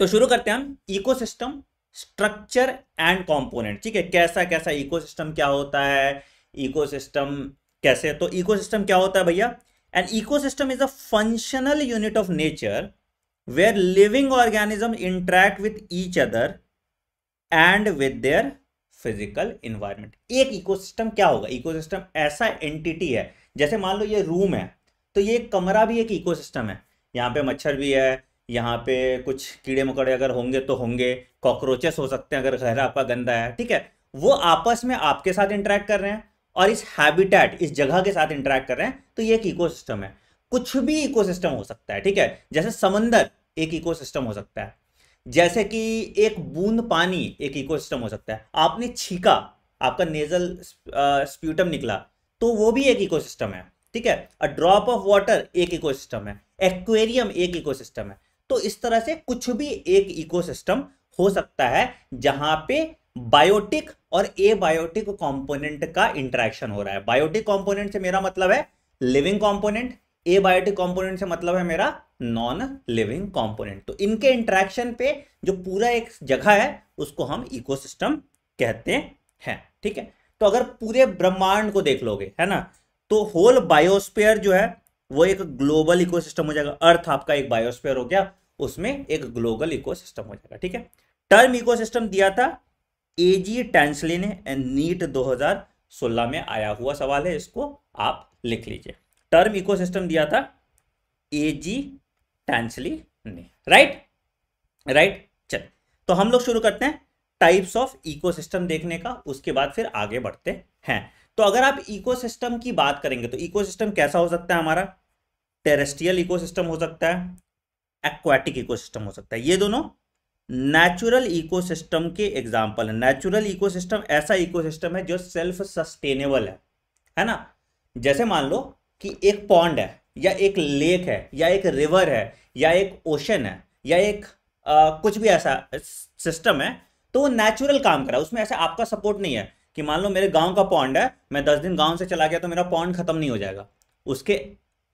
तो शुरू करते हैं हम इकोसिस्टम स्ट्रक्चर एंड कंपोनेंट ठीक है कैसा कैसा इकोसिस्टम क्या होता है इकोसिस्टम कैसे तो इकोसिस्टम क्या होता है भैया eco ecosystem is a functional unit of nature where living organism interact with each other and with their physical environment एक इकोसिस्टम क्या होगा इकोसिस्टम ऐसा एंटिटी है जैसे मान लो ये रूम है तो ये कमरा भी एक इकोसिस्टम है यहाँ पे मच्छर भी है यहाँ पे कुछ कीड़े मकोड़े अगर होंगे तो होंगे कॉकरोचेस हो सकते हैं अगर गहरा आपका गंदा है ठीक है वो आपस में आपके साथ इंटरेक्ट कर रहे हैं और इस हैबिटेट इस जगह के साथ इंटरेक्ट कर रहे हैं तो ये एक इकोसिस्टम है कुछ भी इकोसिस्टम हो सकता है ठीक है जैसे समंदर एक इकोसिस्टम हो सकता है जैसे कि एक बूंद पानी एक इकोसिस्टम हो सकता है आपने छीका आपका नेजल स्प्यूटम निकला तो वो भी एक इकोसिस्टम है ठीक है अ ड्रॉप ऑफ वाटर एक इकोसिस्टम है एक्वेरियम एक इकोसिस्टम है तो इस तरह से कुछ भी एक इकोसिस्टम हो सकता है जहां पे बायोटिक और एबायोटिक कंपोनेंट का इंटरेक्शन हो रहा है बायोटिक कंपोनेंट से मेरा मतलब है लिविंग कंपोनेंट एबायोटिक कंपोनेंट से मतलब है मेरा नॉन लिविंग कंपोनेंट तो इनके इंटरेक्शन पे जो पूरा एक जगह है उसको हम इकोसिस्टम कहते हैं ठीक है तो अगर पूरे ब्रह्मांड को देख लोगे है ना तो होल बायोस्पेयर जो है वो एक ग्लोबल इकोसिस्टम हो जाएगा अर्थ आपका एक बायोस्पेयर हो गया उसमें एक ग्लोबल इकोसिस्टम हो जाएगा ठीक है टर्म इकोसिस्टम दिया था एजी टेंसली ने एंड नीट 2016 में आया हुआ सवाल है इसको आप लिख लीजिए टर्म इकोसिस्टम दिया था एजी टेंसली ने राइट राइट चल तो हम लोग शुरू करते हैं टाइप्स ऑफ इकोसिस्टम देखने का उसके बाद फिर आगे बढ़ते हैं तो अगर आप इकोसिस्टम की बात करेंगे तो इकोसिस्टम कैसा हो सकता है हमारा टेरेस्ट्रियल इकोसिस्टम हो सकता है एक्वाटिक इकोसिस्टम हो सकता है ये दोनों नेचुरल इकोसिस्टम के एग्जाम्पल है नेचुरल इकोसिस्टम ऐसा इकोसिस्टम है जो सेल्फ सस्टेनेबल है है ना जैसे मान लो कि एक पॉन्ड है या एक लेक है या एक रिवर है या एक ओशन है या एक आ, कुछ भी ऐसा सिस्टम है तो वो नेचुरल काम करा उसमें ऐसा आपका सपोर्ट नहीं है कि मान लो मेरे गांव का पॉन्ड है मैं दस दिन गांव से चला गया तो मेरा पॉन्ड खत्म नहीं हो जाएगा उसके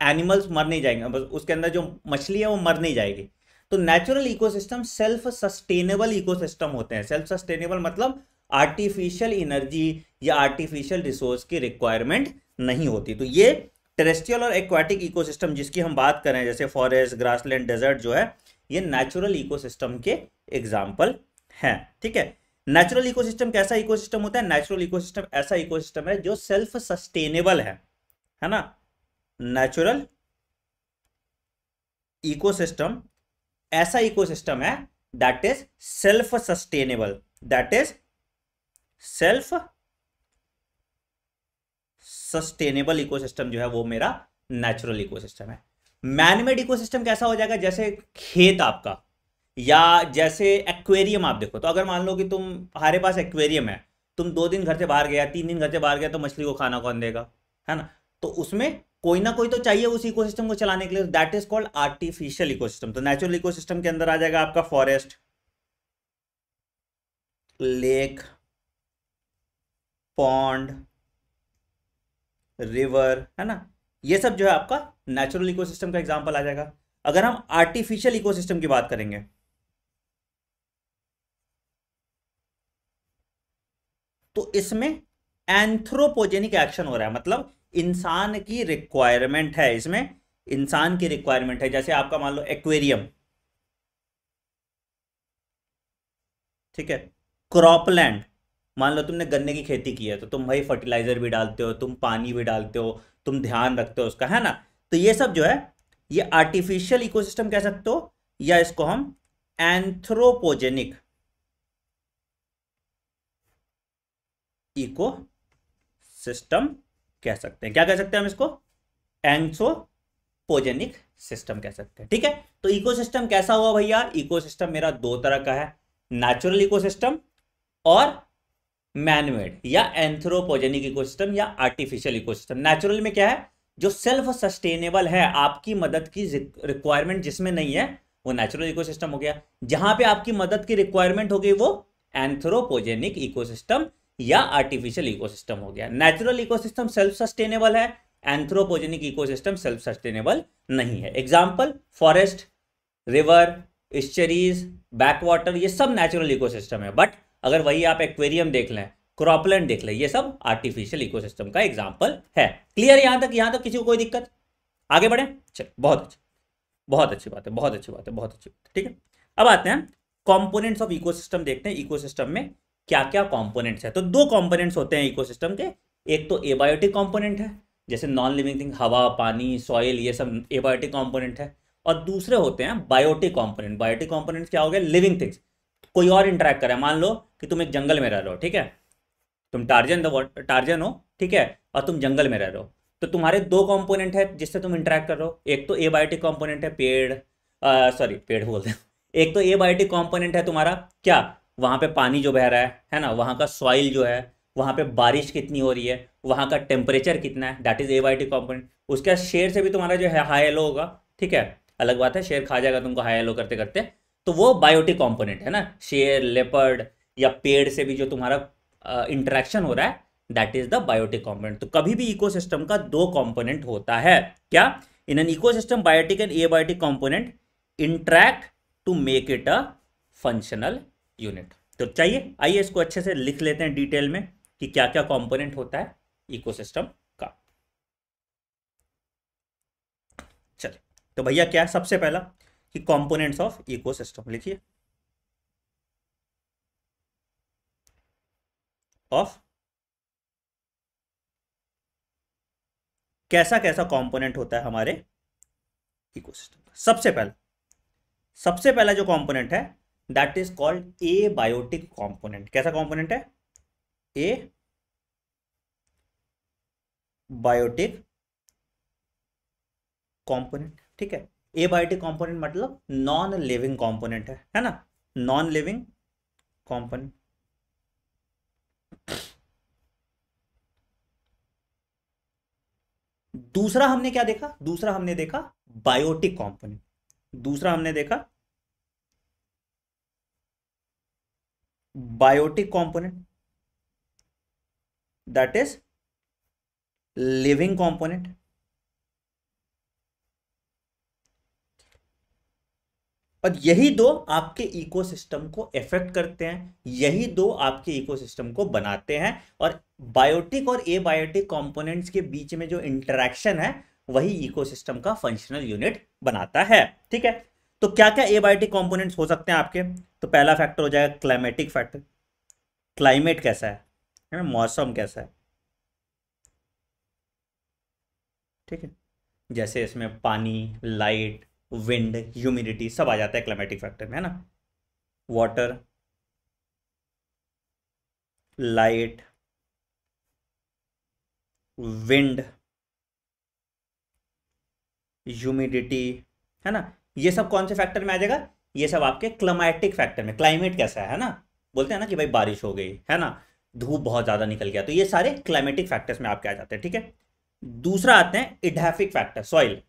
एनिमल्स मर नहीं जाएंगे बस उसके अंदर जो मछली है वो मर नहीं जाएगी तो natural ecosystem self sustainable ecosystem होते हैं सेल्फ सस्टेनेबल मतलब आर्टिफिशियल एनर्जी या आर्टिफिशियल रिसोर्स की रिक्वायरमेंट नहीं होती तो ये टेरेस्ट्रियल और एक्वाटिक इकोसिस्टम जिसकी हम बात करें जैसे फॉरेस्ट ग्रासलैंड डेजर्ट जो है ये नेचुरल इकोसिस्टम के एग्जाम्पल हैं ठीक है नेचुरल इकोसिस्टम कैसा इकोसिस्टम होता है नेचुरल इकोसिस्टम ऐसा इकोसिस्टम है जो सेल्फ सस्टेनेबल है है ना नेचुरल इकोसिस्टम ऐसा इकोसिस्टम है that is self sustainable that is self sustainable ecosystem जो है वो मेरा नेचुरल इकोसिस्टम है मैनमेड इकोसिस्टम कैसा हो जाएगा जैसे खेत आपका या जैसे एक्वेरियम आप देखो तो अगर मान लो कि तुम हमारे पास एक्वेरियम है तुम दो दिन घर से बाहर गया तीन दिन घर से बाहर गया तो मछली को खाना कौन देगा है ना तो उसमें कोई ना कोई तो चाहिए उस इकोसिस्टम को चलाने के लिए that is called artificial ecosystem तो नेचुरल इकोसिस्टम तो के अंदर आ जाएगा आपका फॉरेस्ट लेक पॉन्ड रिवर है ना ये सब जो है आपका नेचुरल इकोसिस्टम का एग्जांपल आ जाएगा अगर हम आर्टिफिशियल इकोसिस्टम की बात करेंगे तो इसमें एंथ्रोपोजेनिक एक्शन हो रहा है मतलब इंसान की रिक्वायरमेंट है इसमें इंसान की रिक्वायरमेंट है जैसे आपका मान लो एक्वेरियम ठीक है क्रॉपलैंड मान लो तुमने गन्ने की खेती की है तो तुम भाई फर्टिलाइजर भी डालते हो तुम पानी भी डालते हो तुम ध्यान रखते हो उसका है ना तो ये सब जो है ये आर्टिफिशियल इकोसिस्टम कह सकते हो या इसको हम एंथ्रोपोजेनिक इको सिस्टम कह सकते हैं क्या कह सकते हैं हम इसको एंक्सोपोजेनिक सिस्टम कह सकते हैं ठीक है तो इकोसिस्टम कैसा हुआ भैया इकोसिस्टम मेरा दो तरह का है नेचुरल इकोसिस्टम और मैनमेड या एंथ्रोपोजेनिक इकोसिस्टम या आर्टिफिशियल इकोसिस्टम नेचुरल में क्या है जो सेल्फ सस्टेनेबल है आपकी मदद की रिक्वायरमेंट जिसमें नहीं है वो नेचुरल इकोसिस्टम हो गया जहां पे आपकी मदद की रिक्वायरमेंट होगी वो एंथ्रोपोजेनिक इकोसिस्टम या आर्टिफिशियल इकोसिस्टम हो गया नेचुरल इकोसिस्टम सेल्फ सस्टेनेबल है एंथ्रोपोजेनिक इकोसिस्टम सेल्फ सस्टेनेबल नहीं है example forest river estuaries backwater ये सब नेचुरल इकोसिस्टम है बट अगर वही आप एक्वेरियम देख लें क्रॉपलैंड देख लें ये सब आर्टिफिशियल इकोसिस्टम का एग्जाम्पल है क्लियर यहां तक यहां तक किसी को कोई दिक्कत आगे बढ़े चलो बहुत अच्छा बहुत अच्छी बात है बहुत अच्छी बात है बहुत अच्छी बात है ठीक है अब आते हैं कंपोनेंट्स ऑफ इकोसिस्टम देखते हैं इकोसिस्टम में क्या क्या कॉम्पोनेंट्स है तो दो कॉम्पोनेंट्स होते हैं इकोसिस्टम के एक तो एबायोटिक कॉम्पोनेंट है जैसे नॉन लिविंग थिंग हवा पानी सॉइल ये सब एबायोटिक कॉम्पोनेंट है और दूसरे होते हैं बायोटिक कॉम्पोनेंट बायोटिक कॉम्पोनेंट्स क्या हो गया लिविंग थिंग्स कोई और इंटरेक्ट करे मान लो कि तुम एक जंगल में रह रहे हो ठीक है तुम टार्जन टार्जन हो ठीक है और तुम जंगल में रह रहे हो तो तुम्हारे दो कॉम्पोनेंट है जिससे तुम इंटरेक्ट कर रहे हो एक तो एबायोटिक कॉम्पोनेंट है पेड़ सॉरी पेड़ बोलते हैं एक तो एबायोटिक कॉम्पोनेंट है तुम्हारा क्या वहाँ पे पानी जो बह रहा है है ना वहाँ का सॉइल जो है वहाँ पे बारिश कितनी हो रही है वहाँ का टेम्परेचर कितना है दैट इज़ ए वाई टी कॉम्पोनेंट उसके बाद शेयर से भी तुम्हारा जो है हाई एलो होगा ठीक है अलग बात है शेयर खा जाएगा तुमको हाई एलो करते करते तो वो बायोटिक कॉम्पोनेंट है ना शेयर लेपर्ड या पेड़ से भी जो तुम्हारा इंट्रैक्शन हो रहा है that is the biotic component तो कभी भी इको का दो कॉम्पोनेंट होता है क्या in an system biotic and abiotic component interact to make it a functional unit तो चाहिए आइए इसको अच्छे से लिख लेते हैं डिटेल में कि क्या क्या कंपोनेंट होता है इकोसिस्टम का चलिए तो भैया क्या है सबसे पहला कि कंपोनेंट्स ऑफ इकोसिस्टम लिखिए ऑफ कैसा कैसा कंपोनेंट होता है हमारे इकोसिस्टम सबसे पहला सबसे पहला जो कंपोनेंट है that is called abiotic component कैसा कॉम्पोनेंट है ए बायोटिक कॉम्पोनेंट ठीक है ए बायोटिक कॉम्पोनेंट मतलब नॉन लिविंग कॉम्पोनेंट है है ना नॉन लिविंग कॉम्पोनेंट दूसरा हमने क्या देखा दूसरा हमने देखा बायोटिक कॉम्पोनेंट दूसरा हमने देखा biotic component that is living component और यही दो आपके इकोसिस्टम को इफेक्ट करते हैं यही दो आपके इकोसिस्टम को बनाते हैं और बायोटिक और एबायोटिक कंपोनेंट्स के बीच में जो इंटरेक्शन है वही इकोसिस्टम का फंक्शनल यूनिट बनाता है ठीक है तो क्या क्या एबायोटिक कॉम्पोनेंट्स हो सकते हैं आपके तो पहला फैक्टर हो जाएगा क्लाइमेटिक फैक्टर क्लाइमेट कैसा है है ना मौसम कैसा है ठीक है जैसे इसमें पानी लाइट विंड ह्यूमिडिटी सब आ जाता है क्लाइमेटिक फैक्टर में है ना वाटर लाइट विंड ह्यूमिडिटी है ना ये सब कौन से फैक्टर में आ जाएगा ये सब आपके क्लाइमेटिक फैक्टर में क्लाइमेट कैसा है ना बोलते हैं ना कि भाई बारिश हो गई है ना धूप बहुत ज़्यादा निकल गया तो ये सारे क्लाइमेटिक फैक्टर्स में आपके आ जाते हैं ठीक है दूसरा आते हैं इडहेफिक फैक्टर सॉइल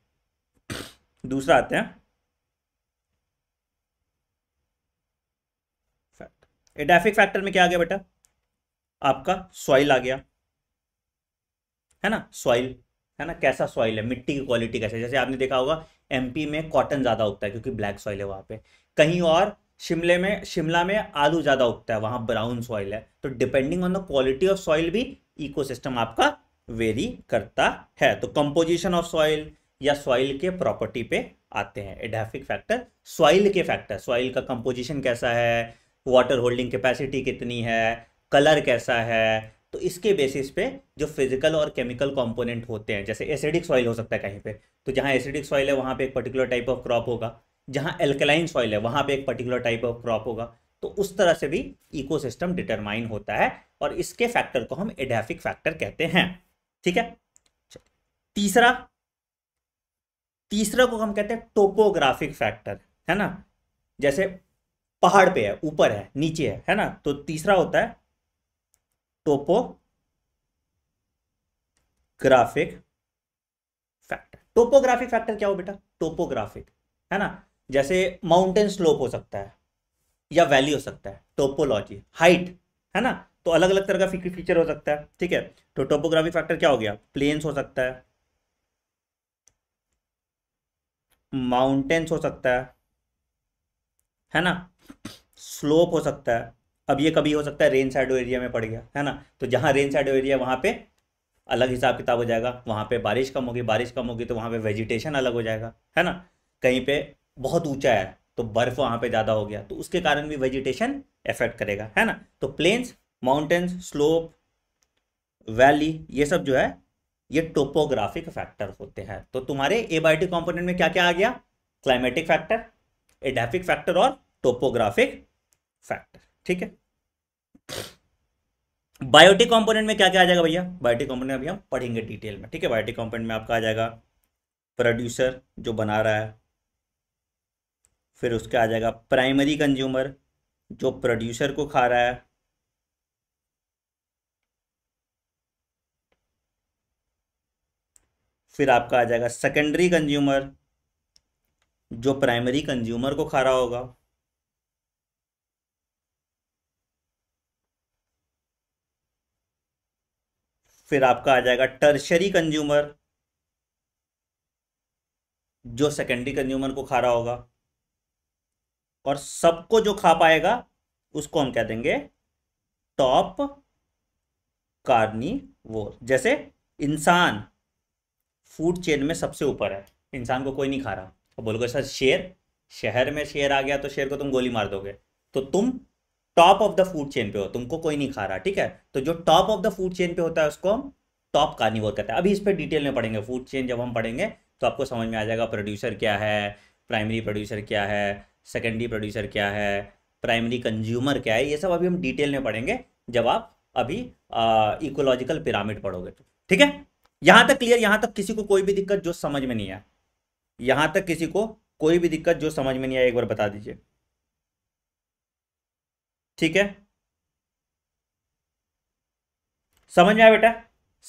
दूसरा आते हैं एडाफिक फैक्टर में क्या आ गया बेटा आपका सॉइल आ गया है ना सॉइल है ना कैसा सॉइल है मिट्टी की क्वालिटी कैसे जैसे आपने देखा होगा एमपी में कॉटन ज़्यादा उगता है क्योंकि ब्लैक सॉइल है वहाँ पे कहीं और शिमले में शिमला में आलू ज़्यादा उगता है वहाँ ब्राउन सॉइल है तो depending on the quality of soil भी इकोसिस्टम आपका वेरी करता है तो कंपोजिशन ऑफ सॉइल या सॉइल के प्रॉपर्टी पे आते हैं एडेफिक फैक्टर सॉइल के फैक्टर सॉइल का कंपोजिशन कैसा है वाटर होल्डिंग कैपेसिटी कितनी है कलर कैसा है तो इसके बेसिस पे जो फिजिकल और केमिकल कंपोनेंट होते हैं जैसे एसिडिक सॉइल हो सकता है कहीं पे तो जहाँ एसिडिक सॉइल है वहाँ पे एक पर्टिकुलर टाइप ऑफ क्रॉप होगा जहाँ एल्कलाइन सॉइल है वहाँ पे एक पर्टिकुलर टाइप ऑफ क्रॉप होगा तो उस तरह से भी इकोसिस्टम डिटरमाइन होता है और इसके फैक्टर को हम एडेफिक फैक्टर कहते हैं ठीक है तीसरा तीसरा को हम कहते हैं टोपोग्राफिक फैक्टर है ना जैसे पहाड़ पे है ऊपर है नीचे है है ना तो तीसरा होता है topographic factor topographic factor क्या हो बेटा टोपोग्राफिक है ना जैसे माउंटेन स्लोप हो सकता है या वैली हो सकता है टोपोलॉजी हाइट है ना तो अलग अलग तरह का फीचर हो सकता है ठीक है तो टोपोग्राफिक फैक्टर क्या हो गया प्लेन्स हो सकता है माउंटेन्स हो सकता है है ना स्लोप हो सकता है अब ये कभी हो सकता है रेन साइडो एरिया में पड़ गया है ना तो जहाँ रेन साइडो एरिया वहाँ पे अलग हिसाब किताब हो जाएगा वहाँ पे बारिश कम होगी बारिश कम होगी तो वहाँ पे वेजिटेशन अलग हो जाएगा है ना कहीं पे बहुत ऊंचा है तो बर्फ़ वहाँ पे ज़्यादा हो गया तो उसके कारण भी वेजिटेशन इफेक्ट करेगा है ना तो प्लेन्स माउंटेन्स स्लोप वैली ये सब जो है ये टोपोग्राफिक फैक्टर होते हैं तो तुम्हारे ए बायोटिक कॉम्पोनेंट में क्या क्या आ गया क्लाइमेटिक फैक्टर एडेफिक फैक्टर और टोपोग्राफिक फैक्टर ठीक है बायोटिक कंपोनेंट में क्या क्या आ जाएगा भैया बायोटिक कंपोनेंट अभी हम पढ़ेंगे डिटेल में ठीक है बायोटिक कंपोनेंट में आपका आ जाएगा प्रोड्यूसर जो बना रहा है फिर उसका आ जाएगा प्राइमरी कंज्यूमर जो प्रोड्यूसर को खा रहा है फिर आपका आ जाएगा सेकेंडरी कंज्यूमर जो प्राइमरी कंज्यूमर को खा रहा होगा फिर आपका आ जाएगा टर्शरी कंज्यूमर जो सेकेंडरी कंज्यूमर को खा रहा होगा और सबको जो खा पाएगा उसको हम कह देंगे टॉप वो जैसे इंसान फूड चेन में सबसे ऊपर है इंसान को कोई नहीं खा रहा तो बोलोगे सर शेर शहर में शेर आ गया तो शेर को तुम गोली मार दोगे तो तुम top of the food chain पे हो तुमको कोई नहीं खा रहा ठीक है तो जो top of the food chain पे होता है उसको हम टॉप कार्निवोर कहते हैं अभी इस पर डिटेल में पढ़ेंगे फूड चेन जब हम पढ़ेंगे तो आपको समझ में आ जाएगा प्रोड्यूसर क्या है प्राइमरी प्रोड्यूसर क्या है सेकेंडरी प्रोड्यूसर क्या है प्राइमरी कंज्यूमर क्या है ये सब अभी हम डिटेल में पढ़ेंगे जब आप अभी इकोलॉजिकल पिरामिड पढ़ोगे तो ठीक है यहाँ तक क्लियर यहाँ तक किसी को कोई भी दिक्कत जो समझ में नहीं आया यहाँ तक किसी को कोई भी दिक्कत जो समझ में नहीं आया एक बार बता दीजिए ठीक है समझ में आया बेटा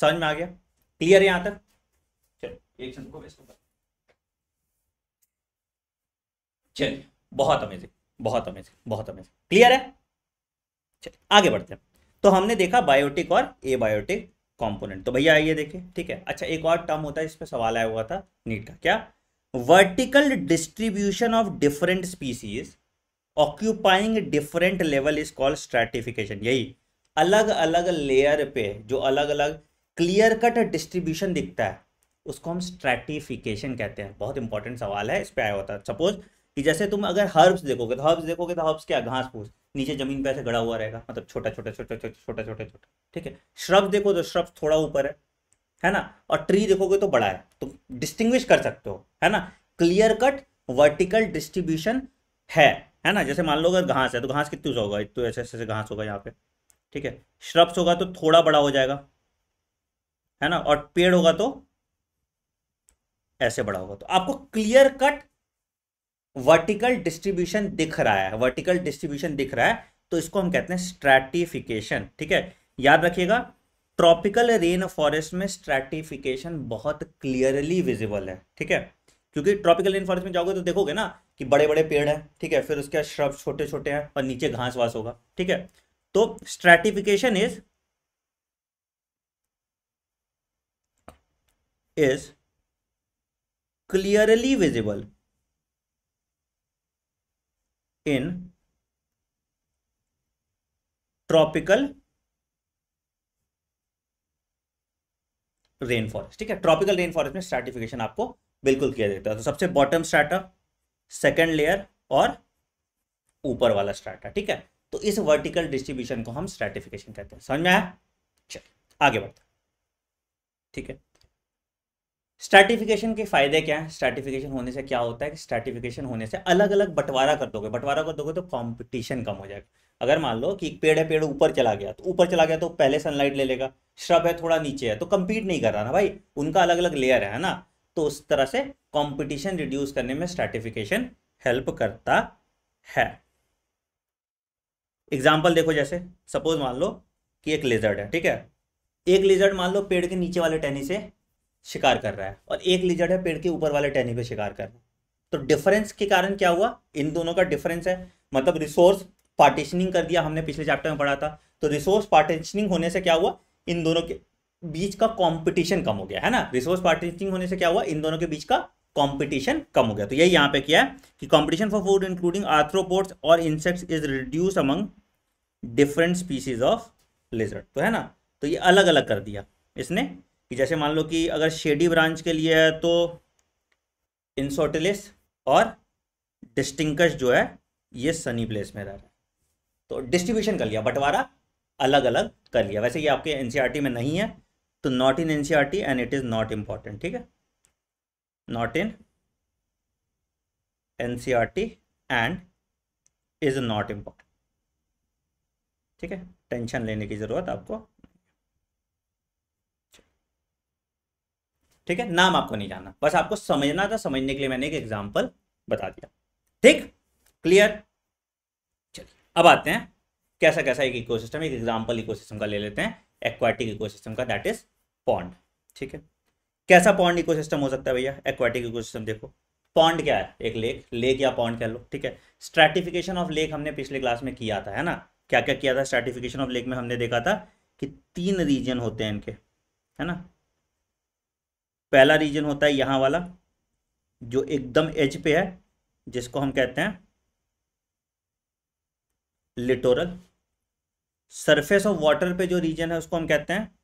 समझ में आ गया क्लियर यहां तक चलो एक चलिए बहुत अमेजिंग बहुत अमेजिंग बहुत अमेजिंग क्लियर है चलिए आगे बढ़ते हैं तो हमने देखा बायोटिक और ए बायोटिक कॉम्पोनेंट तो भैया आइए देखिए ठीक है अच्छा एक और टर्म होता है इस पर सवाल आया हुआ था नीट का क्या vertical distribution of different species occupying different level is called stratification यही अलग अलग लेयर पे जो अलग अलग क्लियर कट डिस्ट्रीब्यूशन दिखता है उसको हम स्ट्रेटिफिकेशन कहते हैं बहुत इंपॉर्टेंट सवाल है इस पर आया होता है सपोज कि जैसे तुम अगर हर्ब्स देखोगे तो हर्ब्स देखोगे तो हर्ब्स क्या घास फूस नीचे जमीन पे ऐसे गड़ा हुआ रहेगा मतलब छोटा छोटा छोटा छोटा छोटा छोटा छोटा ठीक है श्रब्स देखो तो श्रब्स थोड़ा ऊपर है है ना और ट्री देखोगे तो बड़ा है तुम डिस्टिंग्विश कर सकते हो है ना क्लियर कट वर्टिकल डिस्ट्रीब्यूशन है है ना जैसे मान लो अगर घास है तो घास कितनी सा होगा तो ऐसे ऐसे घास होगा यहाँ पे ठीक है श्रब्स होगा तो थोड़ा बड़ा हो जाएगा है ना और पेड़ होगा तो ऐसे बड़ा होगा तो आपको क्लियर कट वर्टिकल डिस्ट्रीब्यूशन दिख रहा है वर्टिकल डिस्ट्रीब्यूशन दिख रहा है तो इसको हम कहते हैं स्ट्रेटिफिकेशन ठीक है याद रखिएगा ट्रॉपिकल रेन फॉरेस्ट में स्ट्रेटिफिकेशन बहुत क्लियरली विजिबल है ठीक है क्योंकि ट्रॉपिकल रेन फॉरेस्ट में जाओगे तो देखोगे ना कि बड़े बड़े पेड़ हैं ठीक है फिर उसके श्रब छोटे छोटे हैं और नीचे घास वास होगा ठीक है तो stratification is is clearly visible in tropical rain forest ठीक है ट्रॉपिकल रेन फॉरेस्ट में स्ट्रेटिफिकेशन आपको बिल्कुल किया जाता है तो सबसे बॉटम स्ट्राटा सेकेंड लेयर और ऊपर वाला स्ट्राटा ठीक है तो इस वर्टिकल डिस्ट्रीब्यूशन को हम स्ट्रेटिफिकेशन कहते हैं समझ में आया चलिए आगे बढ़ते ठीक है स्ट्रेटिफिकेशन के फायदे क्या है स्ट्रेटिफिकेशन होने से क्या होता है कि स्ट्रेटिफिकेशन होने से अलग अलग बंटवारा कर दोगे बंटवारा कर दोगे तो कॉम्पिटिशन कम हो जाएगा अगर मान लो कि एक पेड़ है पेड़ ऊपर चला गया तो ऊपर चला गया तो पहले सनलाइट ले लेगा श्रब है थोड़ा नीचे है तो कम्पीट नहीं कर रहा ना भाई उनका अलग अलग लेयर है ना तो उस तरह से कंपटीशन रिड्यूस करने में स्ट्रेटिफिकेशन हेल्प करता है एग्जांपल देखो जैसे सपोज मान लो कि एक लिजर्ड है ठीक है एक लिजर्ड मान लो पेड़ के नीचे वाले टहनी से शिकार कर रहा है और एक लिजर्ड है पेड़ के ऊपर वाले टहनी पे शिकार कर रहा है तो डिफरेंस के कारण क्या हुआ इन दोनों का डिफरेंस है मतलब रिसोर्स पार्टीशनिंग कर दिया हमने पिछले चैप्टर में पढ़ा था तो रिसोर्स पार्टीशनिंग होने से क्या हुआ इन दोनों के बीच का कंपटीशन कम हो गया है ना रिसोर्स पार्टनरशिप होने से क्या हुआ इन दोनों के बीच का कंपटीशन कम हो गया तो यही यहाँ पे किया है कि competition for food including arthropods और insects is reduce among different species of lizard तो है ना तो ये अलग अलग कर दिया इसने कि जैसे मान लो कि अगर शेडी ब्रांच के लिए है तो इंसोटिलिस और डिस्टिंकश जो है ये सनी प्लेस में रह रहा है तो डिस्ट्रीब्यूशन कर लिया बंटवारा अलग अलग कर लिया वैसे ये आपके एनसीईआरटी e में नहीं है तो not in NCR and it is not important ठीक है not in NCR and is not important ठीक है टेंशन लेने की ज़रूरत आपको ठीक है नाम आपको नहीं जाना बस आपको समझना था समझने के लिए मैंने एक एग्जाम्पल बता दिया ठीक क्लियर चलिए अब आते हैं कैसा कैसा एक इकोसिस्टम एक एग्जाम्पल इकोसिस्टम का ले लेते हैं एक्वाटिक इकोसिस्टम का दैट इज पॉन्ड ठीक है कैसा पॉन्ड इकोसिस्टम हो सकता है भैया एक्वाटिक इकोसिस्टम देखो पॉन्ड क्या है एक लेक लेक या पॉन्ड कह लो ठीक है स्ट्रेटिफिकेशन ऑफ लेक हमने पिछले क्लास में किया था है ना क्या क्या किया था स्ट्रेटिफिकेशन ऑफ लेक में हमने देखा था कि तीन रीजन होते हैं इनके है ना पहला रीजन होता है यहां वाला जो एकदम एज पे है जिसको हम कहते हैं लिटोरल सरफेस ऑफ वाटर पे जो रीजन है उसको हम कहते हैं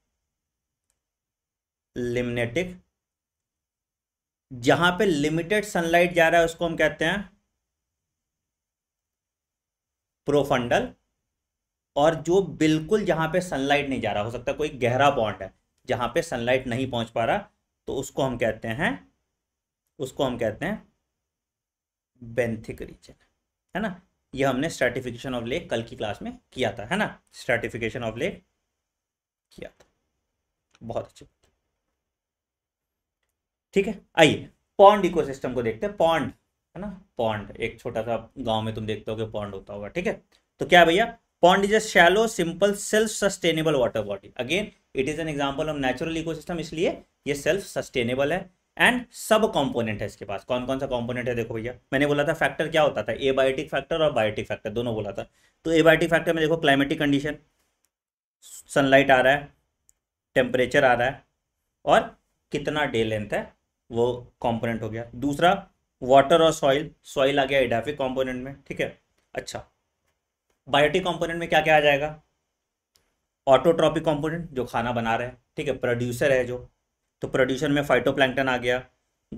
लिमनेटिक जहां पे लिमिटेड सनलाइट जा रहा है उसको हम कहते हैं प्रोफंडल और जो बिल्कुल जहां पे सनलाइट नहीं जा रहा हो सकता कोई गहरा बॉन्ड है जहां पे सनलाइट नहीं पहुंच पा रहा तो उसको हम कहते हैं उसको हम कहते हैं बेंथिक रीजन है ना ये हमने स्ट्रेटिफिकेशन ऑफ लेक कल की क्लास में किया था है ना स्ट्रेटिफिकेशन ऑफ लेक किया था बहुत अच्छी ठीक है आइए पॉन्ड इकोसिस्टम को देखते हैं पॉन्ड है ना पॉन्ड एक छोटा सा गांव में तुम देखते हो कि पॉन्ड होता होगा ठीक है तो क्या भैया pond is a shallow simple self sustainable water body again it is an example of natural ecosystem इसलिए ये सेल्फ सस्टेनेबल है एंड सब कंपोनेंट है इसके पास कौन कौन सा कंपोनेंट है देखो भैया मैंने बोला था फैक्टर क्या होता था एबायोटिक फैक्टर और बायोटिक फैक्टर दोनों बोला था तो एबायोटिक फैक्टर में देखो क्लाइमेटिक कंडीशन सनलाइट आ रहा है टेम्परेचर आ रहा है और कितना डे लेंथ है वो कॉम्पोनेंट हो गया दूसरा वाटर और सॉइल सॉइल आ गया एडाफिक कॉम्पोनेंट में ठीक है अच्छा बायोटिक कॉम्पोनेंट में क्या क्या आ जाएगा ऑटोट्रॉपिक कॉम्पोनेंट जो खाना बना रहे हैं ठीक है प्रोड्यूसर है जो तो प्रोड्यूशन में फाइटोप्लैंकटन आ गया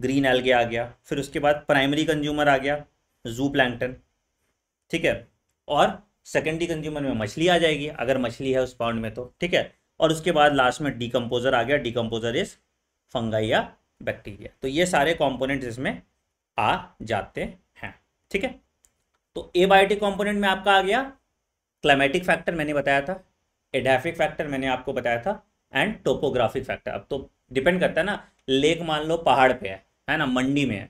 ग्रीन एल्गे आ गया फिर उसके बाद प्राइमरी कंज्यूमर आ गया जू प्लैंकटन ठीक है और सेकेंडरी कंज्यूमर में मछली आ जाएगी अगर मछली है उस पाउंड में तो ठीक है और उसके बाद लास्ट में डिकम्पोजर आ गया डिकम्पोजर इज फंगाई या बैक्टीरिया तो ये सारे कॉम्पोनेंट्स इसमें आ जाते हैं ठीक है तो एबायोटिक कॉम्पोनेंट में आपका आ गया क्लाइमेटिक फैक्टर मैंने बताया था एडाफिक फैक्टर मैंने आपको बताया था एंड टोपोग्राफिक फैक्टर अब तो डिपेंड करता है ना लेक मान लो पहाड़ पे है है ना मंडी में है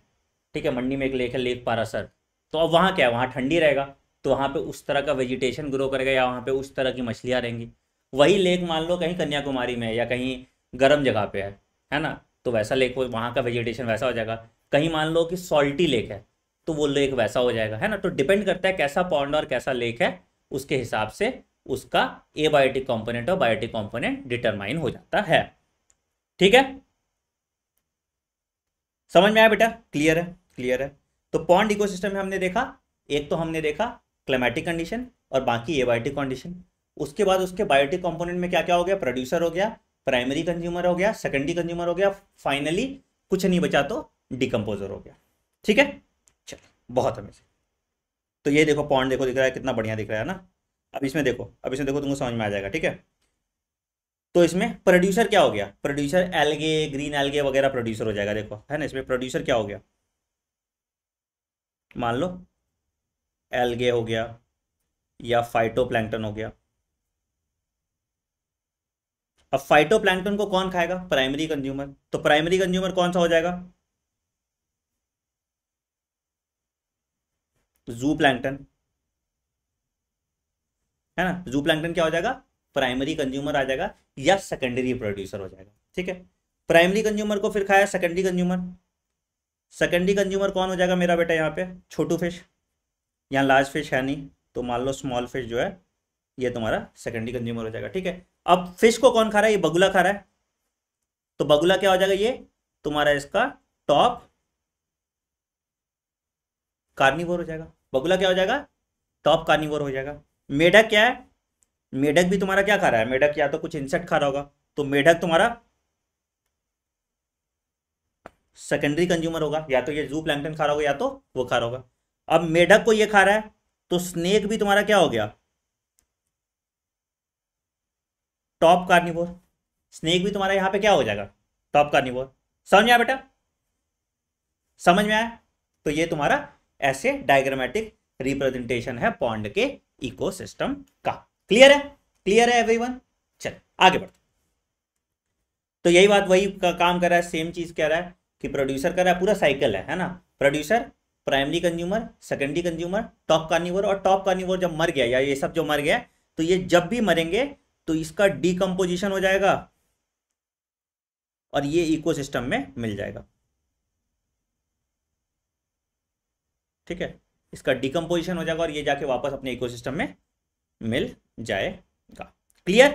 ठीक है मंडी में एक लेक है लेक पारासर तो अब वहाँ क्या है वहाँ ठंडी रहेगा तो वहाँ पे उस तरह का वेजिटेशन ग्रो करेगा या वहाँ पे उस तरह की मछलियाँ रहेंगी वही लेक मान लो कहीं कन्याकुमारी में है या कहीं गर्म जगह पे है है ना तो वैसा लेक वहाँ का वेजिटेशन वैसा हो जाएगा कहीं मान लो कि सॉल्टी लेक है तो वो लेक वैसा हो जाएगा है ना तो डिपेंड करता है कैसा पॉन्ड और कैसा लेक है उसके हिसाब से उसका ए बायोटिक कॉम्पोनेंट और बायोटिक कॉम्पोनेंट डिटरमाइन हो जाता है ठीक है समझ में आया बेटा क्लियर है क्लियर है तो पॉन्ड इकोसिस्टम में हमने देखा एक तो हमने देखा क्लाइमेटिक कंडीशन और बाकी एबायोटिक कंडीशन उसके बाद उसके बायोटिक कंपोनेंट में क्या क्या हो गया प्रोड्यूसर हो गया प्राइमरी कंज्यूमर हो गया सेकेंडरी कंज्यूमर हो गया फाइनली कुछ नहीं बचा तो डिकम्पोजर हो गया ठीक है चलो बहुत अमेजिंग तो ये देखो पॉन्ड देखो दिख रहा है कितना बढ़िया दिख रहा है ना अब इसमें देखो अब इसमें देखो तुमको समझ में आ जाएगा ठीक है तो इसमें प्रोड्यूसर क्या हो गया प्रोड्यूसर एलगे ग्रीन एलगे वगैरह प्रोड्यूसर हो जाएगा देखो है ना इसमें प्रोड्यूसर क्या हो गया मान लो एलगे हो गया या फाइटोप्लैंक्टन हो गया अब फाइटोप्लैंक्टन को कौन खाएगा प्राइमरी कंज्यूमर तो प्राइमरी कंज्यूमर कौन सा हो जाएगा जू प्लैंक्टन है ना जू प्लैंकटन क्या हो जाएगा प्राइमरी कंज्यूमर आ जाएगा या सेकेंडरी प्रोड्यूसर हो जाएगा ठीक है प्राइमरी कंज्यूमर को फिर खाया सेकेंडरी कंज्यूमर सेकेंडरी कंज्यूमर कौन हो जाएगा मेरा बेटा यहाँ पे छोटू फिश यहाँ लार्ज फिश है नहीं तो मान लो स्मॉल फिश जो है ये तुम्हारा सेकेंडरी कंज्यूमर हो जाएगा ठीक है अब फिश को कौन खा रहा है ये बगुला खा रहा है तो बगुला क्या हो जाएगा ये तुम्हारा इसका टॉप कार्निवोर हो जाएगा बगुला क्या हो जाएगा टॉप कार्निवोर हो जाएगा मेढक क्या है मेढक भी तुम्हारा क्या खा रहा है मेढक या तो कुछ इंसेक्ट खा रहा होगा तो मेढक तुम्हारा सेकेंडरी कंज्यूमर होगा या तो ये जू प्लैंकटन खा रहा होगा या तो वो खा रहा होगा अब मेढक को ये खा रहा है तो स्नेक भी तुम्हारा क्या हो गया टॉप कार्निवोर स्नेक भी तुम्हारा यहां पे क्या हो जाएगा टॉप कार्निवोर समझ में आया बेटा समझ में आया तो ये तुम्हारा ऐसे डायग्रामेटिक रिप्रेजेंटेशन है पॉन्ड के इकोसिस्टम का क्लियर है क्लियर है एवरीवन चल आगे बढ़ते तो यही बात वही का काम कर रहा है सेम चीज कह रहा है कि प्रोड्यूसर कर रहा है पूरा साइकिल है है ना producer primary consumer secondary consumer top carnivore और टॉप कार्निवर जब मर गया या ये सब जो मर गया तो ये जब भी मरेंगे तो इसका डिकम्पोजिशन हो जाएगा और ये इको में मिल जाएगा ठीक है इसका डिकम्पोजिशन हो जाएगा और ये जाके वापस अपने इकोसिस्टम में मिल जाएगा क्लियर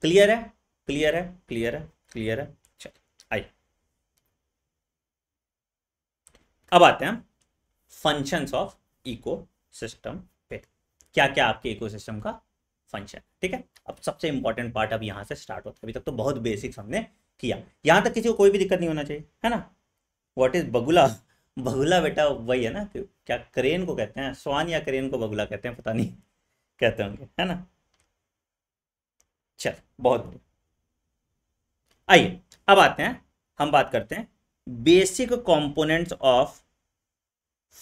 क्लियर है क्लियर है क्लियर है क्लियर है चलिए आइए अब आते हैं फंक्शंस ऑफ इको सिस्टम पे क्या क्या आपके इको सिस्टम का फंक्शन ठीक है अब सबसे इंपॉर्टेंट पार्ट अब यहां से स्टार्ट होता है अभी तक तो बहुत बेसिक्स हमने किया यहां तक किसी को कोई भी दिक्कत नहीं होना चाहिए है ना वॉट इज बगुला बगुला बेटा वही है ना क्या क्रेन को कहते हैं स्वान या क्रेन को बगुला कहते हैं पता नहीं कहते होंगे है ना चल बहुत आइए अब आते हैं हम बात करते हैं basic components of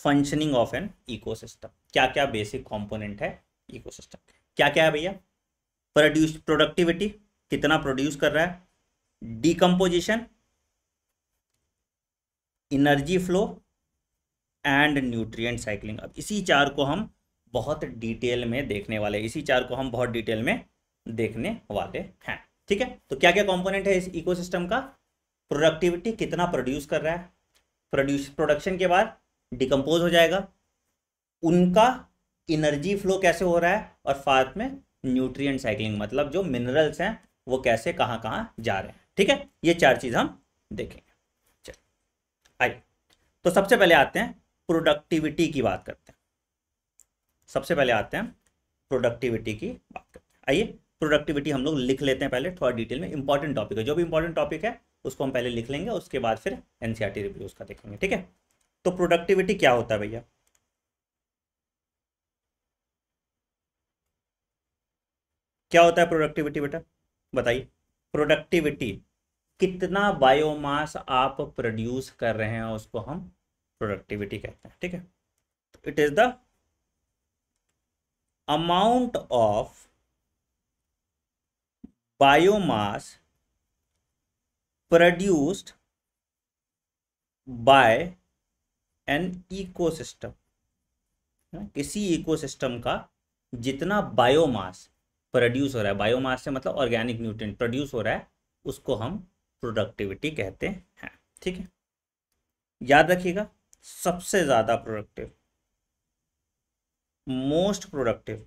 functioning of an ecosystem क्या क्या बेसिक कंपोनेंट है इकोसिस्टम क्या क्या है भैया प्रोड्यूस प्रोडक्टिविटी कितना प्रोड्यूस कर रहा है decomposition energy flow and nutrient cycling अब इसी चार को हम बहुत डिटेल में देखने वाले इसी चार को हम बहुत डिटेल में देखने वाले हैं ठीक है तो क्या क्या कंपोनेंट है इस इकोसिस्टम का प्रोडक्टिविटी कितना प्रोड्यूस कर रहा है प्रोड्यूस प्रोडक्शन के बाद डिकम्पोज हो जाएगा उनका इनर्जी फ्लो कैसे हो रहा है और साथ में न्यूट्रिय साइकिलिंग मतलब जो मिनरल्स हैं वो कैसे कहाँ कहाँ जा रहे हैं ठीक है ये चार चीज़ हम देखेंगे चलिए आइए तो सबसे पहले आते हैं प्रोडक्टिविटी की बात करते हैं सबसे पहले आते हैं प्रोडक्टिविटी की बात करते हैं आइए प्रोडक्टिविटी हम लोग लिख लेते हैं पहले थोड़ा डिटेल में इंपॉर्टेंट टॉपिक है जो भी इंपॉर्टेंट टॉपिक है उसको हम पहले लिख लेंगे उसके बाद फिर एन रिव्यू उसका देखेंगे ठीक है तो प्रोडक्टिविटी क्या होता है भैया क्या होता है प्रोडक्टिविटी बेटा बताइए प्रोडक्टिविटी कितना बायोमास आप प्रोड्यूस कर रहे हैं उसको हम प्रोडक्टिविटी कहते हैं ठीक है it is the amount of biomass produced by an ecosystem किसी इकोसिस्टम का जितना बायोमास प्रोड्यूस हो रहा है बायोमास से मतलब ऑर्गेनिक न्यूट्रिएंट प्रोड्यूस हो रहा है उसको हम प्रोडक्टिविटी कहते हैं ठीक है याद रखिएगा सबसे ज़्यादा प्रोडक्टिव मोस्ट प्रोडक्टिव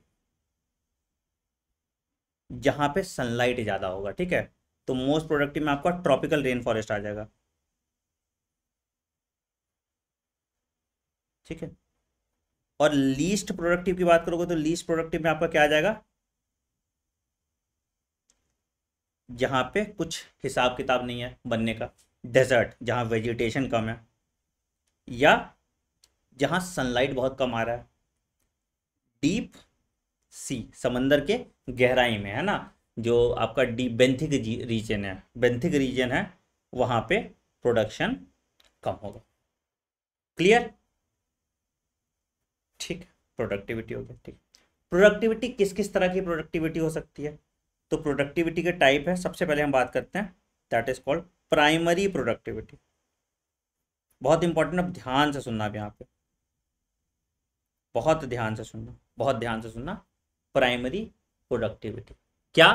जहां पे सनलाइट ज्यादा होगा ठीक है तो मोस्ट प्रोडक्टिव में आपका ट्रॉपिकल रेन फॉरेस्ट आ जाएगा ठीक है और लीस्ट प्रोडक्टिव की बात करोगे तो लीस्ट प्रोडक्टिव में आपका क्या आ जाएगा जहां पे कुछ हिसाब किताब नहीं है बनने का डेजर्ट जहां वेजिटेशन कम है या जहां सनलाइट बहुत कम आ रहा है डीप सी समंदर के गहराई में है ना जो आपका डी बेंथिक रीजन है बेंथिक रीजन है वहां पे प्रोडक्शन कम होगा क्लियर ठीक प्रोडक्टिविटी हो गया ठीक प्रोडक्टिविटी किस किस तरह की प्रोडक्टिविटी हो सकती है तो प्रोडक्टिविटी के टाइप है सबसे पहले हम बात करते हैं that is called primary productivity बहुत इंपॉर्टेंट अब ध्यान से सुनना आप यहाँ पे बहुत ध्यान से सुनना बहुत ध्यान से सुनना प्राइमरी प्रोडक्टिविटी क्या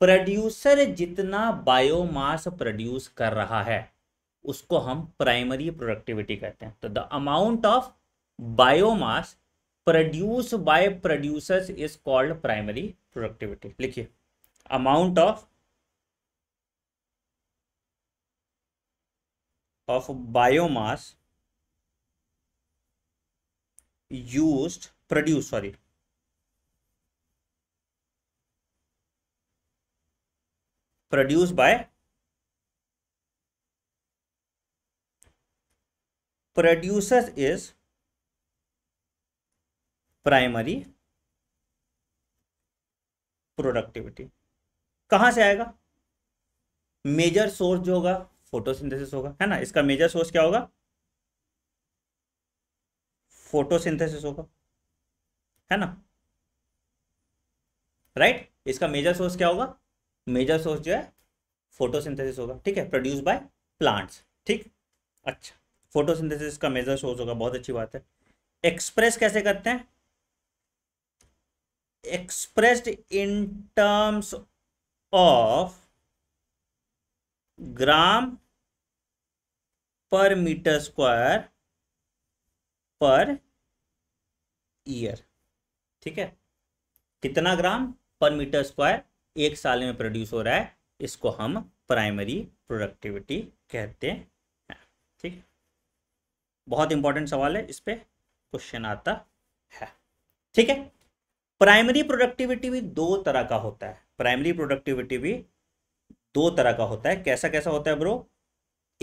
प्रोड्यूसर जितना बायोमास प्रोड्यूस कर रहा है उसको हम प्राइमरी प्रोडक्टिविटी कहते हैं तो the amount of biomass produce by producers is called primary productivity लिखिए amount of of biomass used produce sorry produce by produce is primary productivity कहां से आएगा मेजर सोर्स जो होगा फोटोसिंथेसिस होगा है ना इसका मेजर सोर्स क्या होगा फोटोसिंथेसिस होगा है ना राइट इसका मेजर सोर्स क्या होगा मेजर सोर्स जो है फोटोसिंथेसिस होगा ठीक है प्रोड्यूस बाय प्लांट्स ठीक अच्छा फोटोसिंथेसिस का मेजर सोर्स होगा बहुत अच्छी बात है एक्सप्रेस कैसे करते हैं expressed in terms of gram per metre square per year ठीक है कितना ग्राम पर मीटर स्क्वायर एक साल में प्रोड्यूस हो रहा है इसको हम प्राइमरी प्रोडक्टिविटी कहते हैं ठीक बहुत इंपॉर्टेंट सवाल है इस पर क्वेश्चन आता है ठीक है प्राइमरी प्रोडक्टिविटी भी दो तरह का होता है प्राइमरी प्रोडक्टिविटी भी दो तरह का होता है कैसा कैसा होता है ब्रो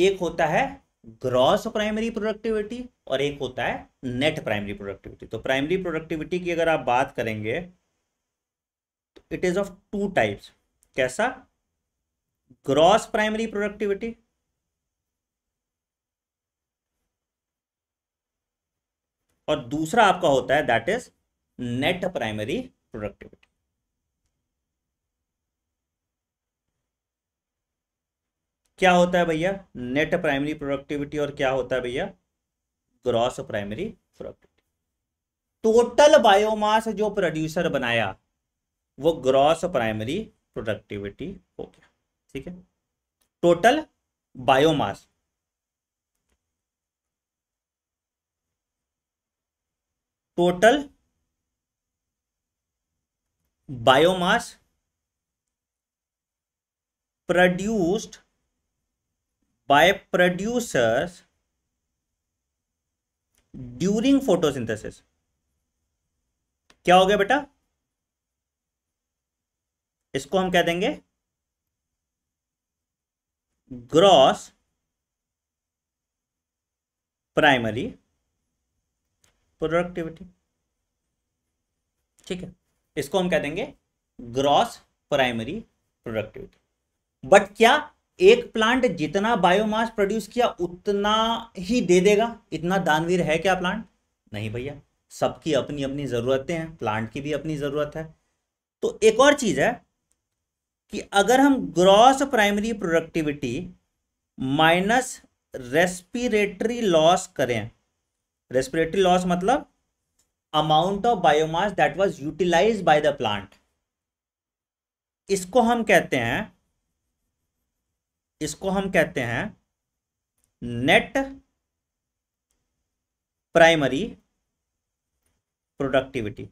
एक होता है ग्रॉस प्राइमरी प्रोडक्टिविटी और एक होता है नेट प्राइमरी प्रोडक्टिविटी तो प्राइमरी प्रोडक्टिविटी की अगर आप बात करेंगे तो it is of two types कैसा ग्रॉस प्राइमरी प्रोडक्टिविटी और दूसरा आपका होता है that is net primary productivity क्या होता है भैया नेट प्राइमरी प्रोडक्टिविटी और क्या होता है भैया gross primary productivity total biomass जो प्रोड्यूसर बनाया वो ग्रॉस प्राइमरी प्रोडक्टिविटी हो गया ठीक है total biomass total biomass produced by producers during photosynthesis क्या हो गया बेटा इसको हम कह देंगे ग्रॉस प्राइमरी प्रोडक्टिविटी ठीक है इसको हम कह देंगे ग्रॉस प्राइमरी प्रोडक्टिविटी बट क्या एक प्लांट जितना बायोमास प्रोड्यूस किया उतना ही दे देगा इतना दानवीर है क्या प्लांट नहीं भैया सबकी अपनी अपनी ज़रूरतें हैं प्लांट की भी अपनी ज़रूरत है तो एक और चीज़ है कि अगर हम gross primary productivity minus respiratory loss करें रेस्पिरेटरी लॉस मतलब amount of biomass that was utilize by the plant इसको हम कहते हैं इसको हम कहते हैं नेट प्राइमरी प्रोडक्टिविटी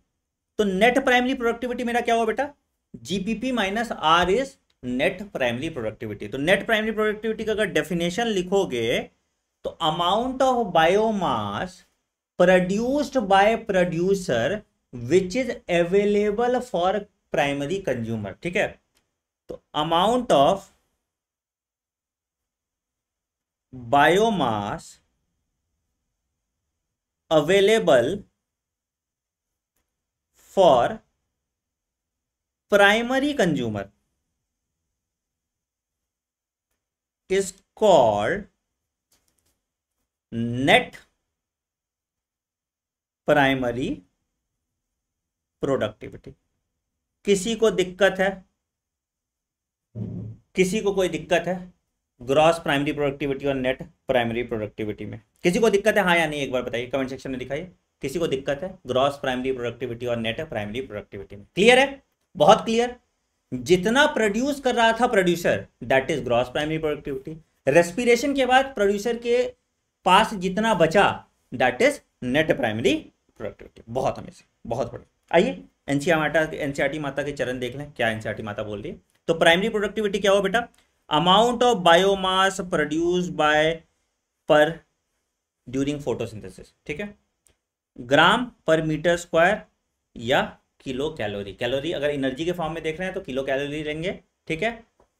तो नेट प्राइमरी प्रोडक्टिविटी मेरा क्या हुआ बेटा GPP minus R is net primary productivity तो नेट प्राइमरी प्रोडक्टिविटी का अगर डेफिनेशन लिखोगे तो amount of biomass produced by producer which is available for primary consumer ठीक है तो amount of biomass available for primary consumer is called net primary productivity किसी को दिक्कत है किसी को कोई दिक्कत है ग्रॉस प्राइमरी प्रोडक्टिविटी और नेट प्राइमरी प्रोडक्टिविटी में किसी को दिक्कत है हाँ या नहीं एक बार बताइए कमेंट सेक्शन में दिखाइए किसी को दिक्कत है ग्रॉस प्राइमरी प्रोडक्टिविटी और नेट प्राइमरी प्रोडक्टिविटी में क्लियर है बहुत क्लियर जितना प्रोड्यूस कर रहा था producer that is gross primary productivity respiration के बाद प्रोड्यूसर के पास जितना बचा that is net primary productivity बहुत हमेशा बहुत बढ़िया आइए एनसीआर माता एनसीआरटी माता के चरण देख लें क्या एनसीआरटी माता बोल रही है तो प्राइमरी प्रोडक्टिविटी क्या हो बेटा amount of biomass produce by पर ड्यूरिंग फोटोसिंथेसिस ठीक है ग्राम पर मीटर स्क्वायर या किलो कैलोरी कैलोरी अगर एनर्जी के फॉर्म में देख रहे हैं तो किलो कैलोरी लेंगे ठीक है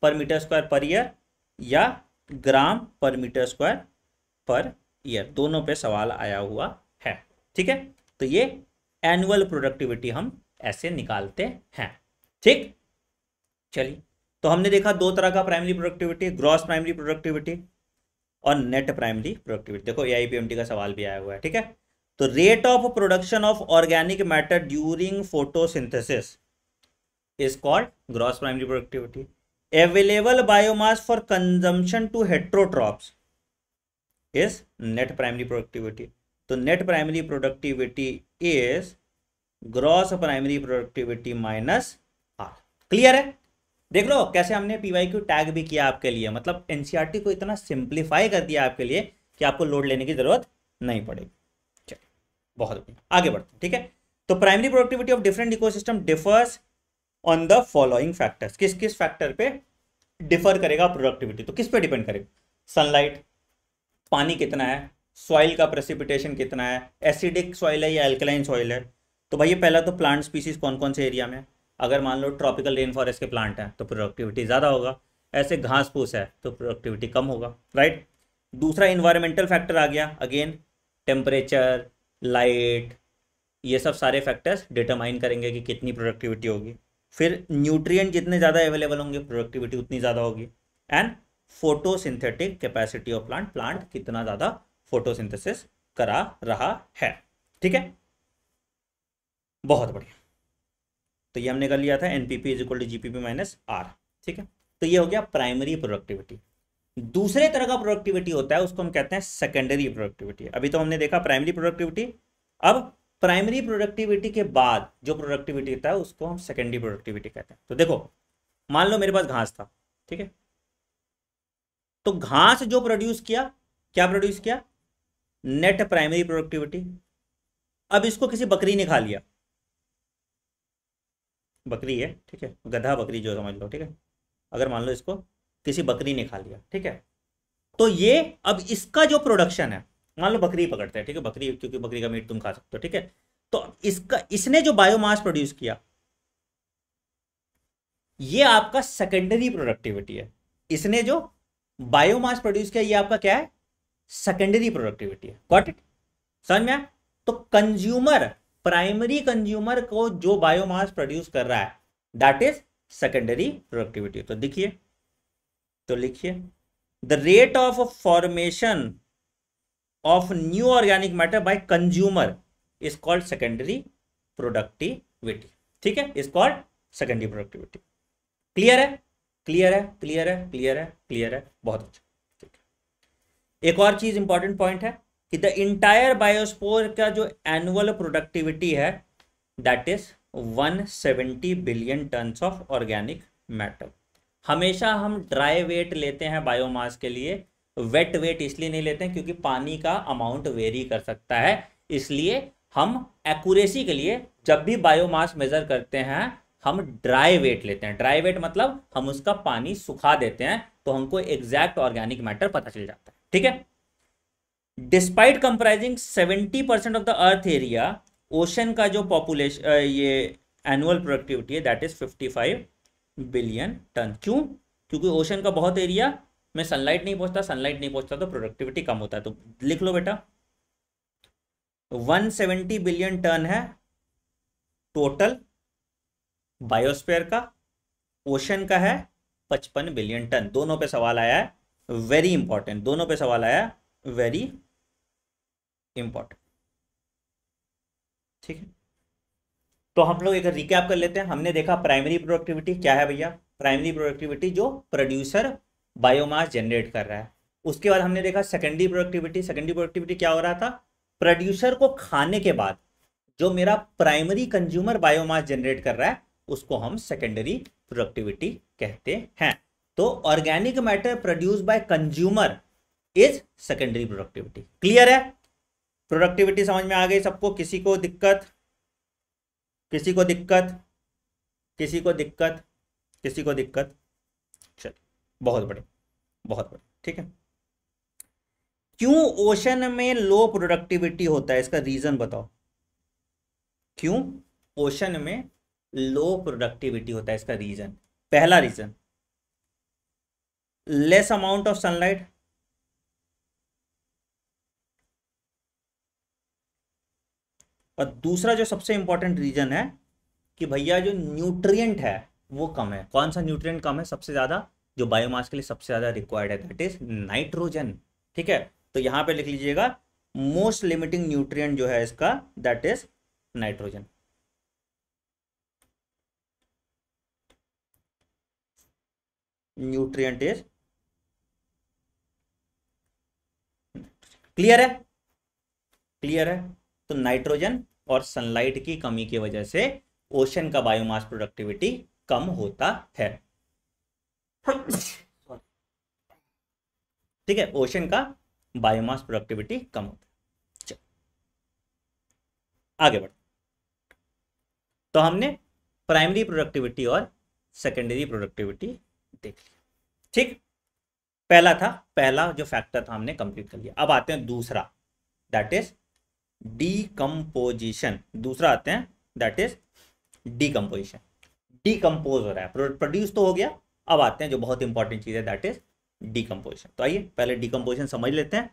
पर मीटर स्क्वायर पर ईयर या ग्राम per metre square per year दोनों पे सवाल आया हुआ है ठीक है तो ये एनुअल प्रोडक्टिविटी हम ऐसे निकालते हैं ठीक चलिए तो हमने देखा दो तरह का primary productivity gross primary productivity और नेट प्राइमरी प्रोडक्टिविटी देखो ए का सवाल भी आया हुआ है ठीक है तो rate of production of organic matter during photosynthesis is called gross primary productivity available biomass for consumption to heterotrophs is net primary productivity तो net primary productivity is gross primary productivity minus R clear है देख लो कैसे हमने PY Q tag भी किया आपके लिए मतलब एनसीआरटी e को इतना सिंप्लीफाई कर दिया आपके लिए कि आपको लोड लेने की जरूरत नहीं पड़ेगी चलिए बहुत बढ़िया आगे बढ़ते हैं ठीक है तो primary productivity of different ecosystem differs on the following factors किस किस फैक्टर पे डिफर करेगा प्रोडक्टिविटी तो किस पे डिपेंड करेगा सनलाइट पानी कितना है सॉइल का प्रेसिपिटेशन कितना है एसिडिक सॉइल है या एल्कलाइन सॉइल है तो भाई ये पहला तो प्लांट स्पीसीज कौन कौन से एरिया में अगर मान लो ट्रॉपिकल रेन फॉरेस्ट के प्लांट हैं तो प्रोडक्टिविटी ज़्यादा होगा ऐसे घास फूस है तो प्रोडक्टिविटी कम होगा राइट दूसरा इन्वायरमेंटल फैक्टर आ गया अगेन टेम्परेचर लाइट ये सब सारे फैक्टर्स डिटरमाइन करेंगे कि कितनी प्रोडक्टिविटी होगी फिर न्यूट्रिएंट जितने ज़्यादा अवेलेबल होंगे प्रोडक्टिविटी उतनी ज़्यादा होगी and photosynthetic capacity of plant plant कितना ज़्यादा फोटोसिंथेसिस करा रहा है ठीक है बहुत बढ़िया तो ये हमने कर लिया था N P P is equal to G P P minus R ठीक है तो ये हो गया प्राइमरी प्रोडक्टिविटी दूसरे तरह का प्रोडक्टिविटी होता है उसको हम कहते हैं सेकेंडरी प्रोडक्टिविटी अभी तो हमने देखा प्राइमरी प्रोडक्टिविटी अब प्राइमरी प्रोडक्टिविटी के बाद जो प्रोडक्टिविटी होता है उसको हम सेकेंडरी प्रोडक्टिविटी कहते हैं तो देखो मान लो मेरे पास घास था ठीक है तो घास जो प्रोड्यूस किया क्या प्रोड्यूस किया नेट प्राइमरी प्रोडक्टिविटी अब इसको किसी बकरी ने खा लिया बकरी है ठीक है गधा बकरी जो समझ लो ठीक है अगर मान लो इसको किसी बकरी ने खा लिया ठीक है तो ये अब इसका जो प्रोडक्शन है मान लो बकरी पकड़ते हैं ठीक है बकरी क्योंकि बकरी का मीट तुम खा सकते हो ठीक है तो इसका इसने जो बायोमास प्रोड्यूस किया ये आपका सेकेंडरी प्रोडक्टिविटी है इसने जो बायोमास प्रोड्यूस किया ये आपका क्या है सेकेंडरी प्रोडक्टिविटी है समझ में तो कंज्यूमर प्राइमरी कंज्यूमर को जो बायोमास प्रोड्यूस कर रहा है दैट इज सेकेंडरी प्रोडक्टिविटी तो देखिए तो लिखिए the rate of formation of new organic matter by consumer is called secondary productivity ठीक है is called secondary productivity clear है क्लियर है क्लियर है क्लियर है क्लियर है बहुत अच्छा ठीक है एक और चीज इंपॉर्टेंट पॉइंट है कि द इंटायर बायोस्पोर का जो एनुअल प्रोडक्टिविटी है that is 170 billion tons of organic matter हमेशा हम ड्राई वेट लेते हैं बायोमास के लिए वेट वेट इसलिए नहीं लेते हैं क्योंकि पानी का अमाउंट वेरी कर सकता है इसलिए हम एक्यूरेसी के लिए जब भी बायोमास मेजर करते हैं हम ड्राई वेट लेते हैं ड्राई वेट मतलब हम उसका पानी सुखा देते हैं तो हमको एग्जैक्ट ऑर्गेनिक मैटर पता चल जाता है ठीक है despite comprising seventy percent of the earth area ocean का जो पॉपुलेशन ये एनुअल प्रोडक्टिविटी है that is fifty five billion ton क्यों क्योंकि ओशन का बहुत एरिया में सनलाइट नहीं पहुंचता सनलाइट नहीं पहुंचता तो प्रोडक्टिविटी कम होता है तो लिख लो बेटा 170 बिलियन टन है टोटल बायोस्फेयर का ओशन का है 55 बिलियन टन दोनों पे सवाल आया है वेरी इंपॉर्टेंट दोनों पे सवाल आया वेरी इंपॉर्टेंट ठीक है तो हम लोग एक रिकैप कर लेते हैं हमने देखा प्राइमरी प्रोडक्टिविटी क्या है भैया प्राइमरी प्रोडक्टिविटी जो प्रोड्यूसर बायोमास जनरेट कर रहा है उसके बाद हमने देखा सेकेंडरी प्रोडक्टिविटी सेकेंडरी प्रोडक्टिविटी क्या हो रहा था प्रोड्यूसर को खाने के बाद जो मेरा प्राइमरी कंज्यूमर बायोमास जनरेट कर रहा है उसको हम सेकेंडरी प्रोडक्टिविटी कहते हैं तो organic matter produce by consumer is secondary productivity clear है प्रोडक्टिविटी समझ में आ गई सबको किसी को दिक्कत किसी को दिक्कत किसी को दिक्कत किसी को दिक्कत चलिए बहुत बड़े बहुत बड़े ठीक है क्यों ओशन में लो प्रोडक्टिविटी होता है इसका रीजन बताओ क्यों ओशन में लो प्रोडक्टिविटी होता है इसका रीजन पहला reason less amount of sunlight और दूसरा जो सबसे इंपॉर्टेंट रीजन है कि भैया जो न्यूट्रियट है वो कम है कौन सा न्यूट्रिय कम है सबसे ज़्यादा जो बायोमास के लिए सबसे ज़्यादा रिक्वायर्ड है दैट इज नाइट्रोजन ठीक है तो यहां पे लिख लीजिएगा मोस्ट लिमिटिंग न्यूट्रिएंट जो है इसका that is nitrogen nutrient is clear है क्लियर है तो नाइट्रोजन और सनलाइट की कमी की वजह से ओशन का बायोमास प्रोडक्टिविटी कम होता है ठीक है ओशन का बायोमास प्रोडक्टिविटी कम होता है आगे बढ़ तो हमने प्राइमरी प्रोडक्टिविटी और सेकेंडरी प्रोडक्टिविटी देख लिया ठीक पहला था पहला जो फैक्टर था हमने कंप्लीट कर लिया अब आते हैं दूसरा दैट इज डीकम्पोजिशन दूसरा आते हैं दैट इज डीकम्पोजिशन डीकम्पोज हो रहा है प्रोड्यूस तो हो गया अब आते हैं जो बहुत इंपॉर्टेंट चीज़ है दैट इज डीकम्पोजिशन तो आइए पहले डीकम्पोजिशन समझ लेते हैं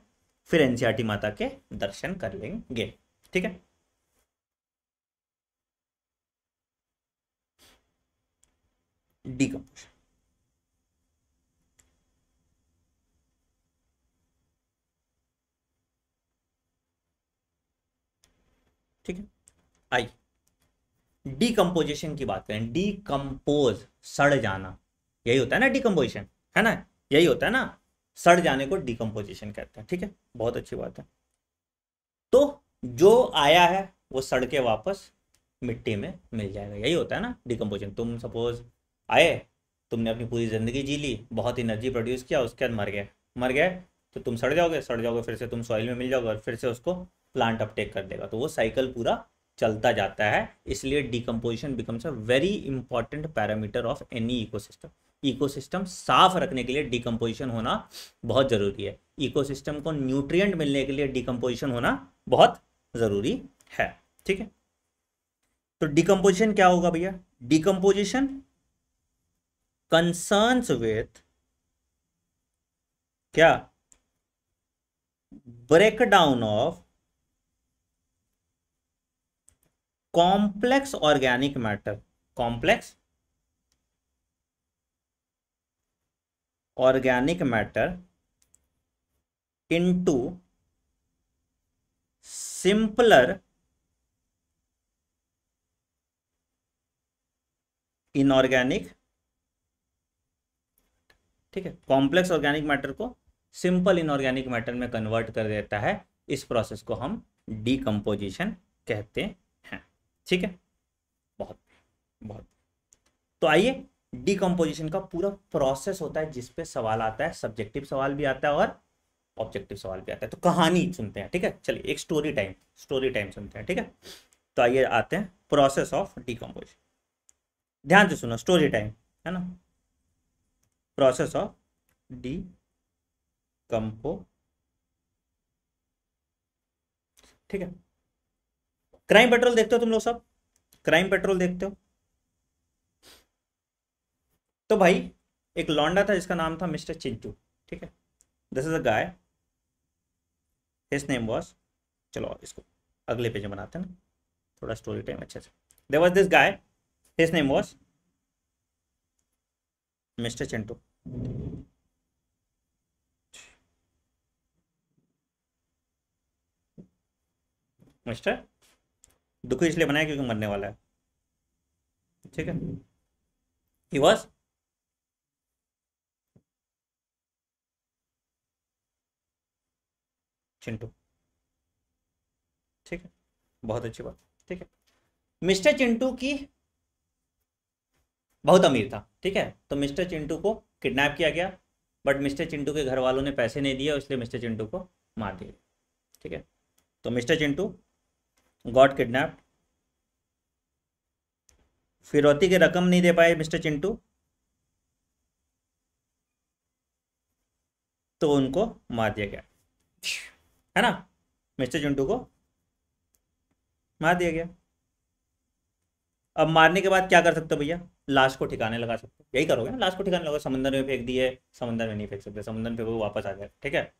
फिर एनसीआरटी e माता के दर्शन कर लेंगे ठीक है डीकम्पोजिशन आई डीकम्पोजिशन की बात करें डीकम्पोज सड़ जाना यही होता है ना डीकम्पोजिशन है ना यही होता है ना सड़ जाने को डीकम्पोजिशन कहते हैं ठीक है बहुत अच्छी बात है तो जो आया है वो सड़ के वापस मिट्टी में मिल जाएगा यही होता है ना डिकम्पोजिशन तुम सपोज आए तुमने अपनी पूरी ज़िंदगी जी ली बहुत एनर्जी प्रोड्यूस किया उसके बाद मर गए मर गए तो तुम सड़ जाओगे सड़ जाओगे फिर से तुम सॉइल में मिल जाओगे और फिर से उसको प्लांट अपटेक कर देगा तो वो साइकिल पूरा चलता जाता है इसलिए decomposition becomes a very important parameter of any ecosystem ecosystem साफ रखने के लिए डिकम्पोजिशन होना बहुत ज़रूरी है इकोसिस्टम को न्यूट्रिएंट मिलने के लिए डिकम्पोजिशन होना बहुत ज़रूरी है ठीक है तो डिकम्पोजिशन क्या होगा भैया डिकम्पोजिशन कंसर्न्स विथ क्या breakdown of complex organic matter complex organic matter into simpler inorganic ठीक है कॉम्प्लेक्स ऑर्गेनिक मैटर को सिंपल इनऑर्गेनिक मैटर में कन्वर्ट कर देता है इस प्रोसेस को हम डीकम्पोजिशन कहते ठीक है बहुत बहुत तो आइए डिकम्पोजिशन का पूरा प्रोसेस होता है जिसपे सवाल आता है सब्जेक्टिव सवाल भी आता है और ऑब्जेक्टिव सवाल भी आता है तो कहानी सुनते हैं ठीक है चलिए एक स्टोरी टाइम स्टोरी टाइम सुनते हैं ठीक है तो आइए आते हैं प्रोसेस ऑफ डिकम्पोजिशन ध्यान से सुनो स्टोरी टाइम है ना प्रोसेस ऑफ डी कंपो ठीक है क्राइम पेट्रोल देखते हो तुम लोग सब क्राइम पेट्रोल देखते हो तो भाई एक लौंडा था जिसका नाम था मिस्टर चिंटू ठीक है this is a guy his name was चलो इसको अगले पेज में बनाते हैं ना थोड़ा स्टोरी टाइम अच्छे से they was this guy his name was mister Chintu mister Dukhi इसलिए बनाया क्योंकि मरने वाला है ठीक है ही वॉज चिंटू ठीक है बहुत अच्छी बात ठीक है मिस्टर चिंटू की बहुत अमीर था ठीक है तो मिस्टर चिंटू को किडनैप किया गया बट मिस्टर चिंटू के घर वालों ने पैसे नहीं दिए इसलिए मिस्टर चिंटू को मार दिया ठीक है तो मिस्टर चिंटू गॉड किडनैप फिरौती की रकम नहीं दे पाए मिस्टर चिंटू तो उनको मार दिया गया है ना मिस्टर चिंटू को मार दिया गया अब मारने के बाद क्या कर सकते हो भैया लाश को ठिकाने लगा सकते हो यही करोगे ना लाश को ठिकाने लगा समंदर में फेंक दिए समंदर में नहीं फेंक सकते समंदर में वो वापस आ जाए ठीक है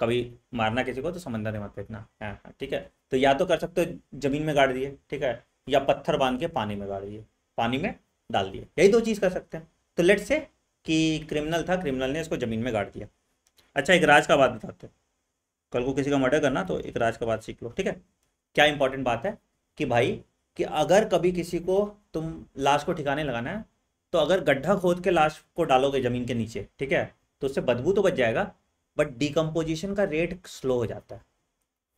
कभी मारना किसी को तो समंदर में मत फेंकना हाँ, हाँ, ठीक है तो या तो कर सकते हो जमीन में गाड़ दिए ठीक है या पत्थर बांध के पानी में गाड़ दिए पानी में डाल दिए यही दो चीज़ कर सकते हैं तो लेट से कि क्रिमिनल था क्रिमिनल ने इसको ज़मीन में गाड़ दिया अच्छा एक राज का बात बताते कल को किसी का मर्डर करना तो एक राज का बात सीख लो ठीक है क्या इंपॉर्टेंट बात है कि भाई कि अगर कभी किसी को तुम लाश को ठिकाने लगाना है तो अगर गड्ढा खोद के लाश को डालोगे ज़मीन के नीचे ठीक है तो उससे बदबू तो बच जाएगा बट डिकम्पोजिशन का रेट स्लो हो जाता है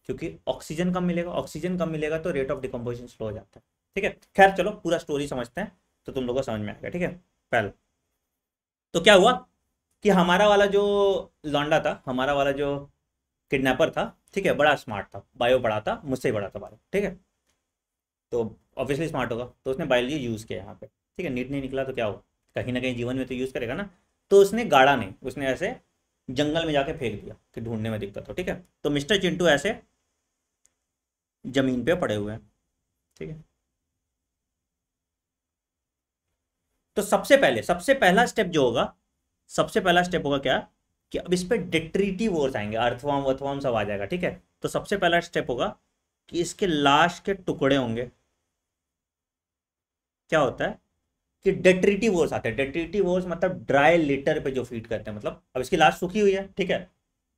क्योंकि ऑक्सीजन कम मिलेगा ऑक्सीजन कम मिलेगा तो रेट ऑफ डिकम्पोजिशन स्लो हो जाता है ठीक है खैर चलो पूरा स्टोरी समझते हैं तो तुम लोगों को समझ में आएगा ठीक है पहले तो क्या हुआ कि हमारा वाला जो लौंडा था हमारा वाला जो किडनैपर था ठीक है बड़ा स्मार्ट था बायो बड़ा था मुझसे ही बड़ा था बायो ठीक है तो ऑब्वियसली स्मार्ट होगा तो उसने बायोलॉजी यूज़ किया यहाँ पे ठीक है नीट नहीं निकला तो क्या हुआ कहीं ना कहीं जीवन में तो यूज़ करेगा ना तो उसने गाड़ा नहीं उसने ऐसे जंगल में जाके फेंक दिया कि ढूंढने में दिक्कत हो ठीक है तो मिस्टर चिंटू ऐसे जमीन पे पड़े हुए हैं ठीक है तो सबसे पहले सबसे पहला स्टेप जो होगा सबसे पहला स्टेप होगा क्या कि अब इस पर डिट्रीटिव ओर्स आएंगे अर्थवाम वर्थवाम सब आ जाएगा ठीक है तो सबसे पहला स्टेप होगा कि इसके लाश के टुकड़े होंगे क्या होता है कि डेट्रिटिव वोस आते हैं डेट्रिटिव वोस मतलब ड्राई लेटर पे जो फीड करते हैं मतलब अब इसकी लाश सूखी हुई है ठीक है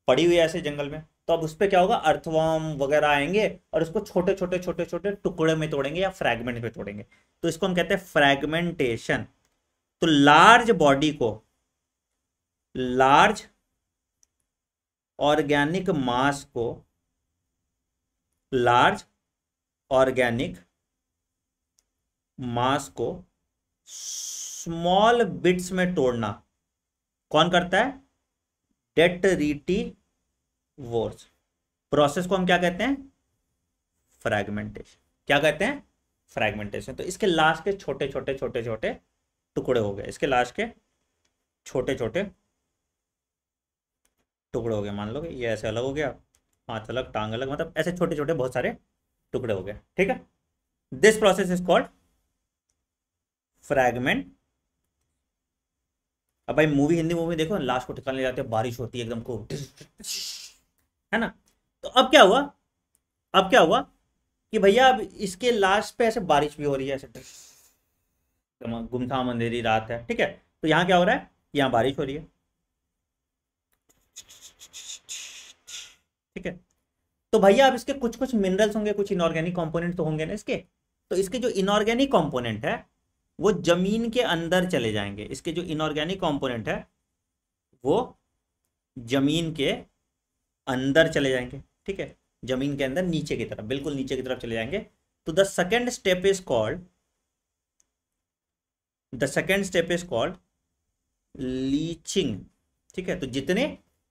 पड़ी हुई है ऐसे जंगल में तो अब उस पर क्या होगा अर्थवॉर्म वगैरह आएंगे और उसको छोटे छोटे छोटे छोटे टुकड़े में तोड़ेंगे या फ्रैगमेंट में तोड़ेंगे तो इसको हम कहते हैं फ्रैगमेंटेशन तो लार्ज बॉडी को लार्ज ऑर्गेनिक मास को लार्ज ऑर्गेनिक मास को स्मॉल बिट्स में तोड़ना कौन करता है डेटरीटी वोर्स प्रोसेस को हम क्या कहते हैं फ्रैगमेंटेशन क्या कहते हैं फ्रेगमेंटेशन तो इसके लास्ट के छोटे छोटे छोटे छोटे टुकड़े हो गए इसके लास्ट के छोटे छोटे टुकड़े हो गए मान लो ये ऐसे अलग हो गया हाथ अलग टांग अलग मतलब ऐसे छोटे छोटे बहुत सारे टुकड़े हो गए ठीक है this process is called fragment अब भाई मूवी हिंदी मूवी देखो लास्ट को ठिकाने जाते हैं बारिश होती है एकदम को है ना तो अब क्या हुआ अब क्या हुआ कि भैया अब इसके लास्ट पे ऐसे बारिश भी हो रही है ऐसे गुमथाम अंधेरी रात है ठीक है तो यहाँ क्या हो रहा है यहाँ बारिश हो रही है ठीक है तो भैया अब इसके कुछ कुछ मिनरल्स होंगे कुछ इनऑर्गेनिक कंपोनेंट तो होंगे ना इसके तो इसके जो इनऑर्गेनिक कंपोनेंट है वो जमीन के अंदर चले जाएंगे इसके जो इनऑर्गेनिक कंपोनेंट है वो जमीन के अंदर चले जाएंगे ठीक है जमीन के अंदर नीचे की तरफ बिल्कुल नीचे की तरफ चले जाएंगे तो the second step is called the second step is called leaching ठीक है तो जितने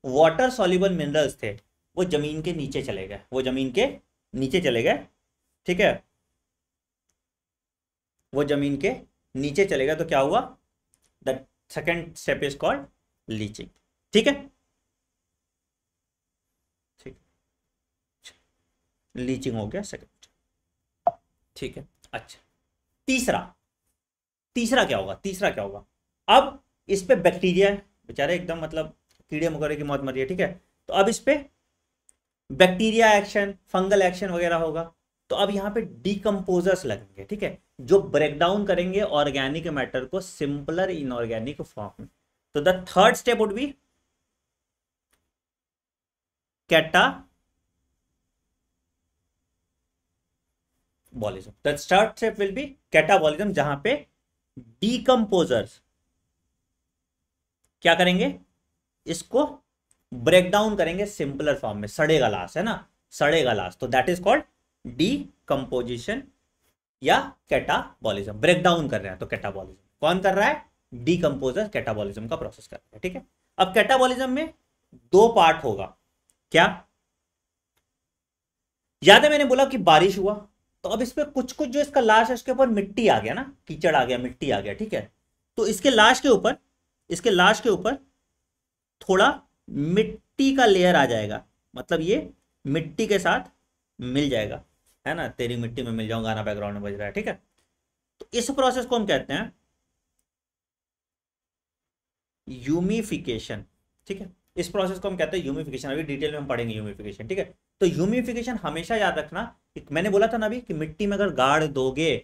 वाटर सॉल्यूबल मिनरल्स थे वो जमीन के नीचे चले गए वो जमीन के नीचे चले गए ठीक है वो जमीन के नीचे चलेगा तो क्या हुआ the second step is called leaching ठीक है ठीक लीचिंग हो गया सेकेंड ठीक है अच्छा तीसरा तीसरा क्या होगा तीसरा क्या होगा अब इस पे बैक्टीरिया बेचारे एकदम मतलब कीड़े मकोड़े की मौत मरी है ठीक है तो अब इस पे बैक्टीरिया एक्शन फंगल एक्शन वगैरह होगा तो अब यहाँ पे डिकम्पोजर्स लगेंगे ठीक है जो ब्रेकडाउन करेंगे ऑर्गेनिक मैटर को सिंपलर इनऑर्गेनिक फॉर्म में तो the third step would be catabolism the third step will be catabolism जहां पे डीकम्पोजर्स क्या करेंगे इसको ब्रेकडाउन करेंगे सिंपलर फॉर्म में सड़ेगा लाश है ना सड़ेगा लाश तो दैट इज कॉल्ड डीकम्पोजिशन या कैटाबॉलिज्म ब्रेकडाउन कर रहे हैं तो कैटाबॉलिज्म कौन कर रहा है डीकम्पोजर कैटाबॉलिज्म का प्रोसेस कर रहा है ठीक है अब कैटाबॉलिज्म में दो पार्ट होगा क्या याद है मैंने बोला कि बारिश हुआ तो अब इस पर कुछ कुछ जो इसका लाश है उसके ऊपर मिट्टी आ गया ना कीचड़ आ गया मिट्टी आ गया ठीक है तो इसके लाश के ऊपर इसके लाश के ऊपर थोड़ा मिट्टी का लेयर आ जाएगा मतलब ये मिट्टी के साथ मिल जाएगा है ना तेरी मिट्टी में मिल जाऊँ गाना बैकग्राउंड में बज रहा है ठीक है तो इस प्रोसेस को हम कहते हैं यूमिफिकेशन ठीक है इस प्रोसेस को हम कहते हैं यूमिफिकेशन अभी डिटेल में हम पढ़ेंगे यूमिफिकेशन ठीक है तो यूमिफिकेशन हमेशा याद रखना मैंने बोला था ना अभी कि मिट्टी में अगर गाड़ दोगे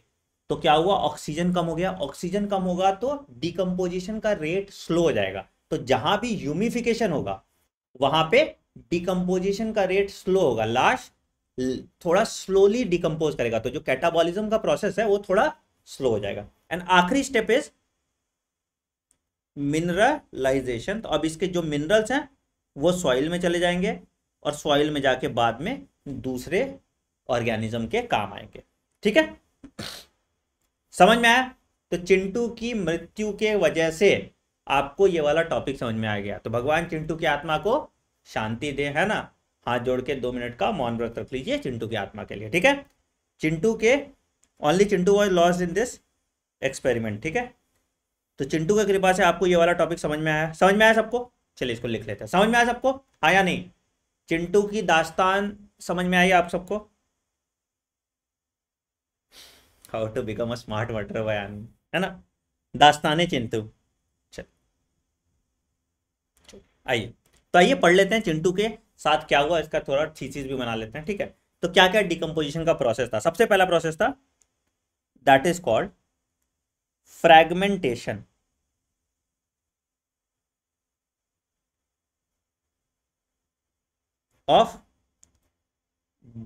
तो क्या हुआ ऑक्सीजन कम हो गया ऑक्सीजन कम होगा तो डिकम्पोजिशन का रेट स्लो हो जाएगा तो जहां भी यूमिफिकेशन होगा वहां पे डिकम्पोजिशन का रेट स्लो होगा लास्ट थोड़ा स्लोली डिकम्पोज करेगा तो जो कैटाबॉलिज्म का प्रोसेस है वो थोड़ा स्लो हो जाएगा एंड आखिरी स्टेप इज मिनरलाइजेशन तो अब इसके जो मिनरल्स हैं वो सॉइल में चले जाएंगे और सॉइल में जाके बाद में दूसरे ऑर्गेनिज्म के काम आएंगे ठीक है समझ में आया तो चिंटू की मृत्यु के वजह से आपको ये वाला टॉपिक समझ में आ गया तो भगवान चिंटू की आत्मा को शांति दे है ना हाथ जोड़ के दो मिनट का मौन व्रत रख लीजिए चिंटू की आत्मा के लिए ठीक है चिंटू के only Chintu was loss in this experiment ठीक है तो चिंटू की कृपा से आपको ये वाला टॉपिक समझ में आया समझ में आया सबको चलिए इसको लिख लेते हैं समझ में आया सबको आया नहीं चिंटू की दास्तान समझ में आई आप सबको how to become a smart water बयान है ना दास्तान चिंटू चल आइए तो आइए पढ़ लेते हैं चिंटू के साथ क्या हुआ इसका थोड़ा थीसिस भी बना लेते हैं ठीक है तो क्या क्या डिकम्पोजिशन का प्रोसेस था सबसे पहला प्रोसेस था that is called fragmentation of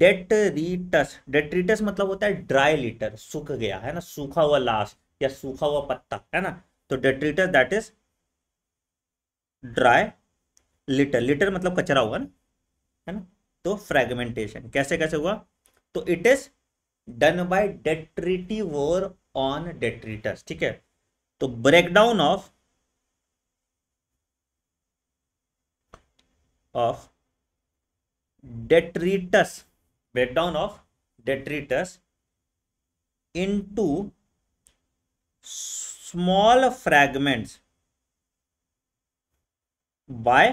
detritus detritus मतलब होता है ड्राई लीटर सूख गया है ना सूखा हुआ लाश या सूखा हुआ पत्ता है ना तो detritus that is dry litter litter मतलब कचरा होगा ना है ना तो फ्रेगमेंटेशन कैसे कैसे हुआ तो इट इज डन बाय वोर ऑन डेट्रिटस ठीक है तो breakdown of of detritus breakdown of detritus into small fragments by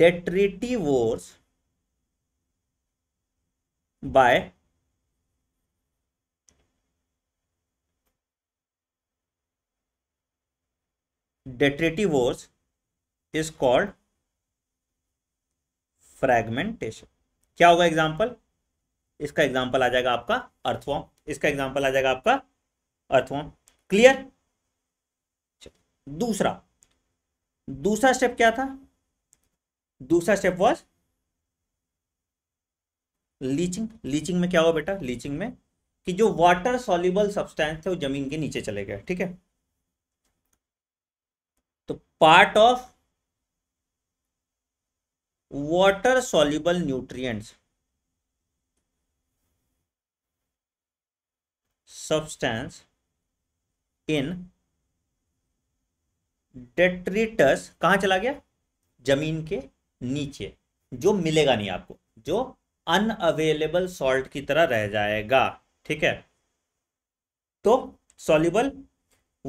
वोर्स by detritivores is called fragmentation क्या होगा एग्जाम्पल इसका एग्जाम्पल आ जाएगा आपका अर्थवॉम इसका एग्जाम्पल आ जाएगा आपका अर्थवॉम क्लियर दूसरा दूसरा स्टेप क्या था दूसरा स्टेप वॉज लीचिंग लीचिंग में क्या हुआ बेटा लीचिंग में कि जो वाटर सॉल्यूबल सब्सटेंस थे वो जमीन के नीचे चले गए ठीक है तो part of water soluble nutrients substance in detritus कहां चला गया जमीन के नीचे जो मिलेगा नहीं आपको जो अनअवेलेबल सॉल्ट की तरह रह जाएगा ठीक है तो soluble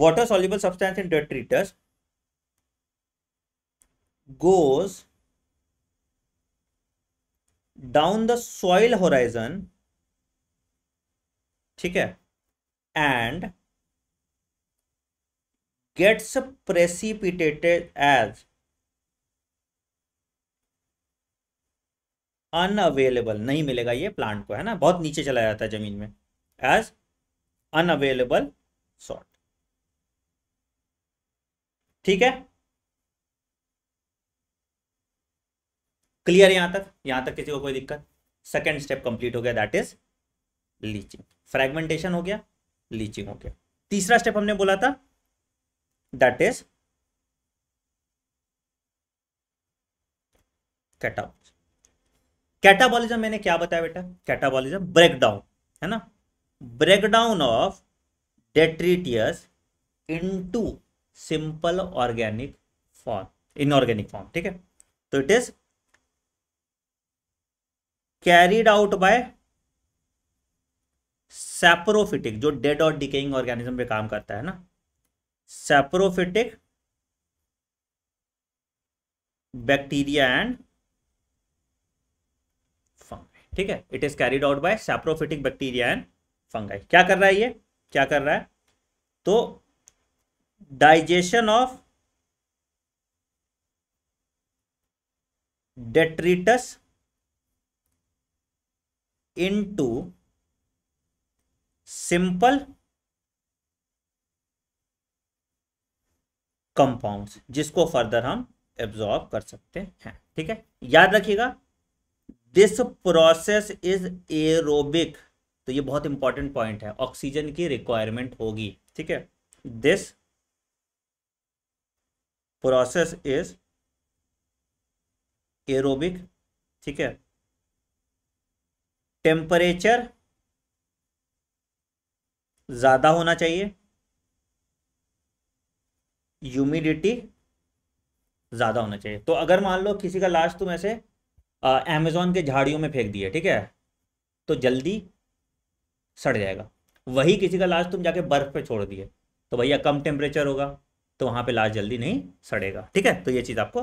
water soluble substance in detritus goes down the soil horizon ठीक है and gets precipitated as unavailable नहीं मिलेगा ये प्लांट को है ना बहुत नीचे चला जाता है जमीन में एज अनअवेलेबल सॉल्ट ठीक है क्लियर यहां तक यहां तक किसी को कोई दिक्कत सेकेंड स्टेप कंप्लीट हो गया दैट इज लीचिंग फ्रेगमेंटेशन हो गया लीचिंग हो गया तीसरा स्टेप हमने बोला था दैट इज कटअप कैटाबॉलिज्म मैंने क्या बताया बेटा कैटाबॉलिज्म ब्रेकडाउन है ना breakdown of detritus into simple organic form inorganic form ठीक है तो it is carried out by saprophytic जो डेड और डिकेइंग ऑर्गेनिज्म पे काम करता है ना सेप्रोफिटिक बैक्टीरिया एंड ठीक है it is carried out by saprophytic bacteria and fungi क्या कर रहा है ये क्या कर रहा है तो digestion of detritus into simple compounds जिसको फर्दर हम एब्जॉर्ब कर सकते हैं ठीक है याद रखिएगा दिस प्रोसेस इज एरोबिक तो ये बहुत इंपॉर्टेंट पॉइंट है ऑक्सीजन की रिक्वायरमेंट होगी ठीक है दिस प्रोसेस इज एरोबिक ठीक है टेम्परेचर ज़्यादा होना चाहिए ह्यूमिडिटी ज़्यादा होना चाहिए तो अगर मान लो किसी का लास्ट तुम ऐसे अमेज़ोन के झाड़ियों में फेंक दिए ठीक है तो जल्दी सड़ जाएगा वही किसी का लाश तुम जाके बर्फ़ पे छोड़ दिए तो भैया कम टेम्परेचर होगा तो वहां पे लाश जल्दी नहीं सड़ेगा ठीक है तो ये चीज़ आपको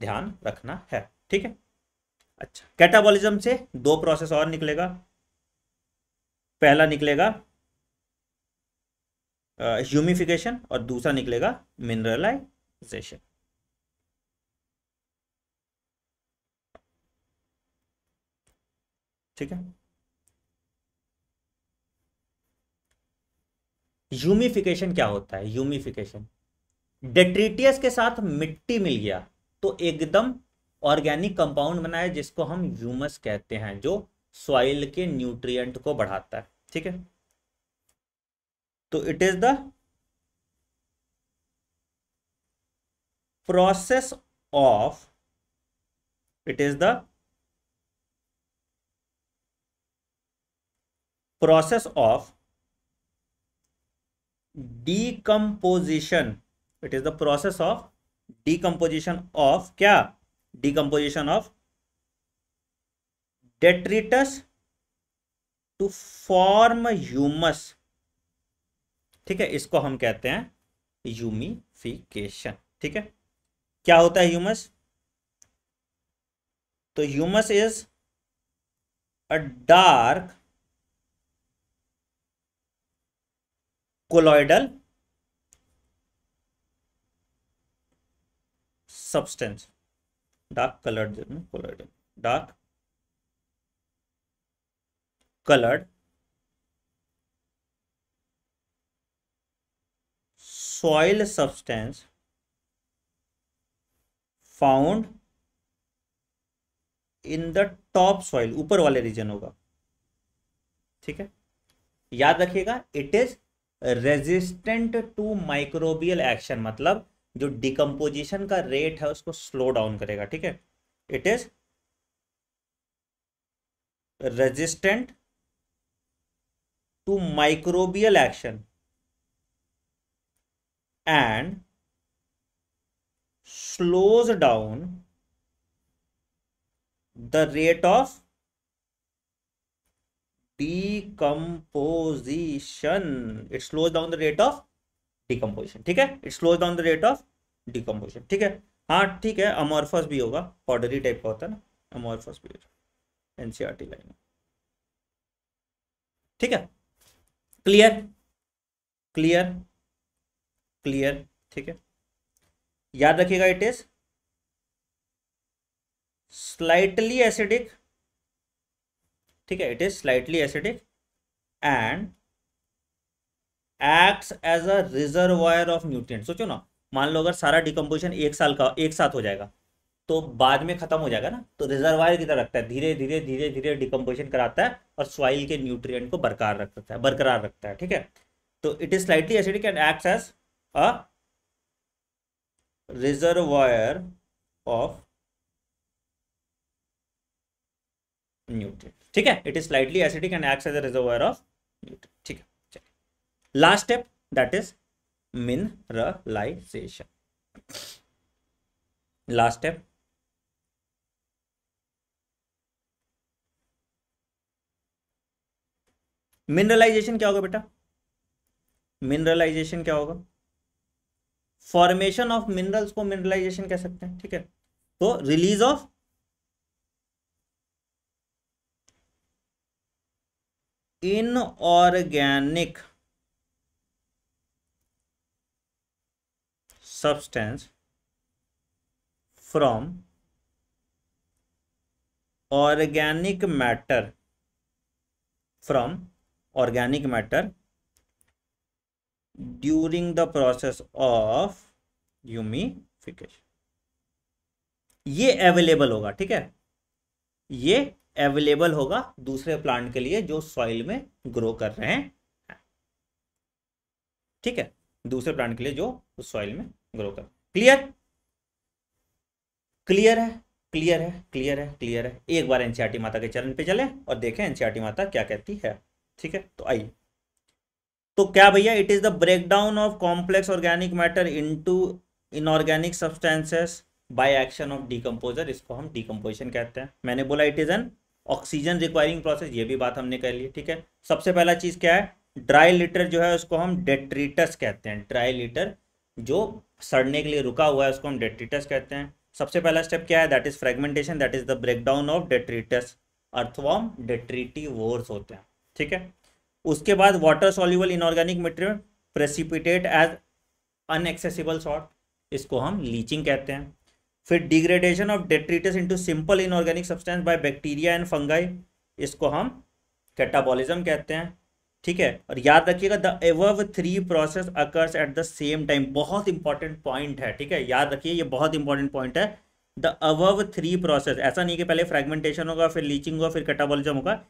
ध्यान रखना है ठीक है अच्छा कैटाबॉलिज्म से दो प्रोसेस और निकलेगा पहला निकलेगा ह्यूमिफिकेशन और दूसरा निकलेगा मिनरलाइजेशन ठीक है यूमिफिकेशन क्या होता है यूमिफिकेशन डेट्रिटियस के साथ मिट्टी मिल गया तो एकदम ऑर्गेनिक कंपाउंड बनाया जिसको हम ह्यूमस कहते हैं जो सॉइल के न्यूट्रिएंट को बढ़ाता है ठीक है तो it is the process of it is the process of decomposition it is the process of decomposition of kya decomposition of detritus to form humus ठीक है इसको हम कहते हैं ह्यूमिफिकेशन ठीक है क्या होता है ह्यूमस तो humus is a dark colloidal substance dark coloured colloidal dark coloured soil substance found in the top soil ऊपर वाले रीजन होगा ठीक है याद रखिएगा it is resistant to microbial action मतलब जो डिकम्पोजिशन का रेट है उसको स्लो डाउन करेगा ठीक है it is resistant to microbial action and slows down the rate of decomposition it slows down the rate of decomposition ठीक है it slows down the rate of decomposition ठीक है हाँ ठीक है अमोरफस भी होगा पॉडरी टाइप का होता है ना अमोरफस भी एनसीआरटी लाइन e ठीक है क्लियर क्लियर क्लियर ठीक है याद रखिएगा इट इज स्लाइटली एसिडिक ठीक है it is slightly acidic and act as a reservoir of nutrient सोचो ना मान लो अगर सारा डिकम्पोजिशन एक साल का एक साथ हो जाएगा तो बाद में खत्म हो जाएगा ना तो रिजर्वायर की तरह रखता है धीरे धीरे धीरे धीरे डिकम्पोजिशन कराता है और सॉइल के न्यूट्रिएंट को बरकरार रखता है बरकरार रखता है ठीक है तो it is slightly acidic and act as a reservoir of nutrient ठीक है it is slightly acidic and acts as a reservoir of ठीक है last step that is mineralization last step mineralization क्या होगा बेटा मिनरलाइजेशन क्या होगा फॉर्मेशन ऑफ मिनरल्स को मिनरलाइजेशन कह सकते हैं ठीक है तो release of inorganic substance from organic matter from organic matter during the process of humification ये अवेलेबल होगा ठीक है ये अवेलेबल होगा दूसरे प्लांट के लिए जो सॉइल में ग्रो कर रहे हैं ठीक है दूसरे प्लांट के लिए जो उस सॉइल में ग्रो कर क्लियर क्लियर है क्लियर है क्लियर है क्लियर है एक बार एनसीआरटी e माता के चरण पे चले और देखें एनसीआरटी e माता क्या कहती है ठीक है तो आइए तो क्या भैया it is the breakdown of complex organic matter into inorganic substances by action of decomposer इसको हम डीकम्पोजिशन कहते हैं मैंने बोला it is an oxygen requiring process ये भी बात हमने कर ली ठीक है सबसे पहला चीज़ क्या है ड्राई लीटर जो है उसको हम डेट्रीटस कहते हैं ड्राई लीटर जो सड़ने के लिए रुका हुआ है उसको हम डेट्रीटस कहते हैं सबसे पहला स्टेप क्या है that is fragmentation that is the breakdown of detritus earthworm detritivores होते हैं ठीक है उसके बाद water soluble inorganic material precipitate as unaccessible salt इसको हम लीचिंग कहते हैं फिर degradation of detritus into simple inorganic substance by bacteria and fungi इसको हम कैटाबॉलिज्म कहते हैं ठीक है और याद रखिएगा the above three process occurs at the same time बहुत इंपॉर्टेंट पॉइंट है ठीक है याद रखिए ये बहुत इंपॉर्टेंट पॉइंट है द अवव थ्री प्रोसेस ऐसा नहीं कि पहले फ्रेगमेंटेशन होगा फिर लीचिंग होगा फिर कैटाबॉलिज्म होगा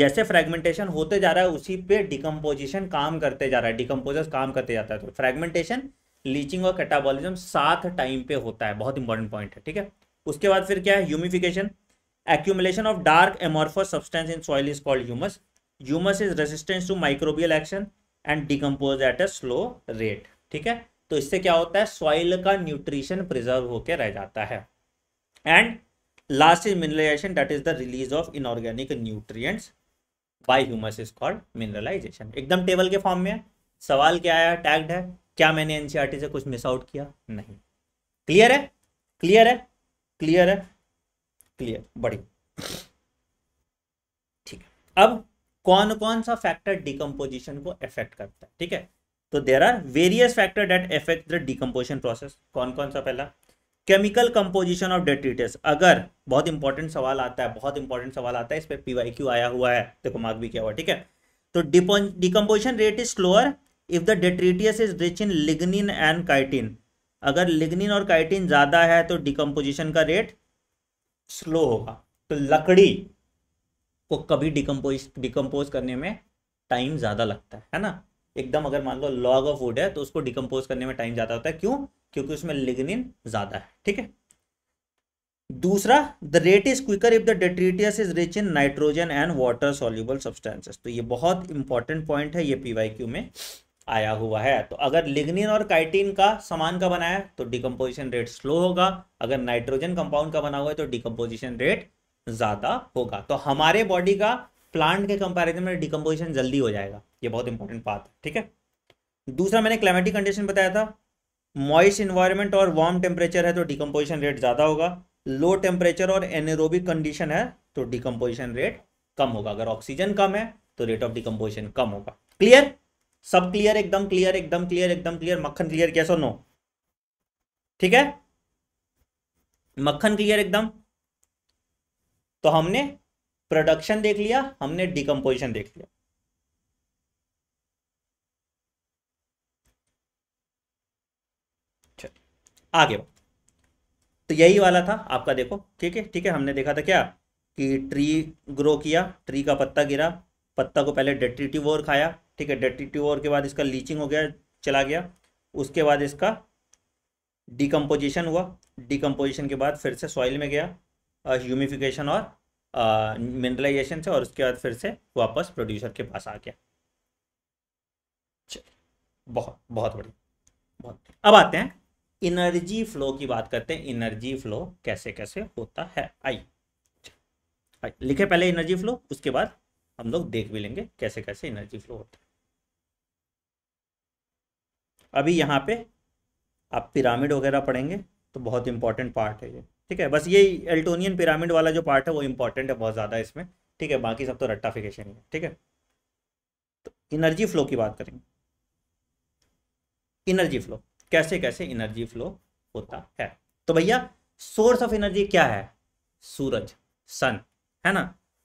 जैसे फ्रेगमेंटेशन होते जा रहा है उसी पे डिकम्पोजिशन काम करते जा रहा है डिकम्पोजर्स काम करते जाता है तो फ्रेगमेंटेशन लीचिंग और कैटाबॉलिज्म सात टाइम पे होता है बहुत इंपॉर्टेंट पॉइंट है ठीक है उसके बाद फिर क्या है humification accumulation of dark amorphous substance in soil is called humus humus is resistance to microbial action and decompose at a slow rate ठीक है तो इससे क्या होता है सॉइल का न्यूट्रिशन प्रिजर्व होकर रह जाता है and last is mineralization that is the release of inorganic nutrients by humus is called mineralization एकदम टेबल के फॉर्म में है सवाल क्या आया टैग्ड है क्या मैंने एनसीईआरटी e से कुछ मिस आउट किया नहीं क्लियर है क्लियर है क्लियर है क्लियर बड़ी ठीक है अब कौन कौन सा फैक्टर डिकम्पोजिशन को इफेक्ट करता है ठीक है तो there are various factor that affect the decomposition process कौन कौन सा पहला केमिकल कंपोजिशन ऑफ डेट्रिटस अगर बहुत इंपॉर्टेंट सवाल आता है बहुत इंपॉर्टेंट सवाल आता है इस पर क्यू आया हुआ है देखो मार्क भी क्या हुआ ठीक है तो decomposition rate is slower if the detritus is rich in lignin and chitin अगर लिग्निन और काइटिन ज़्यादा है तो डिकम्पोजिशन का रेट स्लो होगा तो लकड़ी को कभी डिकम्पोज डिकम्पोज करने में टाइम ज़्यादा लगता है है ना एकदम अगर मान लो लॉग ऑफ वुड है तो उसको डिकम्पोज करने में टाइम ज़्यादा होता है क्यों क्योंकि उसमें लिग्निन ज़्यादा है ठीक है दूसरा the rate is quicker if the detritus is rich in nitrogen and water soluble substances तो ये बहुत इंपॉर्टेंट पॉइंट है ये पीवाई में आया हुआ है तो अगर लिग्निन और काइटिन का समान का बना है तो डिकम्पोजिशन रेट स्लो होगा अगर नाइट्रोजन कंपाउंड का बना हुआ है तो डिकम्पोजिशन रेट ज़्यादा होगा तो हमारे बॉडी का प्लांट के कंपैरिजन में डिकम्पोजिशन जल्दी हो जाएगा ये बहुत इंपॉर्टेंट बात है ठीक है दूसरा मैंने क्लाइमेटिक कंडीशन बताया था मॉइस्ट इन्वायरमेंट और वार्म टेम्परेचर है तो डिकम्पोजिशन रेट ज़्यादा होगा लो टेम्परेचर और एनेरोबिक कंडीशन है तो डिकम्पोजिशन रेट कम होगा अगर ऑक्सीजन कम है तो रेट ऑफ डिकम्पोजिशन कम होगा क्लियर सब क्लियर एकदम क्लियर एकदम क्लियर एकदम क्लियर मक्खन क्लियर कैसो नो ठीक है मक्खन क्लियर एकदम तो हमने प्रोडक्शन देख लिया हमने डिकम्पोजिशन देख लिया आगे तो यही वाला था आपका देखो ठीक है ठीक है हमने देखा था क्या कि ट्री ग्रो किया ट्री का पत्ता गिरा पत्ता को पहले डेट्रिटिव खाया ठीक है डेटी ट्यूबर के बाद इसका लीचिंग हो गया चला गया उसके बाद इसका डिकम्पोजिशन हुआ डिकम्पोजिशन के बाद फिर से सॉइल में गया ह्यूमिफिकेशन और मिनरलाइजेशन से और उसके बाद फिर से वापस प्रोड्यूसर के पास आ गया बहुत बहुत बढ़िया बहुत अब आते हैं इनर्जी फ्लो की बात करते हैं इनर्जी फ्लो कैसे कैसे होता है आई लिखे पहले एनर्जी फ्लो उसके बाद हम लोग देख भी लेंगे कैसे कैसे एनर्जी फ्लो होता है अभी यहाँ पे आप पिरामिड वगैरह पढ़ेंगे तो बहुत इंपॉर्टेंट पार्ट है ये ठीक है बस ये एल्टोनियन पिरामिड वाला जो पार्ट है वो इंपॉर्टेंट है बहुत ज़्यादा इसमें ठीक है बाकी सब तो रट्टाफिकेशन ही है ठीक है तो इनर्जी फ्लो की बात करेंगे इनर्जी फ्लो कैसे कैसे इनर्जी फ्लो होता है तो भैया सोर्स ऑफ एनर्जी क्या है सूरज सन है ना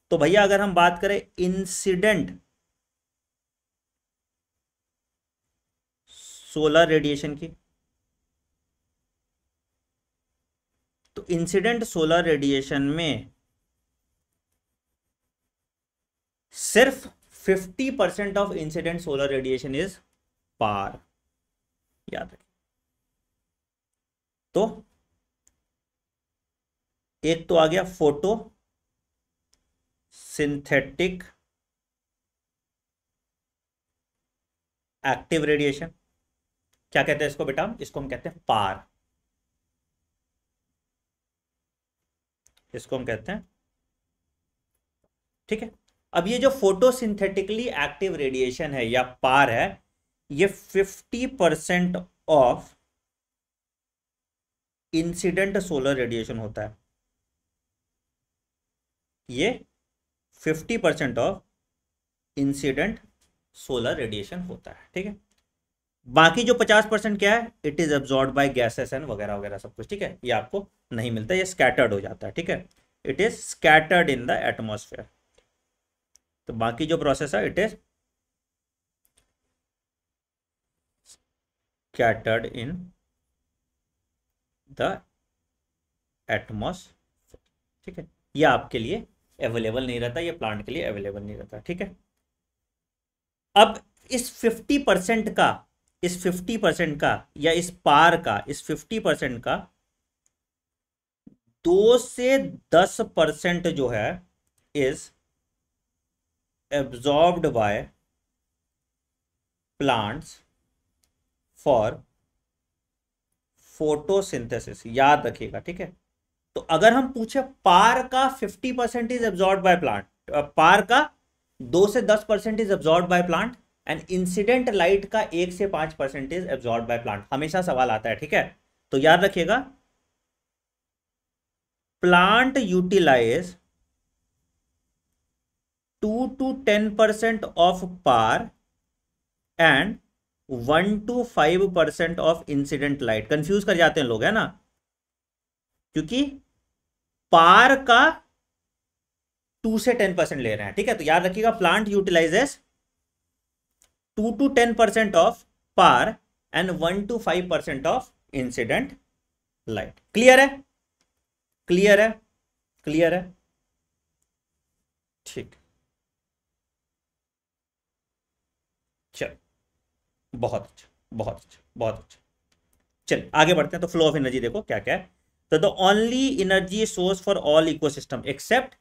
तो भैया अगर हम बात करें इंसिडेंट सोलर रेडिएशन की तो इंसिडेंट सोलर रेडिएशन में सिर्फ 50 percent of incident solar radiation is PAR याद रखें तो एक तो आ गया फोटो सिंथेटिक एक्टिव रेडिएशन क्या कहते हैं इसको बेटा इसको हम कहते हैं पार इसको हम कहते हैं ठीक है अब ये जो फोटोसिंथेटिकली एक्टिव रेडिएशन है या पार है ये 50 percent of incident solar radiation होता है ये 50 percent of incident solar radiation होता है ठीक है बाकी जो पचास परसेंट क्या है it is absorb by gases and वगैरह वगैरह सब कुछ ठीक है ये आपको नहीं मिलता ये स्कैटर्ड हो जाता है ठीक है it is scattered in the atmosphere तो बाकी जो प्रोसेस है it is scattered in the atmos ठीक है ये आपके लिए अवेलेबल नहीं रहता ये प्लांट के लिए अवेलेबल नहीं रहता ठीक है अब इस 50 परसेंट का इस फिफ्टी परसेंट का या इस पार का इस फिफ्टी परसेंट का दो से दस परसेंट जो है is absorbed by plants for photosynthesis याद रखिएगा ठीक है तो अगर हम पूछे पार का fifty percent is absorb by plant PAR का दो से दस percent is absorb by plant and incident light का एक से पांच परसेंटेज एब्जॉर्ब बाय प्लांट हमेशा सवाल आता है ठीक है तो याद रखिएगा plant utilize two to ten percent of PAR and one to five percent of incident light confuse कर जाते हैं लोग है ना क्योंकि पार का टू से टेन परसेंट ले रहे हैं ठीक है तो याद रखिएगा plant utilizes two to ten percent of PAR and one to five percent of incident light clear है क्लियर है क्लियर है ठीक चल बहुत अच्छा बहुत अच्छा बहुत अच्छा चल आगे बढ़ते हैं तो फ्लो ऑफ एनर्जी देखो क्या क्या है तो only energy source for all ecosystem except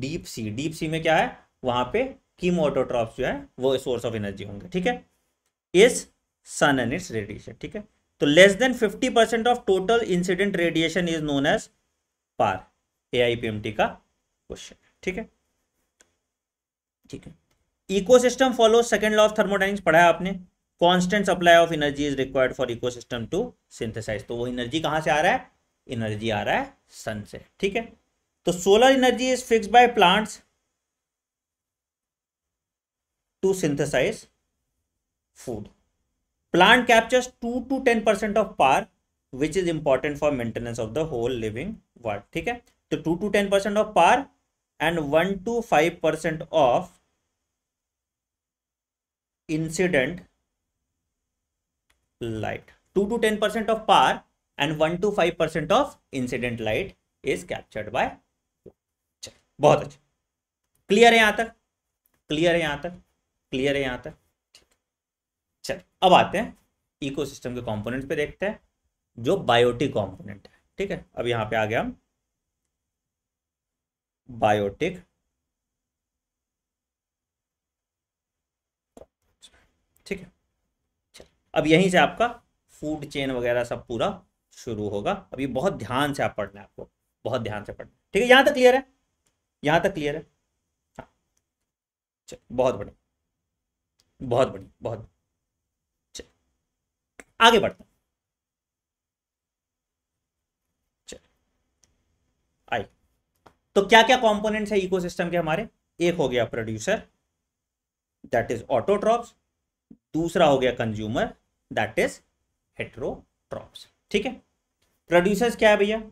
deep sea deep sea में क्या है वहां पे कीमोटोट्रॉप जो है वो सोर्स ऑफ एनर्जी होंगे ठीक है इस सन एंड इट्स रेडिएशन ठीक है तो less than fifty percent of total incident radiation is known as PAR A I P M T का क्वेश्चन ठीक है ठीक है ecosystem follow second law of thermodynamics पढ़ाया आपने constant supply of energy is required for ecosystem to synthesize तो वो energy कहां से आ रहा है एनर्जी आ रहा है सन से ठीक है तो solar energy is fix by plants to synthesize food plant captures two to ten percent of PAR which is important for maintenance of the whole living world ठीक है तो two to ten percent of PAR and one to five percent of incident light two to ten percent of PAR and one to five percent of incident light is captured by बहुत अच्छा clear है यहां तक clear है यहां तक clear है यहाँ तक चल अब आते हैं इकोसिस्टम के कंपोनेंट पे देखते हैं जो बायोटिक कंपोनेंट है ठीक है अब यहाँ पे आ गया हम बायोटिक ठीक है चल अब यहीं से आपका फूड चेन वगैरह सब पूरा शुरू होगा अभी बहुत ध्यान से आप पढ़ना है आपको बहुत ध्यान से पढ़ना ठीक है यहां तक क्लियर है यहां तक क्लियर है हाँ चल बहुत बढ़िया बहुत बढ़िया बहुत आगे बढ़ते आई तो क्या क्या कंपोनेंट्स है इकोसिस्टम के हमारे एक हो गया प्रोड्यूसर दैट इज ऑटोट्रॉप्स दूसरा हो गया कंज्यूमर दैट इज हेट्रोट्रॉप्स ठीक है प्रोड्यूसर्स क्या है भैया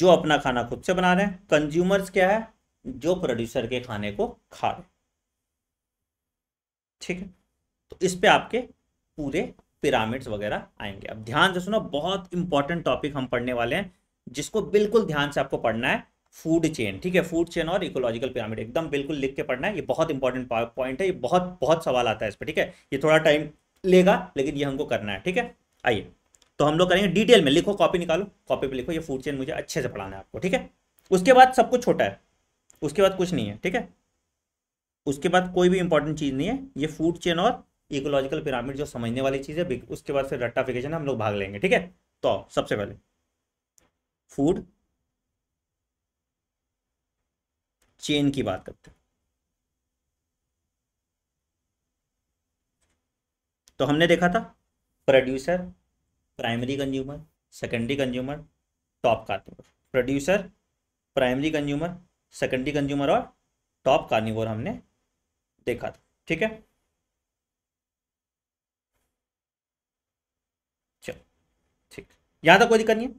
जो अपना खाना खुद से बना रहे हैं कंज्यूमर्स क्या है जो प्रोड्यूसर के खाने को खा रहे हैं ठीक है तो इस पर आपके पूरे पिरामिड्स वगैरह आएंगे अब ध्यान से सुनो बहुत इंपॉर्टेंट टॉपिक हम पढ़ने वाले हैं जिसको बिल्कुल ध्यान से आपको पढ़ना है फूड चेन ठीक है फूड चेन और इकोलॉजिकल पिरामिड एकदम बिल्कुल लिख के पढ़ना है ये बहुत इंपॉर्टेंट पॉइंट है ये बहुत बहुत सवाल आता है इस पर ठीक है ये थोड़ा टाइम लेगा लेकिन ये हमको करना है ठीक है आइए तो हम लोग करेंगे डिटेल में लिखो कॉपी निकालो कॉपी पे लिखो ये फूड चेन मुझे अच्छे से पढ़ाना है आपको ठीक है उसके बाद सब कुछ छोटा है उसके बाद कुछ नहीं है ठीक है उसके बाद कोई भी इंपॉर्टेंट चीज़ नहीं है ये फूड चेन और इकोलॉजिकल पिरामिड जो समझने वाली चीज़ है उसके बाद फिर रट्टाफिकेशन हम लोग भाग लेंगे ठीक है तो सबसे पहले फूड चेन की बात करते हैं तो हमने देखा था producer primary consumer secondary consumer top carnivore producer primary consumer secondary consumer और टॉप कार्निवर हमने देखा था ठीक है चलो ठीक यहां तक कोई दिक्कत नहीं है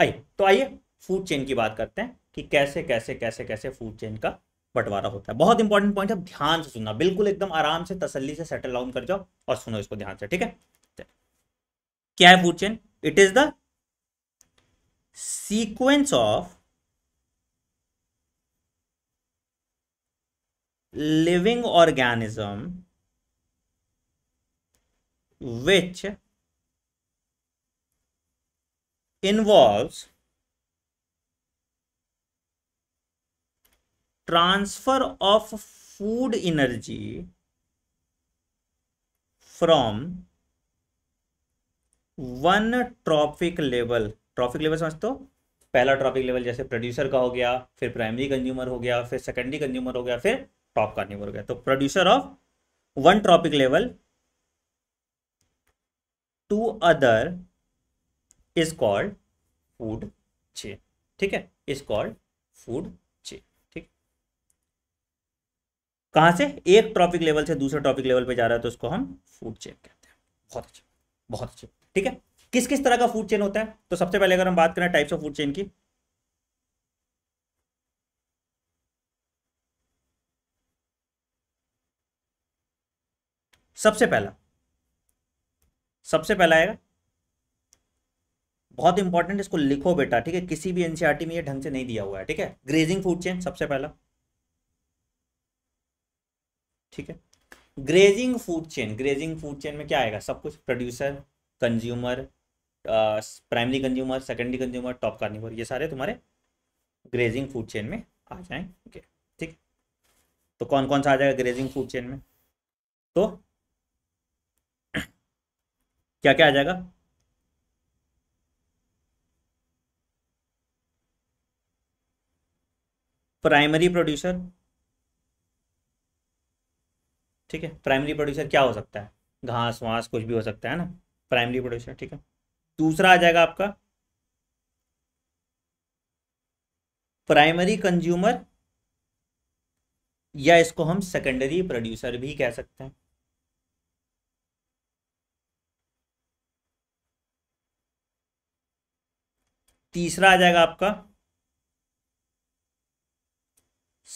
आइए तो आइए फूड चेन की बात करते हैं कि कैसे कैसे कैसे कैसे फूड चेन का बंटवारा होता है बहुत इंपॉर्टेंट पॉइंट है ध्यान से सुनना बिल्कुल एकदम आराम से तसल्ली से सेटल डाउन कर जाओ और सुनो इसको ध्यान से ठीक है क्या है food chain it is the sequence of living organism which involves transfer of food energy from one trophic level trophic level समझते हो पहला ट्रॉफिक लेवल जैसे प्रोड्यूसर का हो गया फिर प्राइमरी कंज्यूमर हो गया फिर सेकेंडरी कंज्यूमर हो गया फिर टॉप कार्निवोर हो गया तो producer of one trophic level to other is called food chain ठीक है इज कॉल्ड फूड चेन ठीक कहां से एक ट्रॉपिक लेवल से दूसरे ट्रॉपिक लेवल पे जा रहा है तो उसको हम फूड चेन कहते हैं बहुत अच्छा बहुत अच्छा ठीक है किस किस तरह का फूड चेन होता है तो सबसे पहले अगर हम बात करें टाइप्स ऑफ फूड चेन की सबसे पहला सबसे पहला आएगा बहुत इंपॉर्टेंट इसको लिखो बेटा ठीक है किसी भी एनसीआरटी e में ये ढंग से नहीं दिया हुआ है ठीक है ग्रेजिंग फूड चेन सबसे पहला ठीक है grazing food chain grazing food chain में क्या आएगा सब कुछ producer consumer primary consumer secondary consumer top carnivore ये सारे तुम्हारे ग्रेजिंग फूड चेन में आ जाएंगे ठीक तो कौन कौन सा आ जाएगा ग्रेजिंग फूड चेन में तो क्या क्या आ जाएगा प्राइमरी प्रोड्यूसर ठीक है प्राइमरी प्रोड्यूसर क्या हो सकता है घास वास कुछ भी हो सकता है ना प्राइमरी प्रोड्यूसर ठीक है दूसरा आ जाएगा आपका प्राइमरी कंज्यूमर या इसको हम सेकेंडरी प्रोड्यूसर भी कह सकते हैं तीसरा आ जाएगा आपका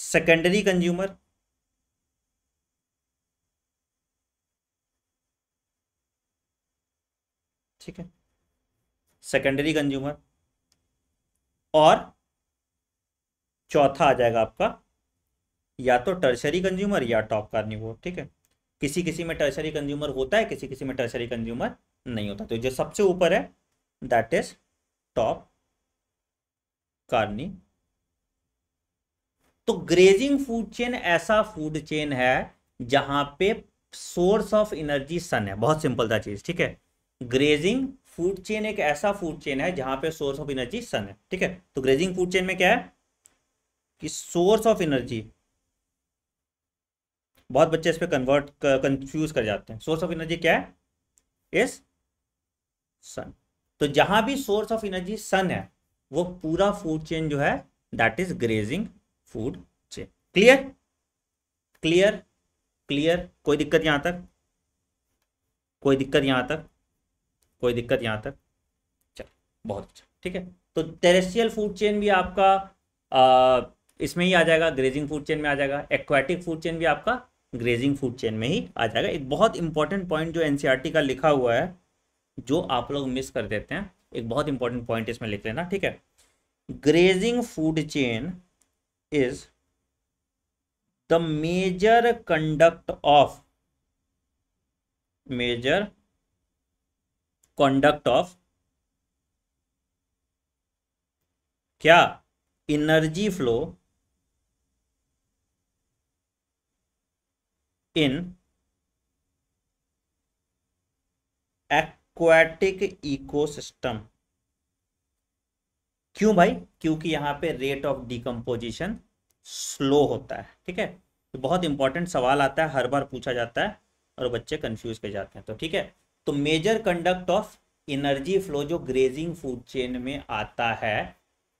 सेकेंडरी कंज्यूमर ठीक है सेकेंडरी कंज्यूमर और चौथा आ जाएगा आपका या तो टर्शरी कंज्यूमर या टॉप कार्निवोर ठीक है किसी किसी में टर्शरी कंज्यूमर होता है किसी किसी में टर्शरी कंज्यूमर नहीं होता तो जो सबसे ऊपर है दैट इज टॉप करनी तो ग्रेजिंग फूड चेन ऐसा फूड चेन है जहां पे सोर्स ऑफ एनर्जी सन है बहुत सिंपल था चीज ठीक है ग्रेजिंग फूड चेन एक ऐसा फूड चेन है जहां पे सोर्स ऑफ एनर्जी सन है ठीक है तो ग्रेजिंग फूड चेन में क्या है कि सोर्स ऑफ एनर्जी बहुत बच्चे इस पर कन्वर्ट कंफ्यूज कर जाते हैं सोर्स ऑफ एनर्जी क्या है इस सन तो जहां भी सोर्स ऑफ एनर्जी सन है वो पूरा फूड चेन जो है that is grazing food chain clear clear clear कोई दिक्कत यहां तक कोई दिक्कत यहां तक कोई दिक्कत यहां तक चल बहुत अच्छा ठीक है तो टेरेस्ट्रियल फूड चेन भी आपका आ, इसमें ही आ जाएगा ग्रेजिंग फूड चेन में आ जाएगा एक्वाटिक फूड चेन भी आपका ग्रेजिंग फूड चेन में ही आ जाएगा एक बहुत इंपॉर्टेंट पॉइंट जो एनसीआरटी e का लिखा हुआ है जो आप लोग मिस कर देते हैं एक बहुत इंपॉर्टेंट पॉइंट इसमें लिख लेना ठीक है grazing food chain is the major conduct of major conduct of क्या energy flow in aquatic ecosystem क्यों भाई क्योंकि यहाँ पे रेट ऑफ डिकम्पोजिशन स्लो होता है ठीक है तो बहुत इंपॉर्टेंट सवाल आता है हर बार पूछा जाता है और बच्चे कंफ्यूज कर जाते हैं तो ठीक है तो major conduct of energy flow जो ग्रेजिंग फूड चेन में आता है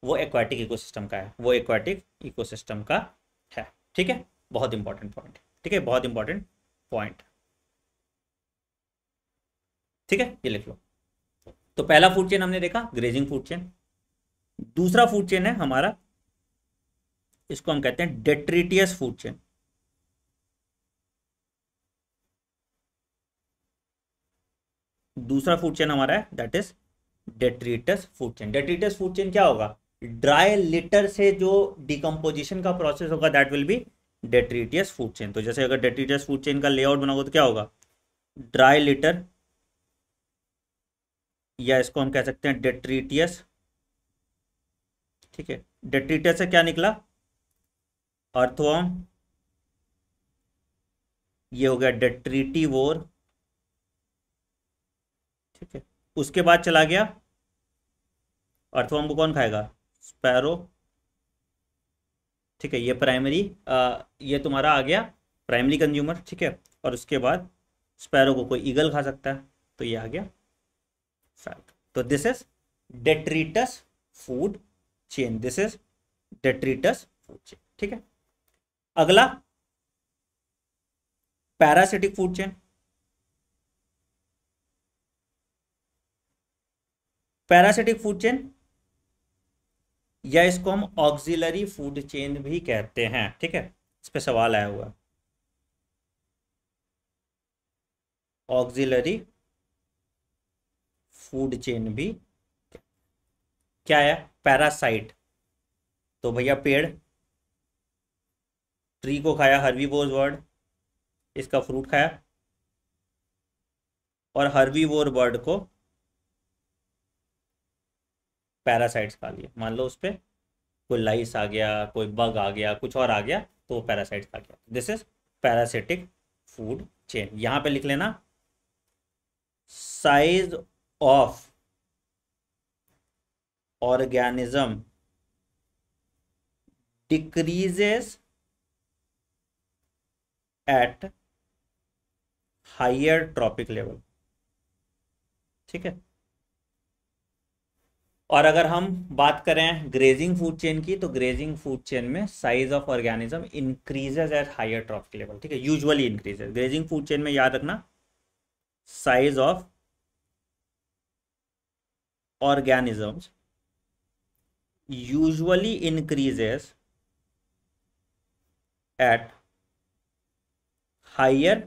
वो एक्वाटिक इकोसिस्टम का है वो एक्वाटिक इकोसिस्टम का है ठीक है बहुत इंपॉर्टेंट पॉइंट ठीक है बहुत इंपॉर्टेंट पॉइंट ठीक है ये लिख लो तो पहला फूड चेन हमने देखा ग्रेजिंग फूड चेन दूसरा फूड चेन है हमारा इसको हम कहते हैं डेट्रिटियस फूड चेन दूसरा फूड चेन हमारा है that is detritus food chain detritus food chain क्या होगा ड्राई लिटर से जो डिकम्पोजिशन का प्रोसेस होगा that will be detritus food chain तो जैसे अगर डेट्रिटियस फूड चेन का लेआउट बनाओगे तो क्या होगा ड्राई लिटर या इसको हम कह सकते हैं डेट्रीटियस ठीक है डेट्रीटियस से क्या निकला अर्थवॉर्म ये हो गया डेट्रीटी वोर ठीक है उसके बाद चला गया अर्थवॉर्म को कौन खाएगा स्पैरो ठीक है ये प्राइमरी ये तुम्हारा आ गया प्राइमरी कंज्यूमर ठीक है और उसके बाद स्पैरो को कोई ईगल खा सकता है तो ये आ गया fat तो this is detritus food chain this is detritus food chain ठीक है अगला parasitic food chain parasitic food chain या इसको हम ऑक्सिलरी फूड चेन भी कहते हैं ठीक है इस पर सवाल आया हुआ ऑक्सिलरी फूड चेन भी क्या है पैरासाइट तो भैया पेड़ ट्री को खाया वोर बर्ड इसका फ्रूट खाया और वोर बर्ड को पैरासाइट्स खा लिया मान लो उस पर कोई लाइस आ गया कोई बग आ गया कुछ और आ गया तो वो खा गया this is parasitic food chain यहां पे लिख लेना size of organism decreases at higher trophic level ठीक है और अगर हम बात करें ग्रेजिंग फूड चेन की तो ग्रेजिंग फूड चेन में size of organism increases at higher trophic level ठीक है usually increases grazing food chain में याद रखना size of organisms usually increases at higher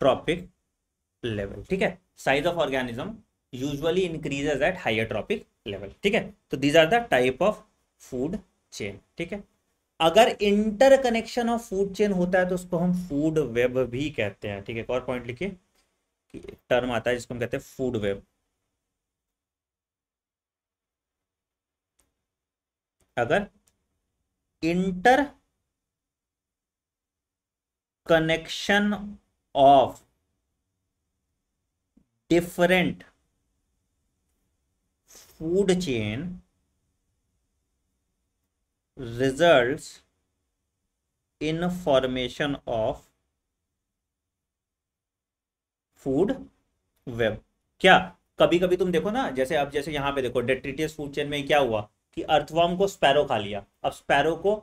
trophic level ठीक है size of organism usually increases at higher trophic level ठीक है तो these are the type of food chain ठीक है अगर interconnection of food chain होता है तो उसको हम फूड वेब भी कहते हैं ठीक है एक और पॉइंट लिखिए टर्म आता है जिसको हम कहते हैं फूड वेब अगर interconnection of different food chain result in formation of food web क्या कभी कभी तुम देखो ना जैसे अब जैसे यहां पे देखो डेट्रिटियस फूड चेन में क्या हुआ कि अर्थवॉर्म को स्पैरो खा लिया अब स्पैरो को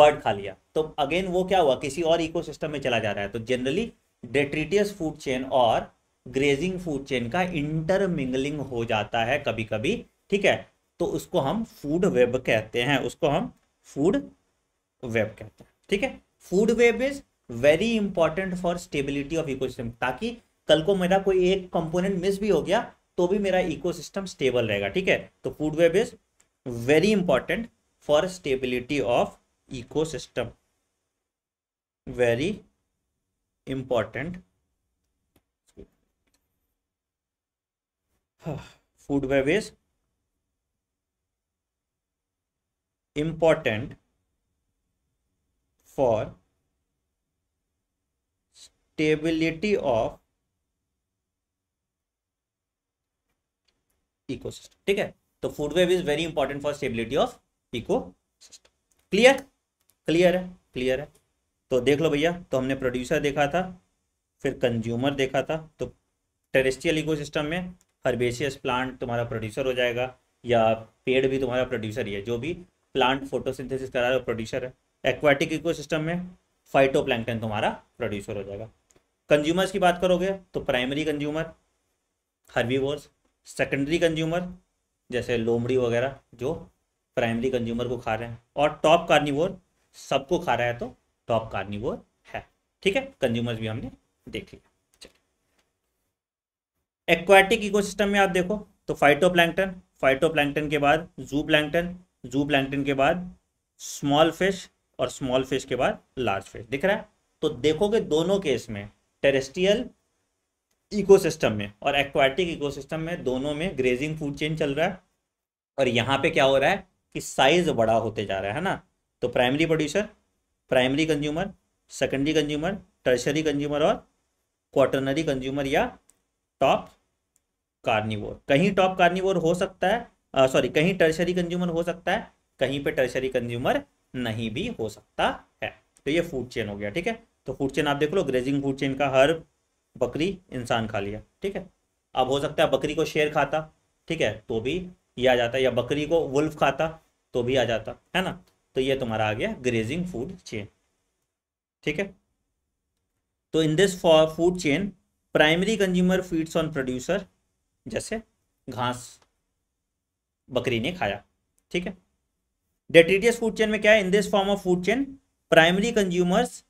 बर्ड खा लिया तो अगेन वो क्या हुआ किसी और इकोसिस्टम में चला जा रहा है तो जनरली डेट्रीटियस फूड चेन और ग्रेजिंग फूड चेन का इंटरमिंगलिंग हो जाता है कभी कभी ठीक है तो उसको हम फूड वेब कहते हैं उसको हम फूड वेब कहते हैं ठीक है food web is very important for stability of ecosystem ताकि कल को मेरा कोई एक कंपोनेंट मिस भी हो गया तो भी मेरा इकोसिस्टम स्टेबल रहेगा ठीक है तो food web is very important for stability of ecosystem very important food web is important for stability of ecosystem ठीक है तो food web is very important for stability of eco clear clear है clear है तो देख लो भैया तो हमने प्रोड्यूसर देखा था फिर कंज्यूमर देखा था तो टेरेस्ट्रियल इकोसिस्टम में हर्बेशियस प्लांट तुम्हारा प्रोड्यूसर हो जाएगा या पेड़ भी तुम्हारा प्रोड्यूसर ही है जो भी प्लांट फोटोसिंथेसिस करा रहा है प्रोड्यूसर है एक्वाटिक इकोसिस्टम में फाइटोप्लैंकटन तुम्हारा प्रोड्यूसर हो जाएगा कंज्यूमर्स की बात करोगे तो primary consumer herbivores secondary consumer जैसे लोमड़ी वगैरह जो प्राइमरी कंज्यूमर को खा रहे हैं और टॉप कार्निवोर सबको खा रहा है तो टॉप कार्निवोर है ठीक है कंज्यूमर्स भी हमने देख लिया एक्वाटिक इकोसिस्टम में आप देखो तो फाइटो फाइटो प्लैंगटन के बाद जू प्लैंगटन जू प्लैंगटन के बाद स्मॉल फिश और स्मॉल फिश के बाद लार्ज फिश दिख रहा है तो देखोगे दोनों केस में टेरेस्ट्रियल इकोसिस्टम में और एक्वाटिक इकोसिस्टम में दोनों में ग्रेजिंग फूड चेन चल रहा है और यहाँ पे क्या हो रहा है कि साइज बड़ा होते जा रहा है ना तो primary producer primary consumer secondary consumer tertiary consumer और क्वार्टनरी कंज्यूमर या टॉप कार्निवोर कहीं टॉप कार्निवोर हो सकता है सॉरी कहीं टर्शरी कंज्यूमर हो सकता है कहीं पे टर्शरी कंज्यूमर नहीं भी हो सकता है तो ये फूड चेन हो गया ठीक है तो फूड चेन आप देख लो ग्रेजिंग फूड चेन का हर बकरी इंसान खा लिया ठीक है अब हो सकता है बकरी को शेर खाता ठीक है तो भी ये आ जाता या बकरी को वुल्फ खाता तो भी आ जाता है ना तो ये तुम्हारा आ गया ग्रेजिंग फूड चेन ठीक है तो in this food chain primary consumer feeds on producer जैसे घास बकरी ने खाया ठीक है डेट्रीटियस फूड चेन में क्या है in this form of food chain primary consumers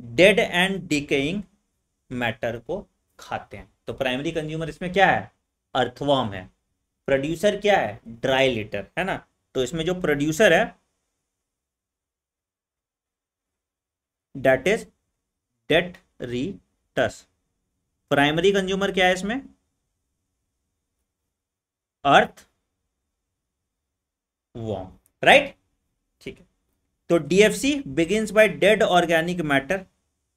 dead and decaying matter को खाते हैं तो प्राइमरी कंज्यूमर इसमें क्या है अर्थवॉर्म है प्रोड्यूसर क्या है ड्राई लीटर है ना तो इसमें जो प्रोड्यूसर है that is detritus primary consumer क्या है इसमें अर्थ वॉम राइट तो DFC begins by dead organic matter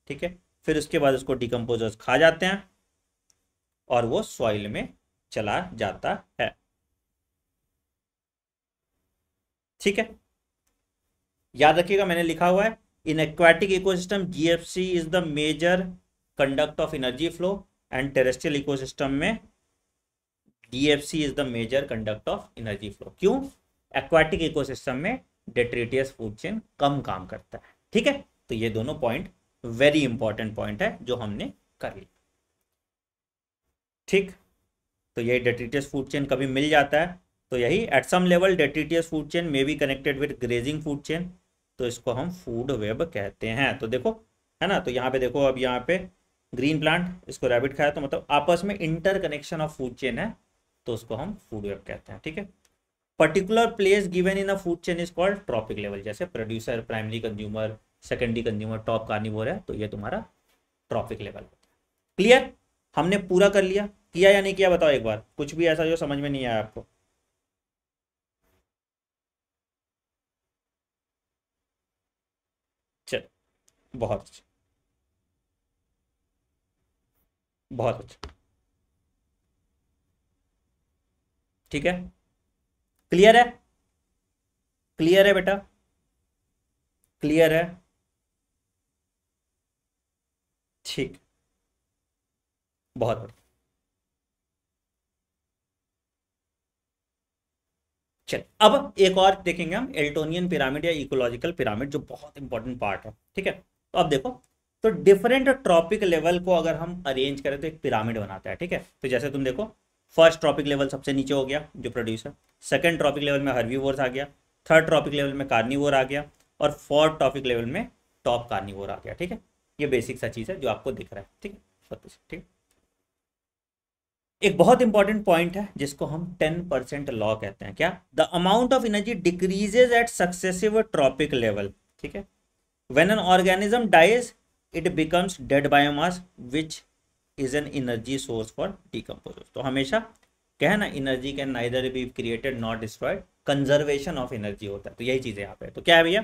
ठीक है फिर उसके बाद उसको डिकम्पोजर्स खा जाते हैं और वो सॉइल में चला जाता है ठीक है याद रखिएगा मैंने लिखा हुआ है in aquatic ecosystem GFC is the major conduct of energy flow and terrestrial ecosystem में DFC is the major conduct of energy flow क्यों एक्वाटिक इकोसिस्टम में डेट्रीटियस फूड चेन कम काम करता है ठीक है तो ये दोनों पॉइंट वेरी इंपॉर्टेंट पॉइंट है जो हमने कर लिया ठीक तो यही डेट्रीटियस फूड चेन कभी मिल जाता है तो यही at some level detritus food chain may be connected with grazing food chain तो इसको हम फूड वेब कहते हैं तो देखो है ना तो यहाँ पे देखो अब यहाँ पे ग्रीन प्लांट इसको रैबिट खाया तो मतलब आपस में interconnection of food chain है तो उसको हम फूड वेब कहते हैं ठीक है particular place given in a food chain is called trophic level जैसे producer primary consumer secondary consumer top carnivore है तो ये तुम्हारा ट्रॉपिक लेवल है क्लियर हमने पूरा कर लिया किया या नहीं किया बताओ एक बार कुछ भी ऐसा जो समझ में नहीं आया आपको चलो बहुत अच्छा बहुत अच्छा ठीक है क्लियर है क्लियर है बेटा क्लियर है ठीक बहुत बढ़िया चल अब एक और देखेंगे हम एल्टोनियन पिरामिड या इकोलॉजिकल पिरामिड जो बहुत इंपॉर्टेंट पार्ट है ठीक है तो अब देखो तो डिफरेंट ट्रॉपिक लेवल को अगर हम अरेंज करें तो एक पिरामिड बनाता है ठीक है तो जैसे तुम देखो फर्स्ट ट्रॉपिक लेवल सबसे नीचे हो गया जो प्रोड्यूसर सेकेंड ट्रॉपिक लेवल में हर्वीवोर्स आ गया थर्ड ट्रॉपिक लेवल में कार्निवोर आ गया और फोर्थ ट्रॉपिक लेवल में टॉप कार्निवोर आ गया ठीक है ये बेसिक सा चीज़ है जो आपको दिख रहा है ठीक है ठीक एक बहुत इंपॉर्टेंट पॉइंट है जिसको हम टेन परसेंट लॉ कहते हैं क्या the amount of energy decreases at successive trophic level ठीक है when an organism dies it becomes dead biomass which is an energy source for decomposer तो हमेशा क्या है ना energy can neither be created not destroyed conservation of energy होता है तो यही चीज़ है यहाँ पे तो क्या है भैया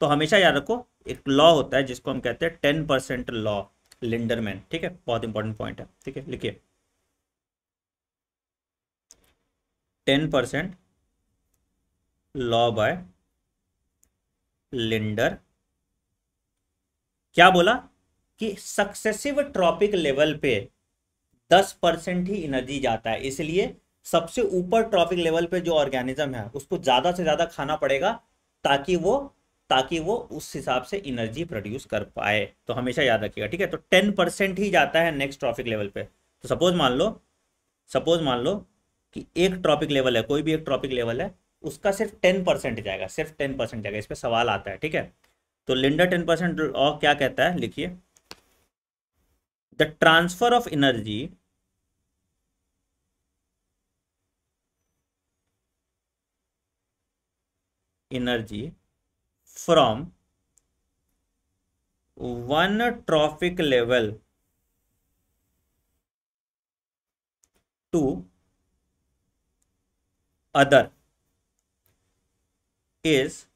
तो हमेशा याद रखो एक लॉ होता है जिसको हम कहते हैं टेन परसेंट लॉ लिंडरमैन ठीक है बहुत इंपॉर्टेंट पॉइंट है ठीक है लिखिए ten percent law by Lindeman क्या बोला कि सक्सेसिव ट्रॉपिक लेवल पे 10 परसेंट ही एनर्जी जाता है इसलिए सबसे ऊपर ट्रॉपिक लेवल पे जो ऑर्गेनिज्म है उसको ज़्यादा से ज़्यादा खाना पड़ेगा ताकि वो ताकि वो उस हिसाब से एनर्जी प्रोड्यूस कर पाए तो हमेशा याद रखिएगा ठीक है तो टेन परसेंट ही जाता है नेक्स्ट ट्रॉपिक लेवल पे तो सपोज मान लो सपोज मान लो कि एक ट्रॉपिक लेवल है कोई भी एक ट्रॉपिक लेवल है उसका सिर्फ टेन परसेंट जाएगा सिर्फ टेन परसेंट जाएगा इस पर सवाल आता है ठीक है तो लिंडा टेन परसेंट और क्या कहता है लिखिए the transfer of energy energy from one trophic level to other is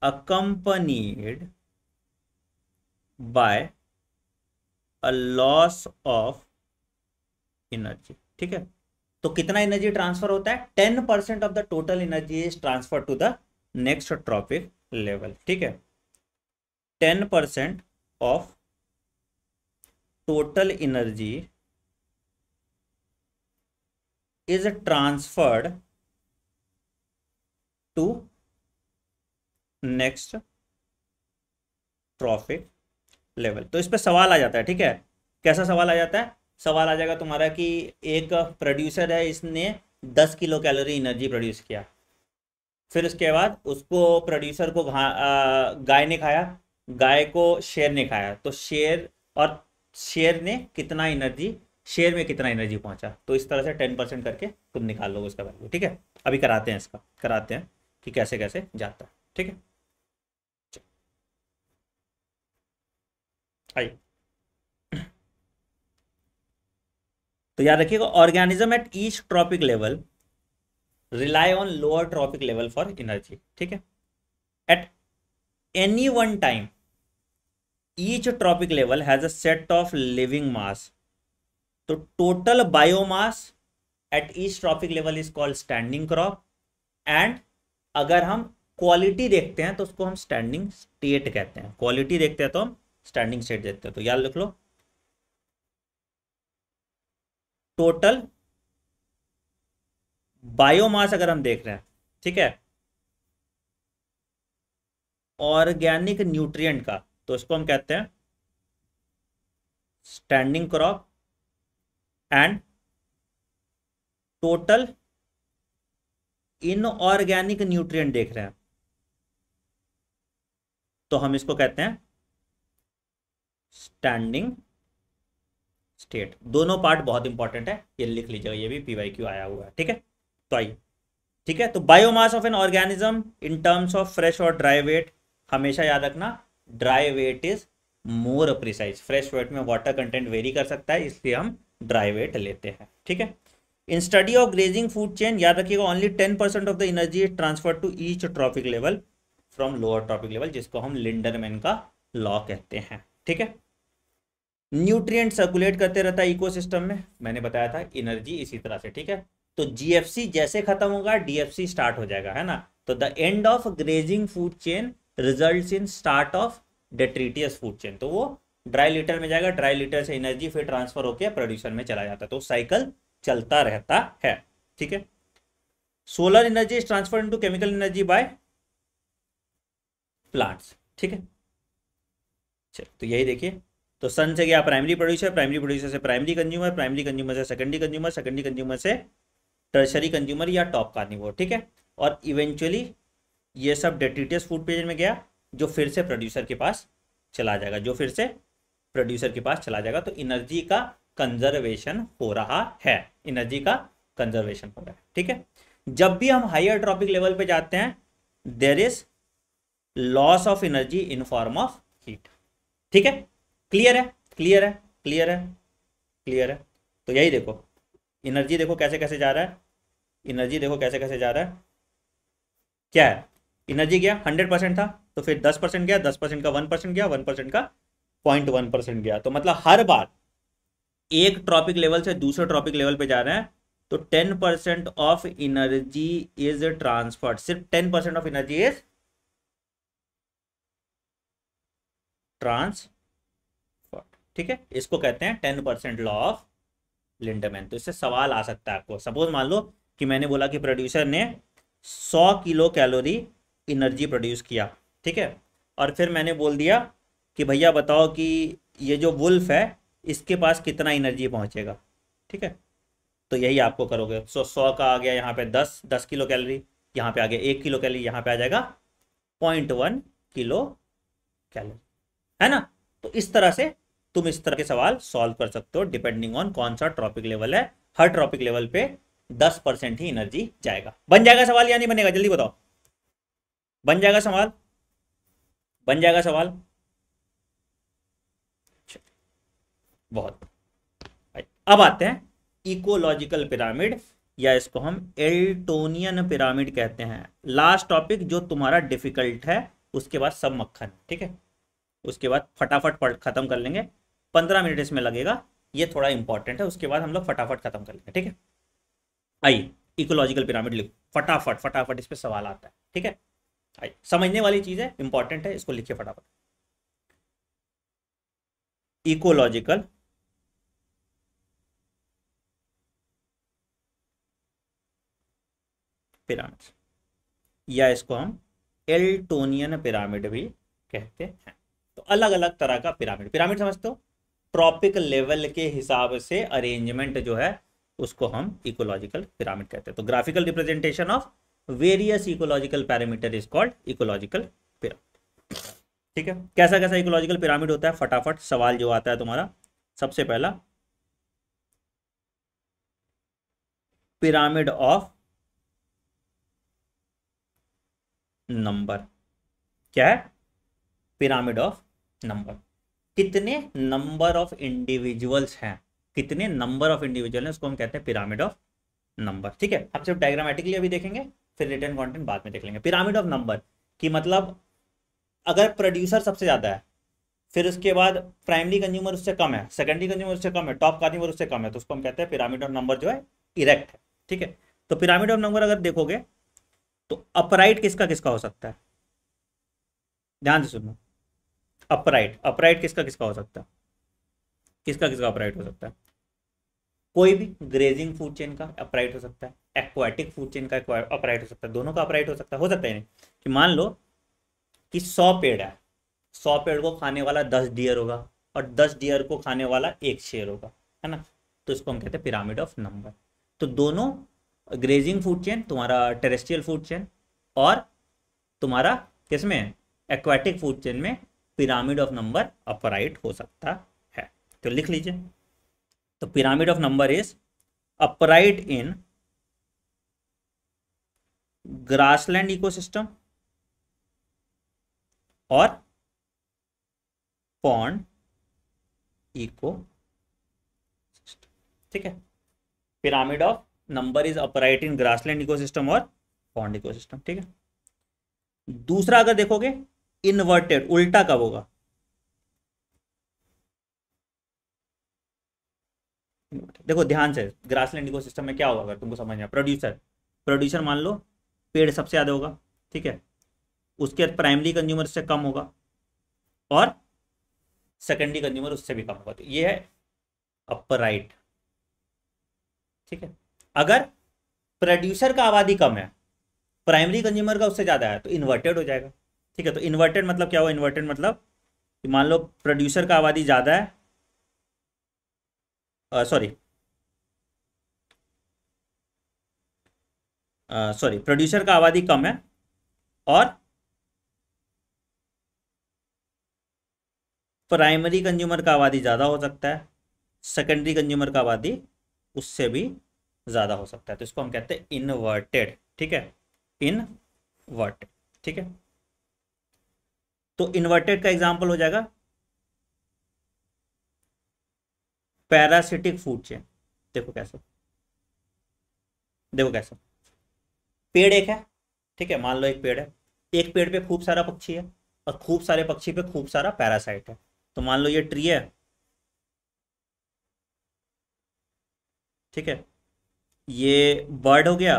accompanied by a loss of energy ठीक है तो कितना एनर्जी ट्रांसफर होता है ten percent of the total energy is transfer to the next trophic level ठीक है ten percent of total energy is transferred to next trophic level तो इस पर सवाल आ जाता है ठीक है कैसा सवाल आ जाता है सवाल आ जाएगा तुम्हारा कि एक प्रोड्यूसर है इसने दस किलो कैलोरी एनर्जी प्रोड्यूस किया फिर उसके बाद उसको प्रोड्यूसर को गाय ने खाया गाय को शेर ने खाया तो शेर और शेर ने कितना एनर्जी शेर में कितना एनर्जी पहुंचा तो इस तरह से टेन परसेंट करके तुम निकाल लोगे उसका वैल्यू ठीक है अभी कराते हैं इसका कराते हैं कि कैसे कैसे जाता है ठीक है आई तो याद रखिएगा organism at each trophic level rely on lower trophic level for energy ठीक है at any one time each trophic level has a set of living mass तो total biomass at each trophic level is called standing crop and अगर हम quality देखते हैं तो उसको हम स्टैंडिंग स्टेट कहते हैं क्वालिटी देखते हैं तो हम स्टैंडिंग सेट देते हैं तो याद लिख लो टोटल बायोमास अगर हम देख रहे हैं ठीक है ऑर्गेनिक न्यूट्रिएंट का तो इसको हम कहते हैं standing crop and total inorganic nutrient देख रहे हैं तो हम इसको कहते हैं स्टैंडिंग स्टेट दोनों पार्ट बहुत इंपॉर्टेंट है ये लिख लीजिएगा ये भी पीवाई क्यू आया हुआ है ठीक है तो आइए ठीक है तो biomass of an organism in terms of fresh और ड्राई वेट हमेशा याद रखना dry weight is more precise fresh weight में वाटर कंटेंट वेरी कर सकता है इसलिए हम ड्राई वेट लेते हैं ठीक है in study of grazing food chain याद रखिएगा only ten percent of the energy transfer to each trophic level from lower trophic level जिसको हम लिंडरमैन का लॉ कहते हैं ठीक है न्यूट्रिएंट सर्कुलेट करते रहता है इकोसिस्टम में मैंने बताया था एनर्जी इसी तरह से ठीक है तो जीएफसी जैसे खत्म होगा डीएफसी स्टार्ट हो जाएगा है ना तो the end of grazing food chain result in start of detritus food chain तो वो ड्राई लीटर में जाएगा ड्राई लीटर से एनर्जी फिर ट्रांसफर होकर प्रोड्यूशन में चला जाता है तो साइकिल चलता रहता है ठीक है solar energy is transfer to chemical energy by plants ठीक है चलो तो यही देखिए तो सन से गया प्राइमरी प्रोड्यूसर प्राइमरी प्रोड्यूसर से प्राइमरी कंज्यूमर प्राइमरी कंज्यूमर से सेकेंडरी कंज्यूमर सेकेंडरी कंज्यूमर से टर्शरी कंज्यूमर या टॉप कार्निवोर ठीक है और इवेंचुअली ये सब डेटिटियस फूड पेज में गया जो फिर से प्रोड्यूसर के पास चला जाएगा जो फिर से प्रोड्यूसर के पास चला जाएगा तो एनर्जी का कंजर्वेशन हो रहा है एनर्जी का कंजर्वेशन हो रहा है ठीक है जब भी हम हायर ट्रॉपिक लेवल पे जाते हैं there is loss of energy in form of heat ठीक है क्लियर है क्लियर है क्लियर है क्लियर है तो यही देखो एनर्जी देखो कैसे कैसे जा रहा है एनर्जी देखो कैसे कैसे जा रहा है क्या है एनर्जी गया हंड्रेड परसेंट था तो फिर दस परसेंट गया दस परसेंट का वन परसेंट गया वन परसेंट का पॉइंट वन परसेंट गया तो मतलब हर बार एक ट्रॉपिक लेवल से दूसरे ट्रॉपिक लेवल पे जा रहे हैं तो ten percent of energy is transferred सिर्फ ten percent of energy is trans ठीक है इसको कहते हैं ten percent law of Lindeman तो इससे सवाल आ सकता है आपको सपोज मान लो कि मैंने बोला कि प्रोड्यूसर ने सौ किलो कैलोरी इनर्जी प्रोड्यूस किया ठीक है और फिर मैंने बोल दिया कि भैया बताओ कि ये जो वुल्फ है इसके पास कितना एनर्जी पहुंचेगा ठीक है तो यही आपको करोगे सो सौ का आ गया यहाँ पे दस दस किलो कैलोरी यहाँ पे आ गया एक किलो कैलोरी यहाँ पे आ जाएगा पॉइंट वन किलो कैलोरी है ना तो इस तरह से तुम इस तरह के सवाल सॉल्व कर सकते हो डिपेंडिंग ऑन कौन सा ट्रॉपिक लेवल है हर ट्रॉपिक लेवल पे दस परसेंट ही एनर्जी जाएगा बन जाएगा सवाल या नहीं बनेगा जल्दी बताओ बन जाएगा सवाल बन जाएगा सवाल अच्छा, बहुत अब आते हैं इकोलॉजिकल पिरामिड या इसको हम एल्टोनियन पिरामिड कहते हैं लास्ट टॉपिक जो तुम्हारा डिफिकल्ट है उसके बाद सब मक्खन ठीक है उसके बाद फटाफट खत्म कर लेंगे पंद्रह मिनट इसमें लगेगा ये थोड़ा इंपॉर्टेंट है उसके बाद हम लोग फटाफट खत्म कर लेंगे ठीक है आइए इकोलॉजिकल पिरामिड लिखो फटाफट फटाफट इस पर सवाल आता है ठीक है आइए समझने वाली चीज़ है इंपॉर्टेंट है इसको लिखिए फटाफट इकोलॉजिकल पिरामिड या इसको हम एल्टोनियन पिरामिड भी कहते हैं तो अलग अलग तरह का पिरामिड पिरामिड समझते हो ट्रॉपिक लेवल के हिसाब से अरेंजमेंट जो है उसको हम इकोलॉजिकल पिरामिड कहते हैं तो graphical representation of various ecological parameter is called ecological pyramid ठीक है कैसा कैसा इकोलॉजिकल पिरामिड होता है फटाफट सवाल जो आता है तुम्हारा सबसे पहला पिरामिड ऑफ नंबर क्या है पिरामिड ऑफ नंबर कितने नंबर ऑफ इंडिविजुअल्स हैं कितने नंबर ऑफ इंडिविजुअल हैं उसको हम कहते हैं पिरामिड ऑफ नंबर ठीक है अब सिर्फ डायग्रामेटिकली अभी देखेंगे फिर रिटर्न कॉन्टेंट बाद में देख लेंगे पिरामिड ऑफ नंबर कि मतलब अगर प्रोड्यूसर सबसे ज़्यादा है फिर उसके बाद प्राइमरी कंज्यूमर उससे कम है सेकेंडरी कंज्यूमर उससे कम है टॉप कंज्यूमर उससे कम है तो उसको हम कहते हैं पिरामिड ऑफ नंबर जो है इरेक्ट है ठीक है तो पिरामिड ऑफ नंबर अगर देखोगे तो अपराइट किसका किसका हो सकता है ध्यान से सुनना अपराइट अपराइट किसका किसका हो सकता है किसका किसका अपराइट हो सकता है कोई भी ग्रेजिंग फूड चेन का अपराइट हो सकता है एक्वाटिक फूड चेन का अपराइट हो सकता है दोनों का अपराइट हो सकता है हो सकता है कि मान लो कि सौ पेड़ है सौ पेड़ को खाने वाला दस डियर होगा और दस डियर को खाने वाला एक शेयर होगा है ना तो इसको हम कहते हैं पिरामिड ऑफ नंबर तो दोनों ग्रेजिंग फूड चेन तुम्हारा टेरेस्ट्रियल फूड चेन और तुम्हारा किसमें एक्वाटिक फूड चेन में पिरामिड ऑफ नंबर अपराइट हो सकता है तो लिख लीजिए तो pyramid of number is upright in grassland ecosystem और पॉन्ड इको ठीक है pyramid of number is upright in grassland ecosystem और पॉन्ड इकोसिस्टम ठीक है दूसरा अगर देखोगे इन्वर्टेड उल्टा कब होगा देखो ध्यान से ग्रासलैंड इकोसिस्टम में क्या होगा अगर तुमको समझ प्रोड्यूसर प्रोड्यूसर मान लो पेड़ सबसे ज्यादा होगा ठीक है उसके बाद प्राइमरी कंज्यूमर उससे कम होगा और सेकेंडरी कंज्यूमर उससे भी कम होगा तो ये है अपर राइट ठीक है अगर प्रोड्यूसर का आबादी कम है प्राइमरी कंज्यूमर का उससे ज़्यादा है तो इन्वर्टेड हो जाएगा ठीक है तो इन्वर्टेड मतलब क्या हुआ इन्वर्टेड मतलब कि मान लो प्रोड्यूसर का आबादी ज़्यादा है सॉरी सॉरी प्रोड्यूसर का आबादी कम है और प्राइमरी कंज्यूमर का आबादी ज़्यादा हो सकता है सेकेंडरी कंज्यूमर का आबादी उससे भी ज़्यादा हो सकता है तो इसको हम कहते हैं इन्वर्टेड ठीक है इनवर्टेड ठीक है तो इन्वर्टेड का एग्जाम्पल हो जाएगा पैरासिटिक फूड चेन देखो कैसे देखो कैसे पेड़ एक है ठीक है मान लो एक पेड़ है एक पेड़ पे खूब सारा पक्षी है और खूब सारे पक्षी पे खूब सारा पैरासाइट है तो मान लो ये ट्री है ठीक है ये बर्ड हो गया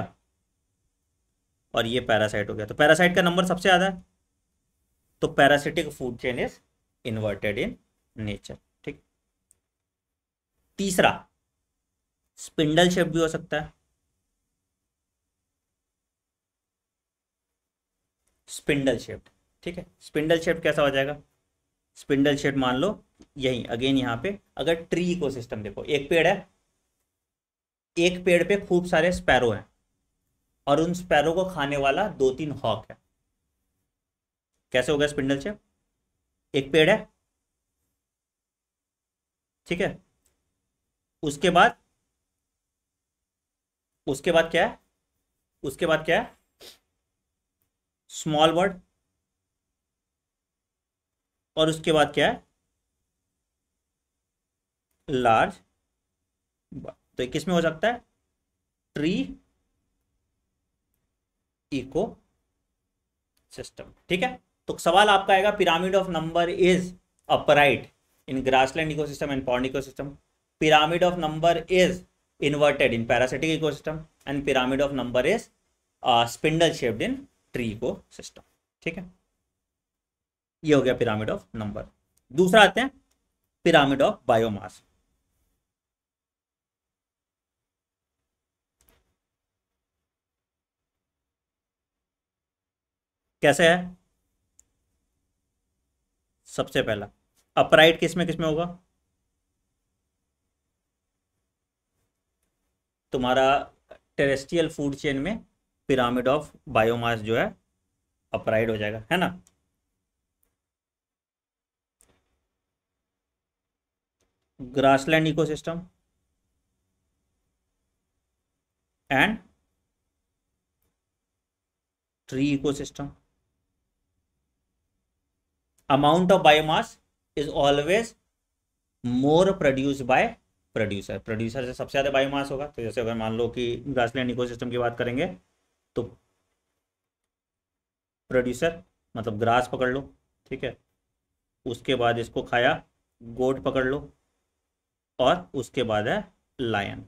और ये पैरासाइट हो गया तो पैरासाइट का नंबर सबसे ज़्यादा है तो parasitic food chain is inverted in nature ठीक तीसरा स्पिंडल शेप भी हो सकता है स्पिंडल शेप ठीक है स्पिंडल शेप कैसा हो जाएगा स्पिंडल शेप मान लो यही अगेन यहां पे अगर ट्री इकोसिस्टम देखो एक पेड़ है एक पेड़ पे खूब सारे स्पैरो हैं और उन स्पैरो को खाने वाला दो तीन हॉक है कैसे होगा स्पिंडल शेप एक पेड़ है ठीक है उसके बाद उसके बाद क्या है उसके बाद क्या है स्मॉल वर्ड और उसके बाद क्या है लार्ज तो किस में हो सकता है ट्री इको सिस्टम ठीक है तो सवाल आपका आएगा pyramid of number is upright in grassland ecosystem and pond ecosystem pyramid of number is inverted in parasitic ecosystem and pyramid of number is spindle shaped in tree ecosystem ठीक है ये हो गया पिरामिड ऑफ नंबर दूसरा आते हैं pyramid of biomass कैसे है सबसे पहला अपराइट किस में किस में होगा तुम्हारा टेरेस्ट्रियल फूड चेन में पिरामिड ऑफ बायोमास जो है अपराइड हो जाएगा है ना grassland ecosystem and tree ecosystem amount of biomass is always more produce by producer producer से सबसे ज़्यादा बायोमास होगा तो जैसे अगर मान लो कि ग्रासलैंड इकोसिस्टम की बात करेंगे तो प्रोड्यूसर मतलब ग्रास पकड़ लो ठीक है उसके बाद इसको खाया गोट पकड़ लो और उसके बाद है लायन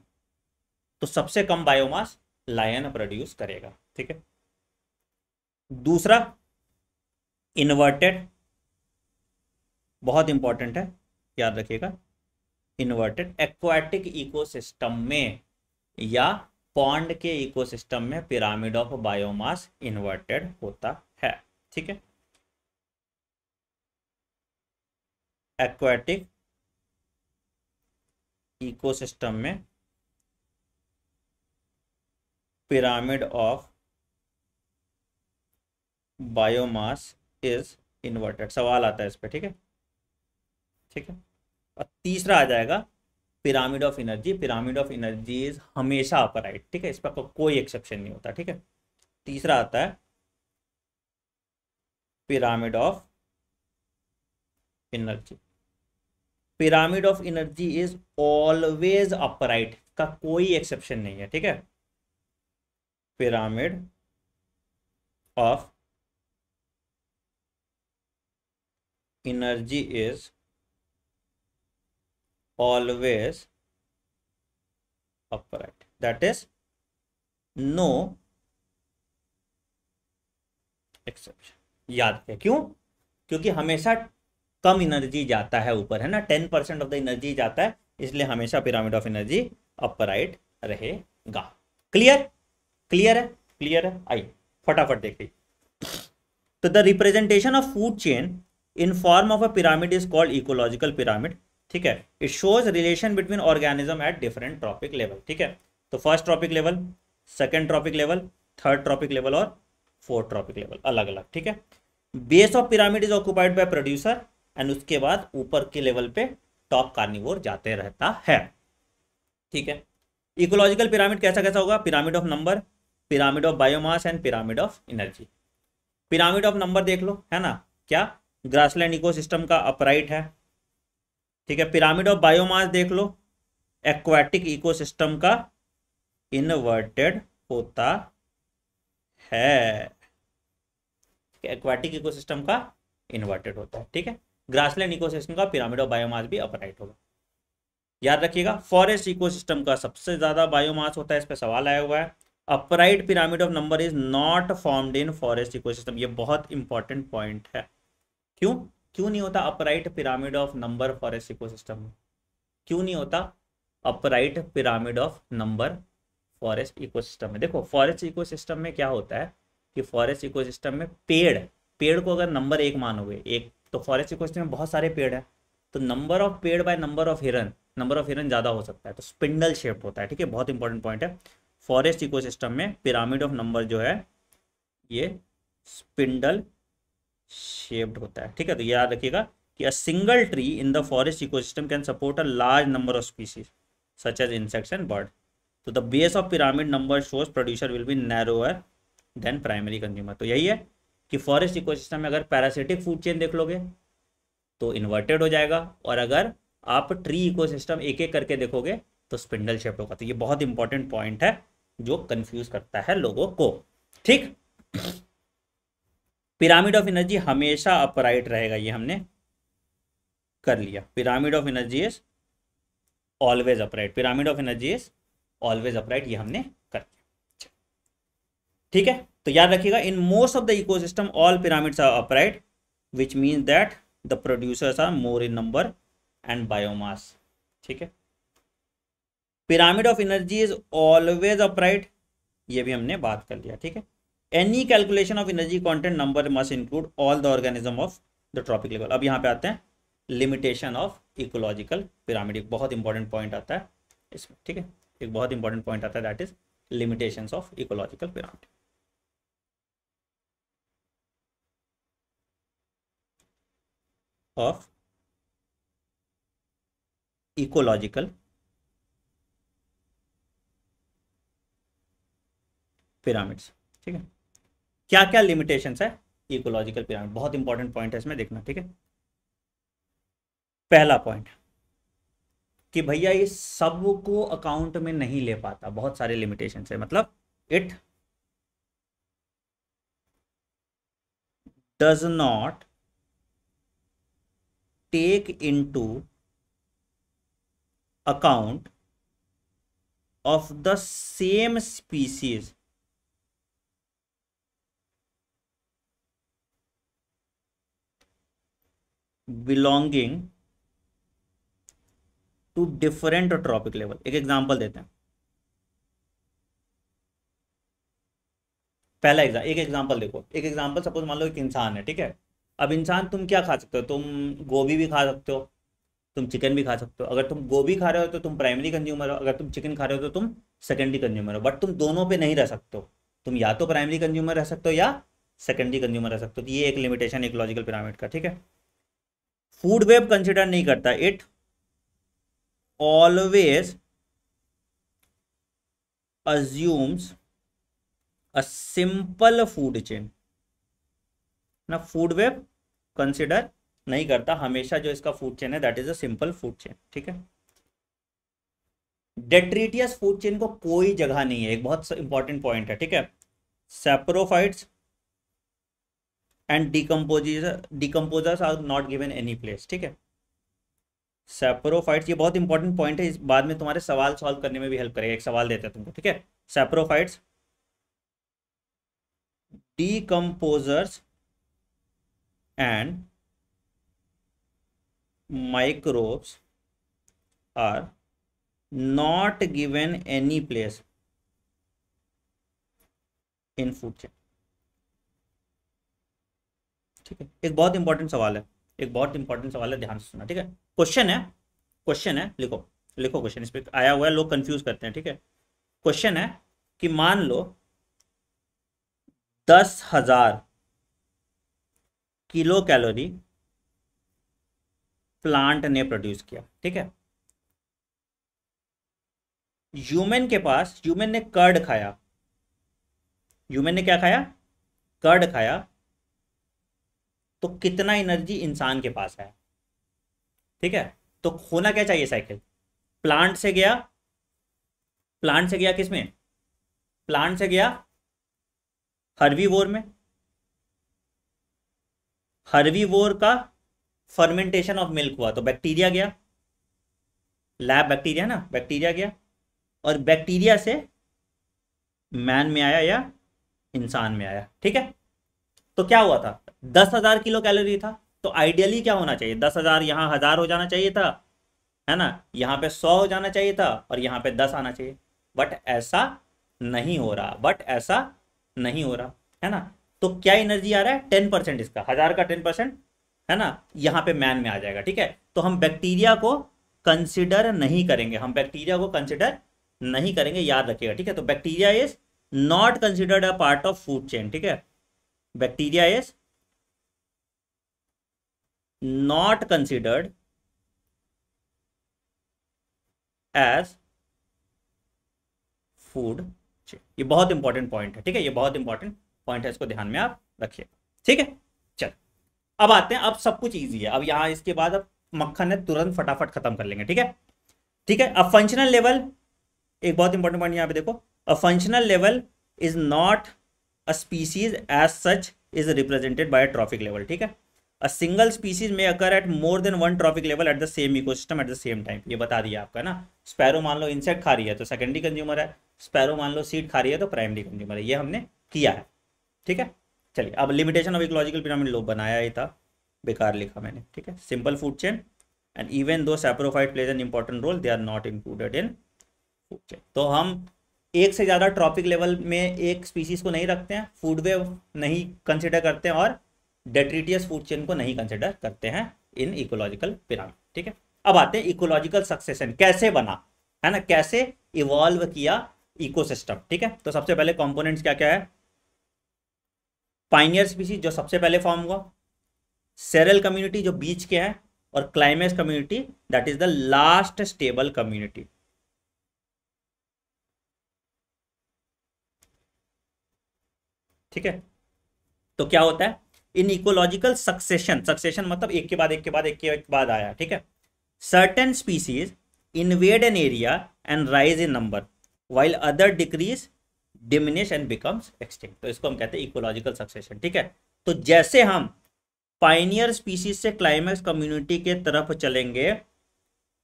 तो सबसे कम बायोमास लायन प्रोड्यूस करेगा ठीक है दूसरा इन्वर्टेड बहुत इंपॉर्टेंट है याद रखिएगा इन्वर्टेड एक्वाटिक इकोसिस्टम में या पॉन्ड के इकोसिस्टम में पिरामिड ऑफ बायोमास इन्वर्टेड होता है ठीक है एक्वाटिक इकोसिस्टम में pyramid of biomass is inverted सवाल आता है इस पर ठीक है ठीक है और तीसरा आ जाएगा pyramid of energy pyramid of energy is हमेशा अपर राइट ठीक है इस पर कोई एक्सेप्शन नहीं होता ठीक है तीसरा आता है pyramid of energy pyramid of energy is always upright का कोई एक्सेप्शन नहीं है ठीक है pyramid of energy is always upright that is no exception याद रखें क्यों क्योंकि हमेशा कम एनर्जी जाता है ऊपर है ना ten percent of the energy जाता है इसलिए हमेशा पिरामिड ऑफ एनर्जी अपराइट रहेगा क्लियर क्लियर है क्लियर है आई फटाफट देखिए तो the representation of food chain in form of a pyramid is called ecological pyramid ठीक है it shows relation between organism at different trophic level ठीक है तो first trophic level second trophic level third trophic level और fourth trophic level अलग अलग ठीक है base of pyramid is occupied by producer and उसके बाद ऊपर के लेवल पे टॉप कार्निवोर जाते रहता है ठीक है इकोलॉजिकल पिरामिड कैसा कैसा होगा pyramid of number pyramid of biomass and pyramid of energy pyramid of number देख लो है ना क्या ग्रासलैंड इकोसिस्टम का अपराइट है ठीक है पिरामिड ऑफ बायोमास देख लो एक्वाटिक इकोसिस्टम का इन्वर्टेड होता है एक्वाटिक इकोसिस्टम का इन्वर्टेड होता है ठीक है ग्रासलैंड इकोसिस्टम का पिरामिड ऑफ बायोमास भी अपराइट होगा याद रखिएगा फॉरेस्ट इकोसिस्टम का सबसे ज़्यादा बायोमास होता है इस पर सवाल आया हुआ है upright pyramid of number is not formed in forest ecosystem ये बहुत इंपॉर्टेंट पॉइंट है क्यों क्यों नहीं होता upright pyramid of number forest ecosystem क्यों नहीं होता upright pyramid of number forest ecosystem में देखो फॉरेस्ट इकोसिस्टम में क्या होता है कि फॉरेस्ट इकोसिस्टम में पेड़ पेड़ को अगर नंबर एक मानोगे एक तो फॉरेस्ट इकोसिस्टम में बहुत सारे पेड़ हैं तो नंबर ऑफ पेड़ बाय नंबर ऑफ हिरन नंबर ऑफ हिरन ज़्यादा हो सकता है तो स्पिंडल शेप होता है ठीक है बहुत इंपॉर्टेंट पॉइंट है फॉरेस्ट इकोसिस्टम में पिरामिड ऑफ नंबर जो है ये स्पिंडल शेप्ड होता है ठीक है तो याद रखिएगा कि a single tree in the forest ecosystem can support a large number of species such as insects and bird तो the base of pyramid number shows producer will be narrower than primary consumer तो यही है कि forest ecosystem में अगर parasitic food chain देख लोगे तो इन्वर्टेड हो जाएगा और अगर आप ट्री इकोसिस्टम एक एक करके देखोगे तो स्पिंडल शेप होगा तो ये बहुत इंपॉर्टेंट पॉइंट है जो कंफ्यूज करता है लोगों को ठीक पिरामिड ऑफ एनर्जी हमेशा अपराइट रहेगा ये हमने कर लिया pyramid of energy is always upright pyramid of energy is always upright ये हमने कर लिया ठीक है तो याद रखिएगा in most of the ecosystem all pyramids are upright which means that the producers are more in number and biomass ठीक है pyramid of energy is always upright ये भी हमने बात कर लिया ठीक है any calculation of energy content number must include all the organism of the trophic level अब यहाँ पे आते हैं लिमिटेशन ऑफ इकोलॉजिकल पिरामिड एक बहुत इंपॉर्टेंट पॉइंट आता है इसमें ठीक है एक बहुत इंपॉर्टेंट पॉइंट आता है that is limitation of ecological pyramid of ecological pyramids ठीक है क्या क्या लिमिटेशन है इकोलॉजिकल पिरामिड बहुत इंपॉर्टेंट पॉइंट है इसमें देखना ठीक है पहला पॉइंट कि भैया ये सब को अकाउंट में नहीं ले पाता बहुत सारे लिमिटेशन है मतलब it does not take into account of the same species belonging to different trophic level एक एग्जाम्पल देते हैं पहला एग्जाम एक एग्जाम्पल देखो एक एग्जाम्पल सपोज मान लो एक इंसान है ठीक है अब इंसान तुम क्या खा सकते हो तुम गोभी भी खा सकते हो तुम चिकन भी खा सकते हो अगर तुम गोभी खा रहे हो तो तुम प्राइमरी कंज्यूमर हो अगर तुम चिकन खा रहे हो तो तुम सेकेंडरी कंज्यूमर हो बट तुम दोनों पे नहीं रह सकते हो तुम या तो प्राइमरी कंज्यूमर रह सकते हो या सेकेंडरी कंज्यूमर रह सकते हो तो ये एक लिमिटेशन एक लॉजिकल पिरामिड का ठीक है फूड वेब कंसिडर नहीं करता it always assumes a simple food chain ना फूड वेब कंसिडर नहीं करता हमेशा जो इसका फूड चेन है that is a simple food chain ठीक है डेट्रीटियस फूड चेन को कोई जगह नहीं है एक बहुत इंपॉर्टेंट पॉइंट है ठीक है saprophytes and decomposer decomposers are not given any place ठीक है सेप्रोफाइट्स ये बहुत इंपॉर्टेंट पॉइंट है इस बाद में तुम्हारे सवाल सॉल्व करने में भी हेल्प करेगा एक सवाल देते हैं तुमको ठीक है saprophytes decomposers and microbes are not given any place in food ठीक है एक बहुत इंपॉर्टेंट सवाल है एक बहुत इंपॉर्टेंट सवाल है ध्यान से सुना ठीक है क्वेश्चन है क्वेश्चन है लिखो लिखो क्वेश्चन इस पर आया हुआ है लोग कंफ्यूज करते हैं ठीक है क्वेश्चन है कि मान लो दस हजार किलो कैलोरी प्लांट ने प्रोड्यूस किया ठीक है ह्यूमन के पास ह्यूमन ने कर्ड खाया ह्यूमन ने क्या खाया कर्ड खाया तो कितना एनर्जी इंसान के पास है ठीक है तो होना क्या चाहिए साइकिल प्लांट से गया प्लांट से गया किसमें प्लांट से गया वोर में वोर का फर्मेंटेशन ऑफ मिल्क हुआ तो बैक्टीरिया गया लैब बैक्टीरिया ना बैक्टीरिया गया और बैक्टीरिया से मैन में आया या इंसान में आया ठीक है तो क्या हुआ था दस हजार किलो कैलोरी था तो आइडियली क्या होना चाहिए दस हजार यहां हजार हो जाना चाहिए था है ना यहां पे सौ हो जाना चाहिए था और यहां पे दस आना चाहिए बट ऐसा नहीं हो रहा बट ऐसा नहीं हो रहा है ना तो क्या एनर्जी आ रहा है टेन परसेंट इसका हजार का टेन परसेंट है ना यहां पे मैन में आ जाएगा ठीक है तो हम बैक्टीरिया को कंसिडर नहीं करेंगे हम बैक्टीरिया को कंसिडर नहीं करेंगे याद रखिएगा ठीक है तो bacteria is not considered a part of food chain ठीक है bacteria is not considered as food ये बहुत इंपॉर्टेंट पॉइंट है ठीक है ये बहुत इंपॉर्टेंट पॉइंट है इसको ध्यान में आप रखिए ठीक है चल अब आते हैं अब सब कुछ ईजी है अब यहां इसके बाद अब मक्खन है तुरंत फटाफट खत्म कर लेंगे ठीक है ठीक है अब फंक्शनल लेवल एक बहुत इंपॉर्टेंट पॉइंट यहां पे देखो a functional level is not a species as such is represented by trophic level ठीक है a single species may occur at more than one trophic level at the same ecosystem at the same time ये बता दिया आपका ना sparrow मान लो insect खा रही है तो सेकेंडरी कंज्यूमर है स्पैरो मान लो सीड खा रही है तो प्राइमरी कंज्यूमर है ये हमने किया है ठीक है चलिए अब लिमिटेशन ऑफ इकोलॉजिकल पिरामिड लोग बनाया ही था बेकार लिखा मैंने ठीक है simple food chain and even though saprophyte plays an important role they are not included in food chain तो हम एक से ज़्यादा ट्रॉपिक लेवल में एक स्पीशीज़ को नहीं रखते हैं फूड वेव नहीं कंसिडर करते हैं और डेट्रीटियस फूड चेन को नहीं कंसिडर करते हैं इन इकोलॉजिकल पिरामिड ठीक है अब आते हैं इकोलॉजिकल सक्सेशन कैसे बना है ना कैसे इवॉल्व किया इकोसिस्टम ठीक है तो सबसे पहले कंपोनेंट्स क्या क्या है पाइनियर स्पीसीज जो सबसे पहले फॉर्म हुआ सेरल कम्युनिटी जो बीच के हैं और climax community that is the last stable community ठीक है तो क्या होता है इन इकोलॉजिकल सक्सेशन सक्सेशन मतलब एक के बाद एक के बाद एक के बाद आया ठीक है certain species invade an area and rise in number while other decrease diminish and becomes extinct तो इसको हम कहते हैं इकोलॉजिकल सक्सेशन ठीक है तो जैसे हम पाइनियर स्पीसीज से क्लाइमेक्स कम्युनिटी के तरफ चलेंगे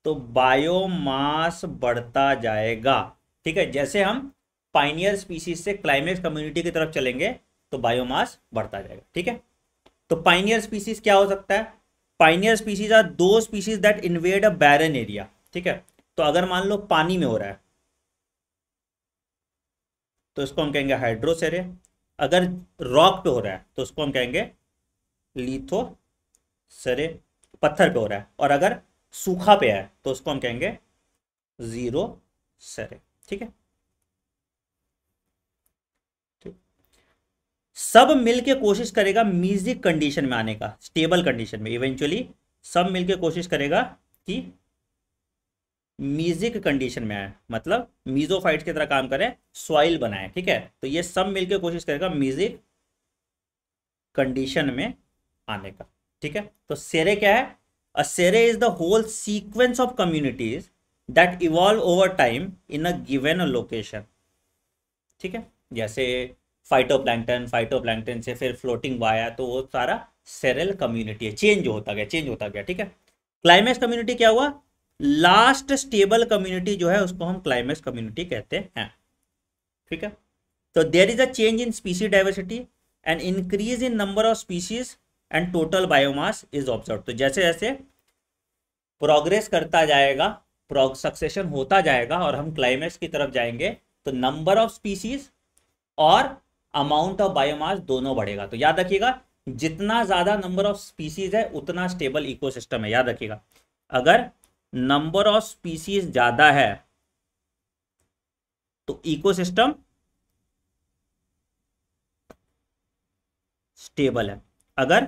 तो बायोमास बढ़ता जाएगा ठीक है जैसे हम पाइनियर स्पीसीज से क्लाइमेक्स कम्युनिटी की तरफ चलेंगे तो बायोमास बढ़ता जाएगा ठीक है तो पाइनियर स्पीसीज क्या हो सकता है pioneer species are those species that invade a barren area ठीक है तो अगर मान लो पानी में हो रहा है तो इसको हम कहेंगे हाइड्रोसेरे अगर रॉक पे हो रहा है तो उसको हम कहेंगे लीथो सरे पत्थर पे हो रहा है और अगर सूखा पे है तो उसको हम कहेंगे जीरो सरे ठीक है सब मिलके कोशिश करेगा म्यूजिक कंडीशन में आने का स्टेबल कंडीशन में इवेंचुअली सब मिलके कोशिश करेगा कि म्यूजिक कंडीशन में आए मतलब मीजोफाइट की तरह काम करें सॉइल बनाए ठीक है तो ये सब मिलके कोशिश करेगा म्यूजिक कंडीशन में आने का ठीक है तो सेरे क्या है a sere is the whole sequence of communities that evolve over time in a given location ठीक है जैसे फाइटोप्लैंकटन फाइटोप्लैंकटन से फिर फ्लोटिंग वाया तो वो सारा सेरल कम्युनिटी है चेंज होता गया चेंज होता गया ठीक है क्लाइमेक्स कम्युनिटी क्या हुआ लास्ट स्टेबल कम्युनिटी जो है उसको हम क्लाइमेक्स कम्युनिटी कहते हैं ठीक है तो there is a change in species diversity and increase in number of species and total biomass is observe तो जैसे जैसे प्रोग्रेस करता जाएगा सक्सेशन होता जाएगा और हम क्लाइमेक्स की तरफ जाएंगे तो नंबर ऑफ स्पीसीज और अमाउंट ऑफ बायोमास दोनों बढ़ेगा तो याद रखिएगा जितना ज़्यादा नंबर ऑफ स्पीसीज है उतना स्टेबल इकोसिस्टम है याद रखिएगा अगर नंबर ऑफ स्पीसीज ज़्यादा है तो इकोसिस्टम स्टेबल है अगर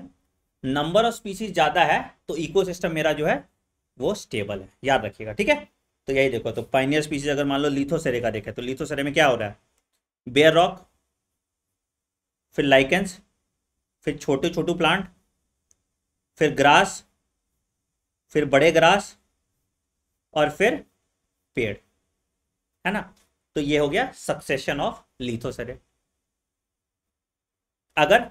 नंबर ऑफ स्पीसीज ज़्यादा है तो इकोसिस्टम मेरा जो है वो स्टेबल है याद रखिएगा ठीक है तो यही देखो तो पाइनियर स्पीसीज अगर मान लो लिथोसेरे का देखे तो लिथोसेरे में क्या हो रहा है बेयर रॉक फिर लाइकेंस फिर छोटे छोटू प्लांट फिर ग्रास फिर बड़े ग्रास और फिर पेड़ है ना तो ये हो गया सक्सेशन ऑफ लीथोसरेट अगर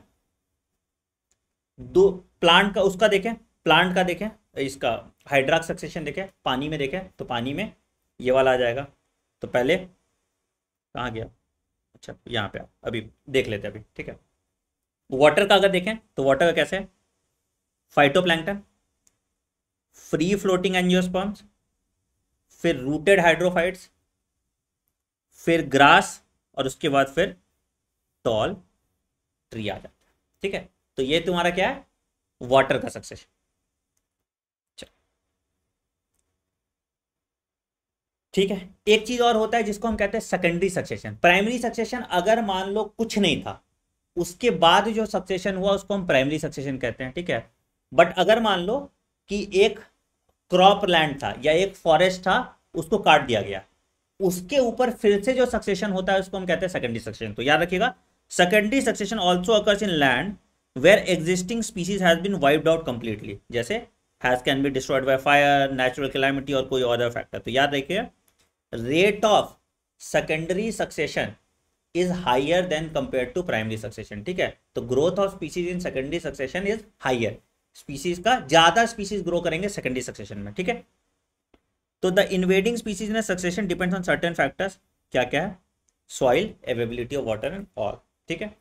दो प्लांट का उसका देखें प्लांट का देखें इसका हाइड्राक सक्सेशन देखें पानी में देखें तो पानी में ये वाला आ जाएगा तो पहले कहाँ गया अच्छा यहाँ पे आप अभी देख लेते हैं अभी ठीक है वाटर का अगर देखें तो वाटर का कैसे है फाइटोप्लैंक्टन फ्री फ्लोटिंग एनजियोस्पॉम्स फिर रूटेड हाइड्रोफाइट्स फिर ग्रास और उसके बाद फिर टॉल ट्री आ जाता है ठीक है तो ये तुम्हारा क्या है वाटर का सक्सेशन ठीक है एक चीज और होता है जिसको हम कहते हैं सेकेंडरी सक्सेशन प्राइमरी सक्सेशन अगर मान लो कुछ नहीं था उसके बाद जो सक्सेशन हुआ उसको हम प्राइमरी सक्सेशन कहते हैं ठीक है बट अगर मान लो कि एक क्रॉप लैंड था या एक फॉरेस्ट था उसको काट दिया गया उसके ऊपर फिर से जो सक्सेशन होता है उसको हम कहते हैं सेकेंडरी सक्सेशन तो याद रखिएगा secondary succession also occurs in land where existing species has been wiped out completely जैसे has can be destroyed by fire natural calamity और कोई अदर फैक्टर तो याद रखिएगा rate of secondary succession is higher than compare to primary succession ठीक है तो growth of species in secondary succession is higher species का ज्यादा स्पीसीज ग्रो करेंगे सेकेंडरी सक्सेशन में ठीक है तो the invading species in succession depends on certain factors क्या क्या है soil availability of water and all ठीक है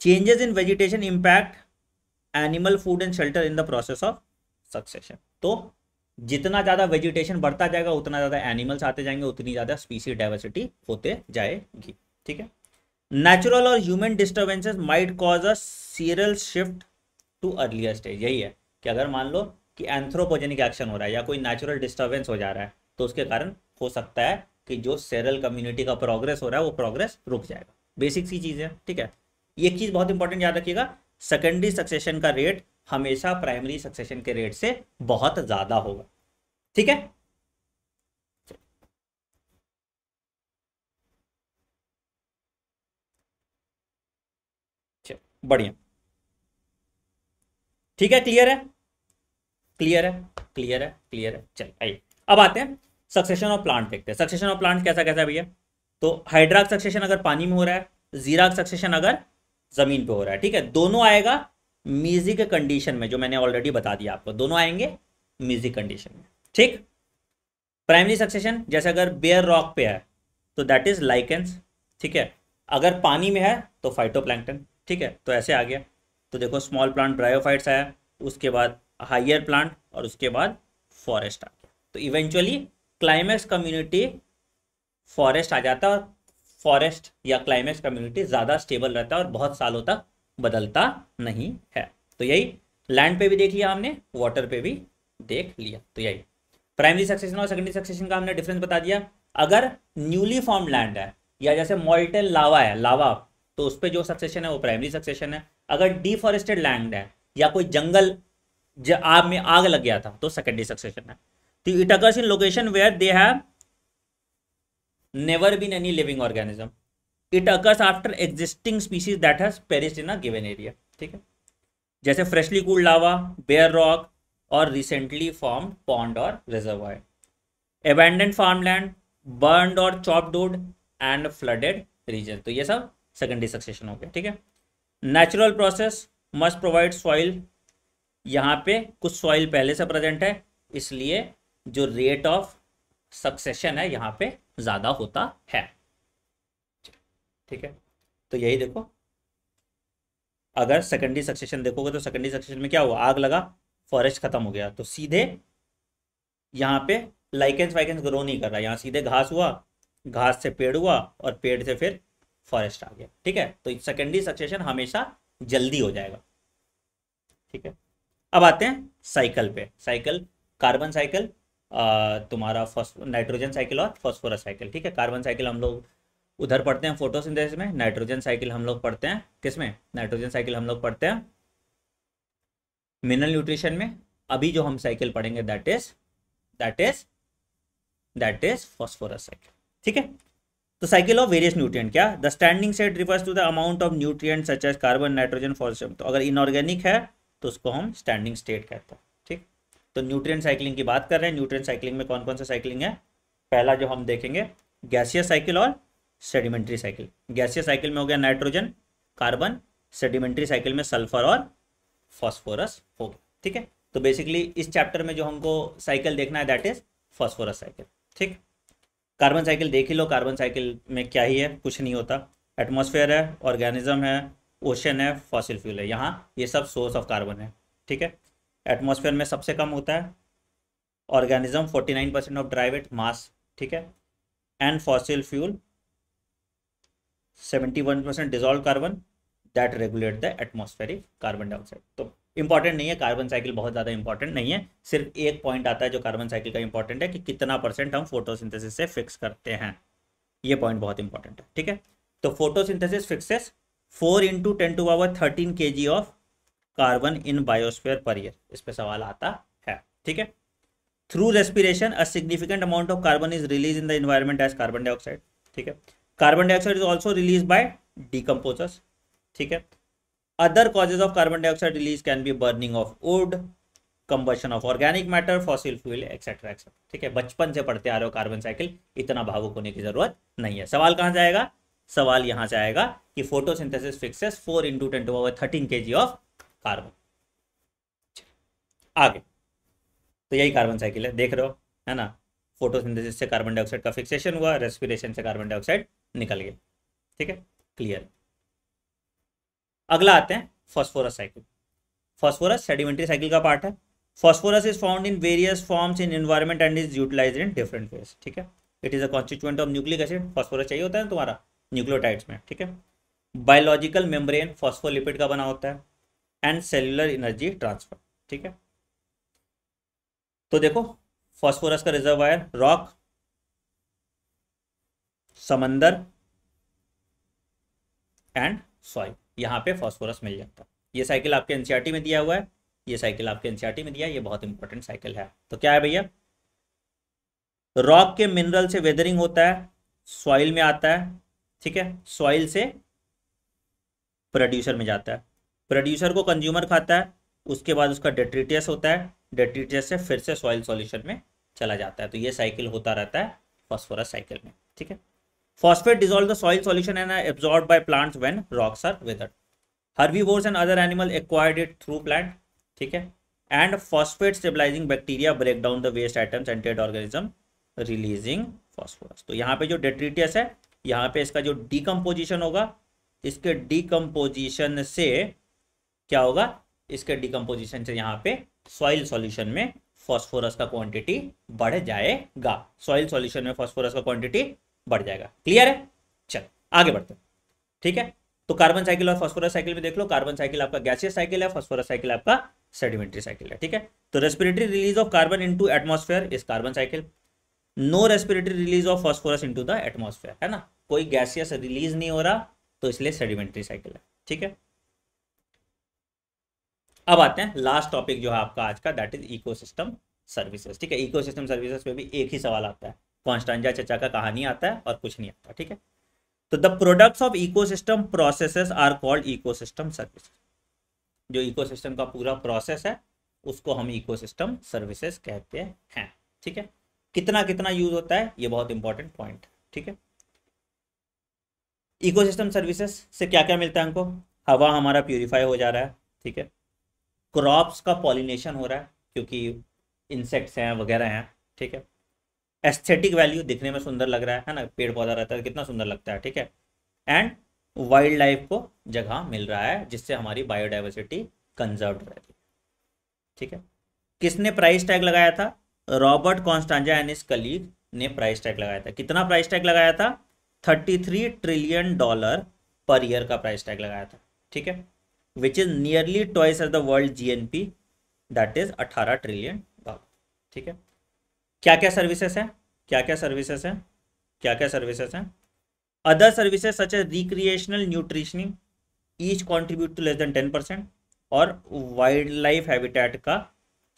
changes in vegetation impact animal food and shelter in the process of succession तो जितना ज़्यादा वेजिटेशन बढ़ता जाएगा उतना ज़्यादा एनिमल्स आते जाएंगे उतनी ज़्यादा स्पीसी डाइवर्सिटी होते जाएगी ठीक है नेचुरल और human disturbances might cause a serial shift to earlier stage यही है कि अगर मान लो कि एंथ्रोपोजेनिक एक्शन हो रहा है या कोई नेचुरल डिस्टर्बेंस हो जा रहा है तो उसके कारण हो सकता है कि जो सेरल कम्युनिटी का प्रोग्रेस हो रहा है वो प्रोग्रेस रुक जाएगा बेसिक सी चीज़ है ठीक है ये चीज़ बहुत इंपॉर्टेंट याद रखिएगा सेकेंडरी सक्सेशन का रेट हमेशा प्राइमरी सक्सेशन के रेट से बहुत ज़्यादा होगा ठीक है बढ़िया ठीक है क्लियर है क्लियर है क्लियर है क्लियर है चलिए आइए अब आते हैं सक्सेशन ऑफ प्लांट देखते हैं सक्सेशन ऑफ प्लांट कैसा कैसा भैया तो हाइड्राक सक्सेशन अगर पानी में हो रहा है जीराक सक्सेशन अगर जमीन पे हो रहा है ठीक है दोनों आएगा म्यूजिक कंडीशन में जो मैंने ऑलरेडी बता दिया आपको दोनों आएंगे म्यूजिक कंडीशन में ठीक प्राइमरी सक्सेशन जैसे अगर बेयर रॉक पे है तो दैट इज लाइकेंस ठीक है अगर पानी में है तो फाइटोप्लैंकटन ठीक है तो ऐसे आ गया तो देखो स्मॉल प्लांट ब्रायोफाइट्स आया उसके बाद हाइयर प्लांट और उसके बाद फॉरेस्ट आ गया तो इवेंचुअली क्लाइमेक्स कम्युनिटी फॉरेस्ट आ जाता है और फॉरेस्ट या क्लाइमेक्स कम्युनिटी ज़्यादा स्टेबल रहता है और बहुत सालों तक बदलता नहीं है तो यही लैंड पे भी देख लिया हमने वाटर पे भी देख लिया तो यही प्राइमरी सक्सेशन और सेकेंडरी सक्सेशन का हमने डिफरेंस बता दिया अगर न्यूली फॉर्म लैंड है या जैसे मॉल्टेन लावा है लावा तो उस पर जो सक्सेशन है वो प्राइमरी सक्सेशन है अगर डिफॉरेस्टेड लैंड है या कोई जंगल आग में आग लग गया था तो सेकेंडरी सक्सेशन है तो it occurs in location where they have never been any living organism it occurs after existing species that has perish in a given area ठीक है जैसे freshly cooled lava bare rock और recently form pond और reserve abandoned land burn और chopped and flooded region तो ये सब secondary succession हो गया ठीक है natural process must provide soil यहाँ पे कुछ सॉइल पहले से प्रेजेंट है इसलिए जो रेट ऑफ सक्सेशन है यहाँ पे ज़्यादा होता है ठीक है तो यही देखो अगर सेकेंडरी सक्सेशन देखोगे तो सेकेंडरी सक्सेशन में क्या हुआ आग लगा फॉरेस्ट खत्म हो गया तो सीधे यहाँ पे लाइकेंस वाइकेंस ग्रो नहीं कर रहा यहाँ सीधे घास हुआ घास से पेड़ हुआ और पेड़ से फिर फॉरेस्ट आ गया ठीक है तो सेकेंडरी सक्सेशन हमेशा जल्दी हो जाएगा ठीक है अब आते हैं साइकिल पे साइकिल कार्बन साइकिल तुम्हारा फॉस्फो नाइट्रोजन साइकिल और फॉस्फोरस साइकिल ठीक है कार्बन साइकिल हम लोग उधर पढ़ते हैं फोटोसिंथेसिस में नाइट्रोजन साइकिल हम लोग पढ़ते हैं किसमें नाइट्रोजन साइकिल हम लोग पढ़ते हैं मिनरल न्यूट्रिशन में अभी जो हम साइकिल पढ़ेंगे that is that is that is phosphorus cycle ठीक है तो साइकिल ऑफ वेरियस न्यूट्रिएंट क्या the standing set refers to the amount of nutrient such as carbon nitrogen phosphorus तो अगर इनऑर्गेनिक है तो उसको हम स्टैंडिंग स्टेट कहते हैं ठीक तो न्यूट्रिएंट साइकिलिंग की बात कर रहे हैं न्यूट्रिएंट साइकिलिंग में कौन कौन सा साइकिलिंग है पहला जो हम देखेंगे गैसियस साइकिल और सेडिमेंट्री साइकिल गैसीय साइकिल में हो गया नाइट्रोजन कार्बन सेडिमेंट्री साइकिल में सल्फर और फॉस्फोरस हो गया ठीक है तो बेसिकली इस चैप्टर में जो हमको साइकिल देखना है दैट इज फॉस्फोरस साइकिल ठीक कार्बन साइकिल देख ही लो कार्बन साइकिल में क्या ही है कुछ नहीं होता एटमोसफेयर है ऑर्गेनिज्म है ओशन है फॉसिल फ्यूल है यहाँ ये सब सोर्स ऑफ कार्बन है ठीक है एटमोसफेयर में सबसे कम होता है organism nine percent of dry weight mass ठीक है and fossil fuel 71 percent dissolve carbon that regulate the atmospheric carbon dioxide तो इंपॉर्टेंट नहीं है कार्बन साइकिल बहुत ज़्यादा इंपॉर्टेंट नहीं है सिर्फ एक पॉइंट आता है जो कार्बन साइकिल का इंपॉर्टेंट है कि कितना परसेंट हम फोटोसिंथेसिस से फिक्स करते हैं ये पॉइंट बहुत इंपॉर्टेंट है ठीक है तो photosynthesis fixes four into ten to power thirteen K G of carbon in biosphere per year इस पर सवाल आता है ठीक है through respiration a significant amount of carbon is release in the environment as carbon dioxide ठीक है carbon dioxide is also release by decomposers ठीक है other causes of carbon dioxide release can be burning of wood combustion of organic matter fossil fuel etcetera etcetera ठीक है बचपन से पढ़ते आ रहे हो कार्बन साइकिल इतना भावुक होने की जरूरत नहीं है सवाल कहाँ जाएगा सवाल यहाँ से आएगा कि photosynthesis fixes four into ten to thirteen K G of carbon आगे तो यही कार्बन साइकिल है देख रहे हो है ना फोटोसिंथेसिस से कार्बन डाइऑक्साइड का फिक्सेशन हुआ रेस्पिरेशन से कार्बन डाइऑक्साइड निकल गया ठीक है क्लियर अगला आते हैं phosphorus cycle phosphorus sedimentary cycle का पार्ट है phosphorus is found in various forms in environment and is utilize in different ways ठीक है it is a constituent of nucleic acid phosphorus चाहिए होता है तुम्हारा न्यूक्लियोटाइड्स में ठीक है बायोलॉजिकल मेम्ब्रेन फॉस्फोलिपिड का बना होता है एंड सेल्यूलर एनर्जी ट्रांसफर ठीक है तो देखो फॉस्फोरस का रिजर्वायर रॉक समंदर एंड सॉइल यहाँ पे फॉस्फोरस मिल जाता है ये साइकिल आपके एनसीआरटी में दिया हुआ है ये साइकिल आपके एनसीआरटी में दिया है ये बहुत इंपॉर्टेंट साइकिल है तो क्या है भैया रॉक के मिनरल से वेदरिंग होता है सॉइल में आता है ठीक है सॉइल से प्रोड्यूसर में जाता है प्रोड्यूसर को कंज्यूमर खाता है उसके बाद उसका डेट्रीटियस होता है डेट्रीटियस से फिर से सॉइल सॉल्यूशन में चला जाता है तो ये साइकिल होता रहता है फॉस्फोरस साइकिल में ठीक है phosphate dissolve the soil solution and are absorb by plants when rocks are weather herbivores and other animal acquired it through plant ठीक है and phosphate stabilising bacteria break down the waste items and dead organism releasing phosphorus तो यहाँ पे जो डेट्रीटियस है यहाँ पे इसका जो डीकम्पोजिशन होगा इसके डीकम्पोजिशन से क्या होगा इसके डीकम्पोजिशन से यहाँ पे सॉइल सोल्यूशन में फॉस्फोरस का क्वांटिटी बढ़ जाएगा सॉइल सोल्यूशन में फॉस्फोरस का क्वांटिटी बढ़ जाएगा क्लियर है चलो आगे बढ़ते हैं ठीक है तो कार्बन साइकिल और फॉस्फोरस साइकिल में देख लो कार्बन साइकिल आपका गैसियस साइकिल है फॉस्फोरस साइकिल आपका सेडिमेंट्री साइकिल है ठीक है तो respiratory release of carbon into atmosphere is carbon cycle no respiratory release of phosphorus into the atmosphere है ना कोई गैसियस रिलीज नहीं हो रहा तो इसलिए सेडिमेंट्री साइकिल है ठीक है अब आते हैं लास्ट टॉपिक जो है आपका आज का दैट इज इकोसिस्टम सर्विसेज ठीक है इकोसिस्टम सर्विसेज पे भी एक ही सवाल आता है कॉन्स्टांजा चचा का कहानी आता है और कुछ नहीं आता ठीक है तो the products of ecosystem processes are called ecosystem service जो इकोसिस्टम का पूरा प्रोसेस है उसको हम इकोसिस्टम सर्विसेस कहते हैं ठीक है कितना कितना यूज होता है ये बहुत इंपॉर्टेंट पॉइंट ठीक है इकोसिस्टम सर्विसेस से क्या क्या मिलता है हमको हवा हमारा प्योरीफाई हो जा रहा है ठीक है क्रॉप्स का पॉलिनेशन हो रहा है क्योंकि इंसेक्ट्स हैं वगैरह हैं ठीक है एस्थेटिक वैल्यू दिखने में सुंदर लग रहा है है ना पेड़ पौधा रहता है कितना सुंदर लगता है ठीक है एंड वाइल्ड लाइफ को जगह मिल रहा है जिससे हमारी बायोडाइवर्सिटी कंजर्व रहती है ठीक है किसने प्राइस टैग लगाया था Robert Costanza and his colleague ने प्राइस टैग लगाया था कितना प्राइस टैग लगाया था thirty three trillion dollar per year का प्राइस टैग लगाया था ठीक है which is nearly twice as the world G N P that is अठारह ट्रिलियन डॉलर ठीक है क्या क्या सर्विसेस हैं क्या क्या सर्विसेस हैं क्या क्या सर्विसेस हैं other services such as recreational nutritioning each contribute to less than ten percent और वाइल्ड लाइफ हैबिटेट का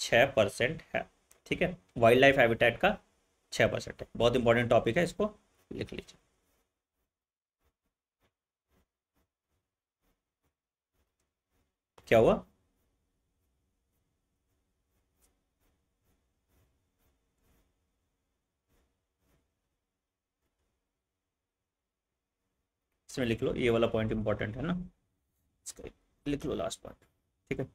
छः परसेंट है ठीक है वाइल्ड लाइफ हैबिटेट का छः परसेंट है बहुत इंपॉर्टेंट टॉपिक है इसको लिख लीजिए क्या हुआ इसमें लिख लो ये वाला पॉइंट इंपॉर्टेंट है ना लिख लो लास्ट पॉइंट ठीक है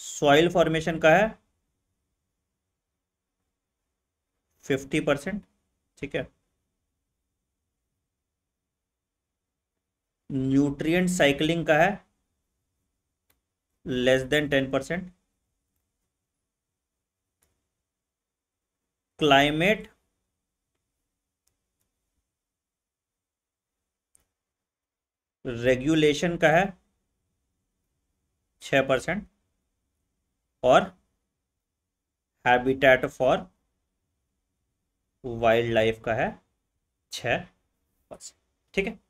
सॉइल फॉर्मेशन का है फिफ्टी परसेंट ठीक है न्यूट्रिएंट साइकिलिंग का है less than ten percent climate regulation का है छ परसेंट और हैबिटेट फॉर वाइल्ड लाइफ का है छ परसेंट ठीक है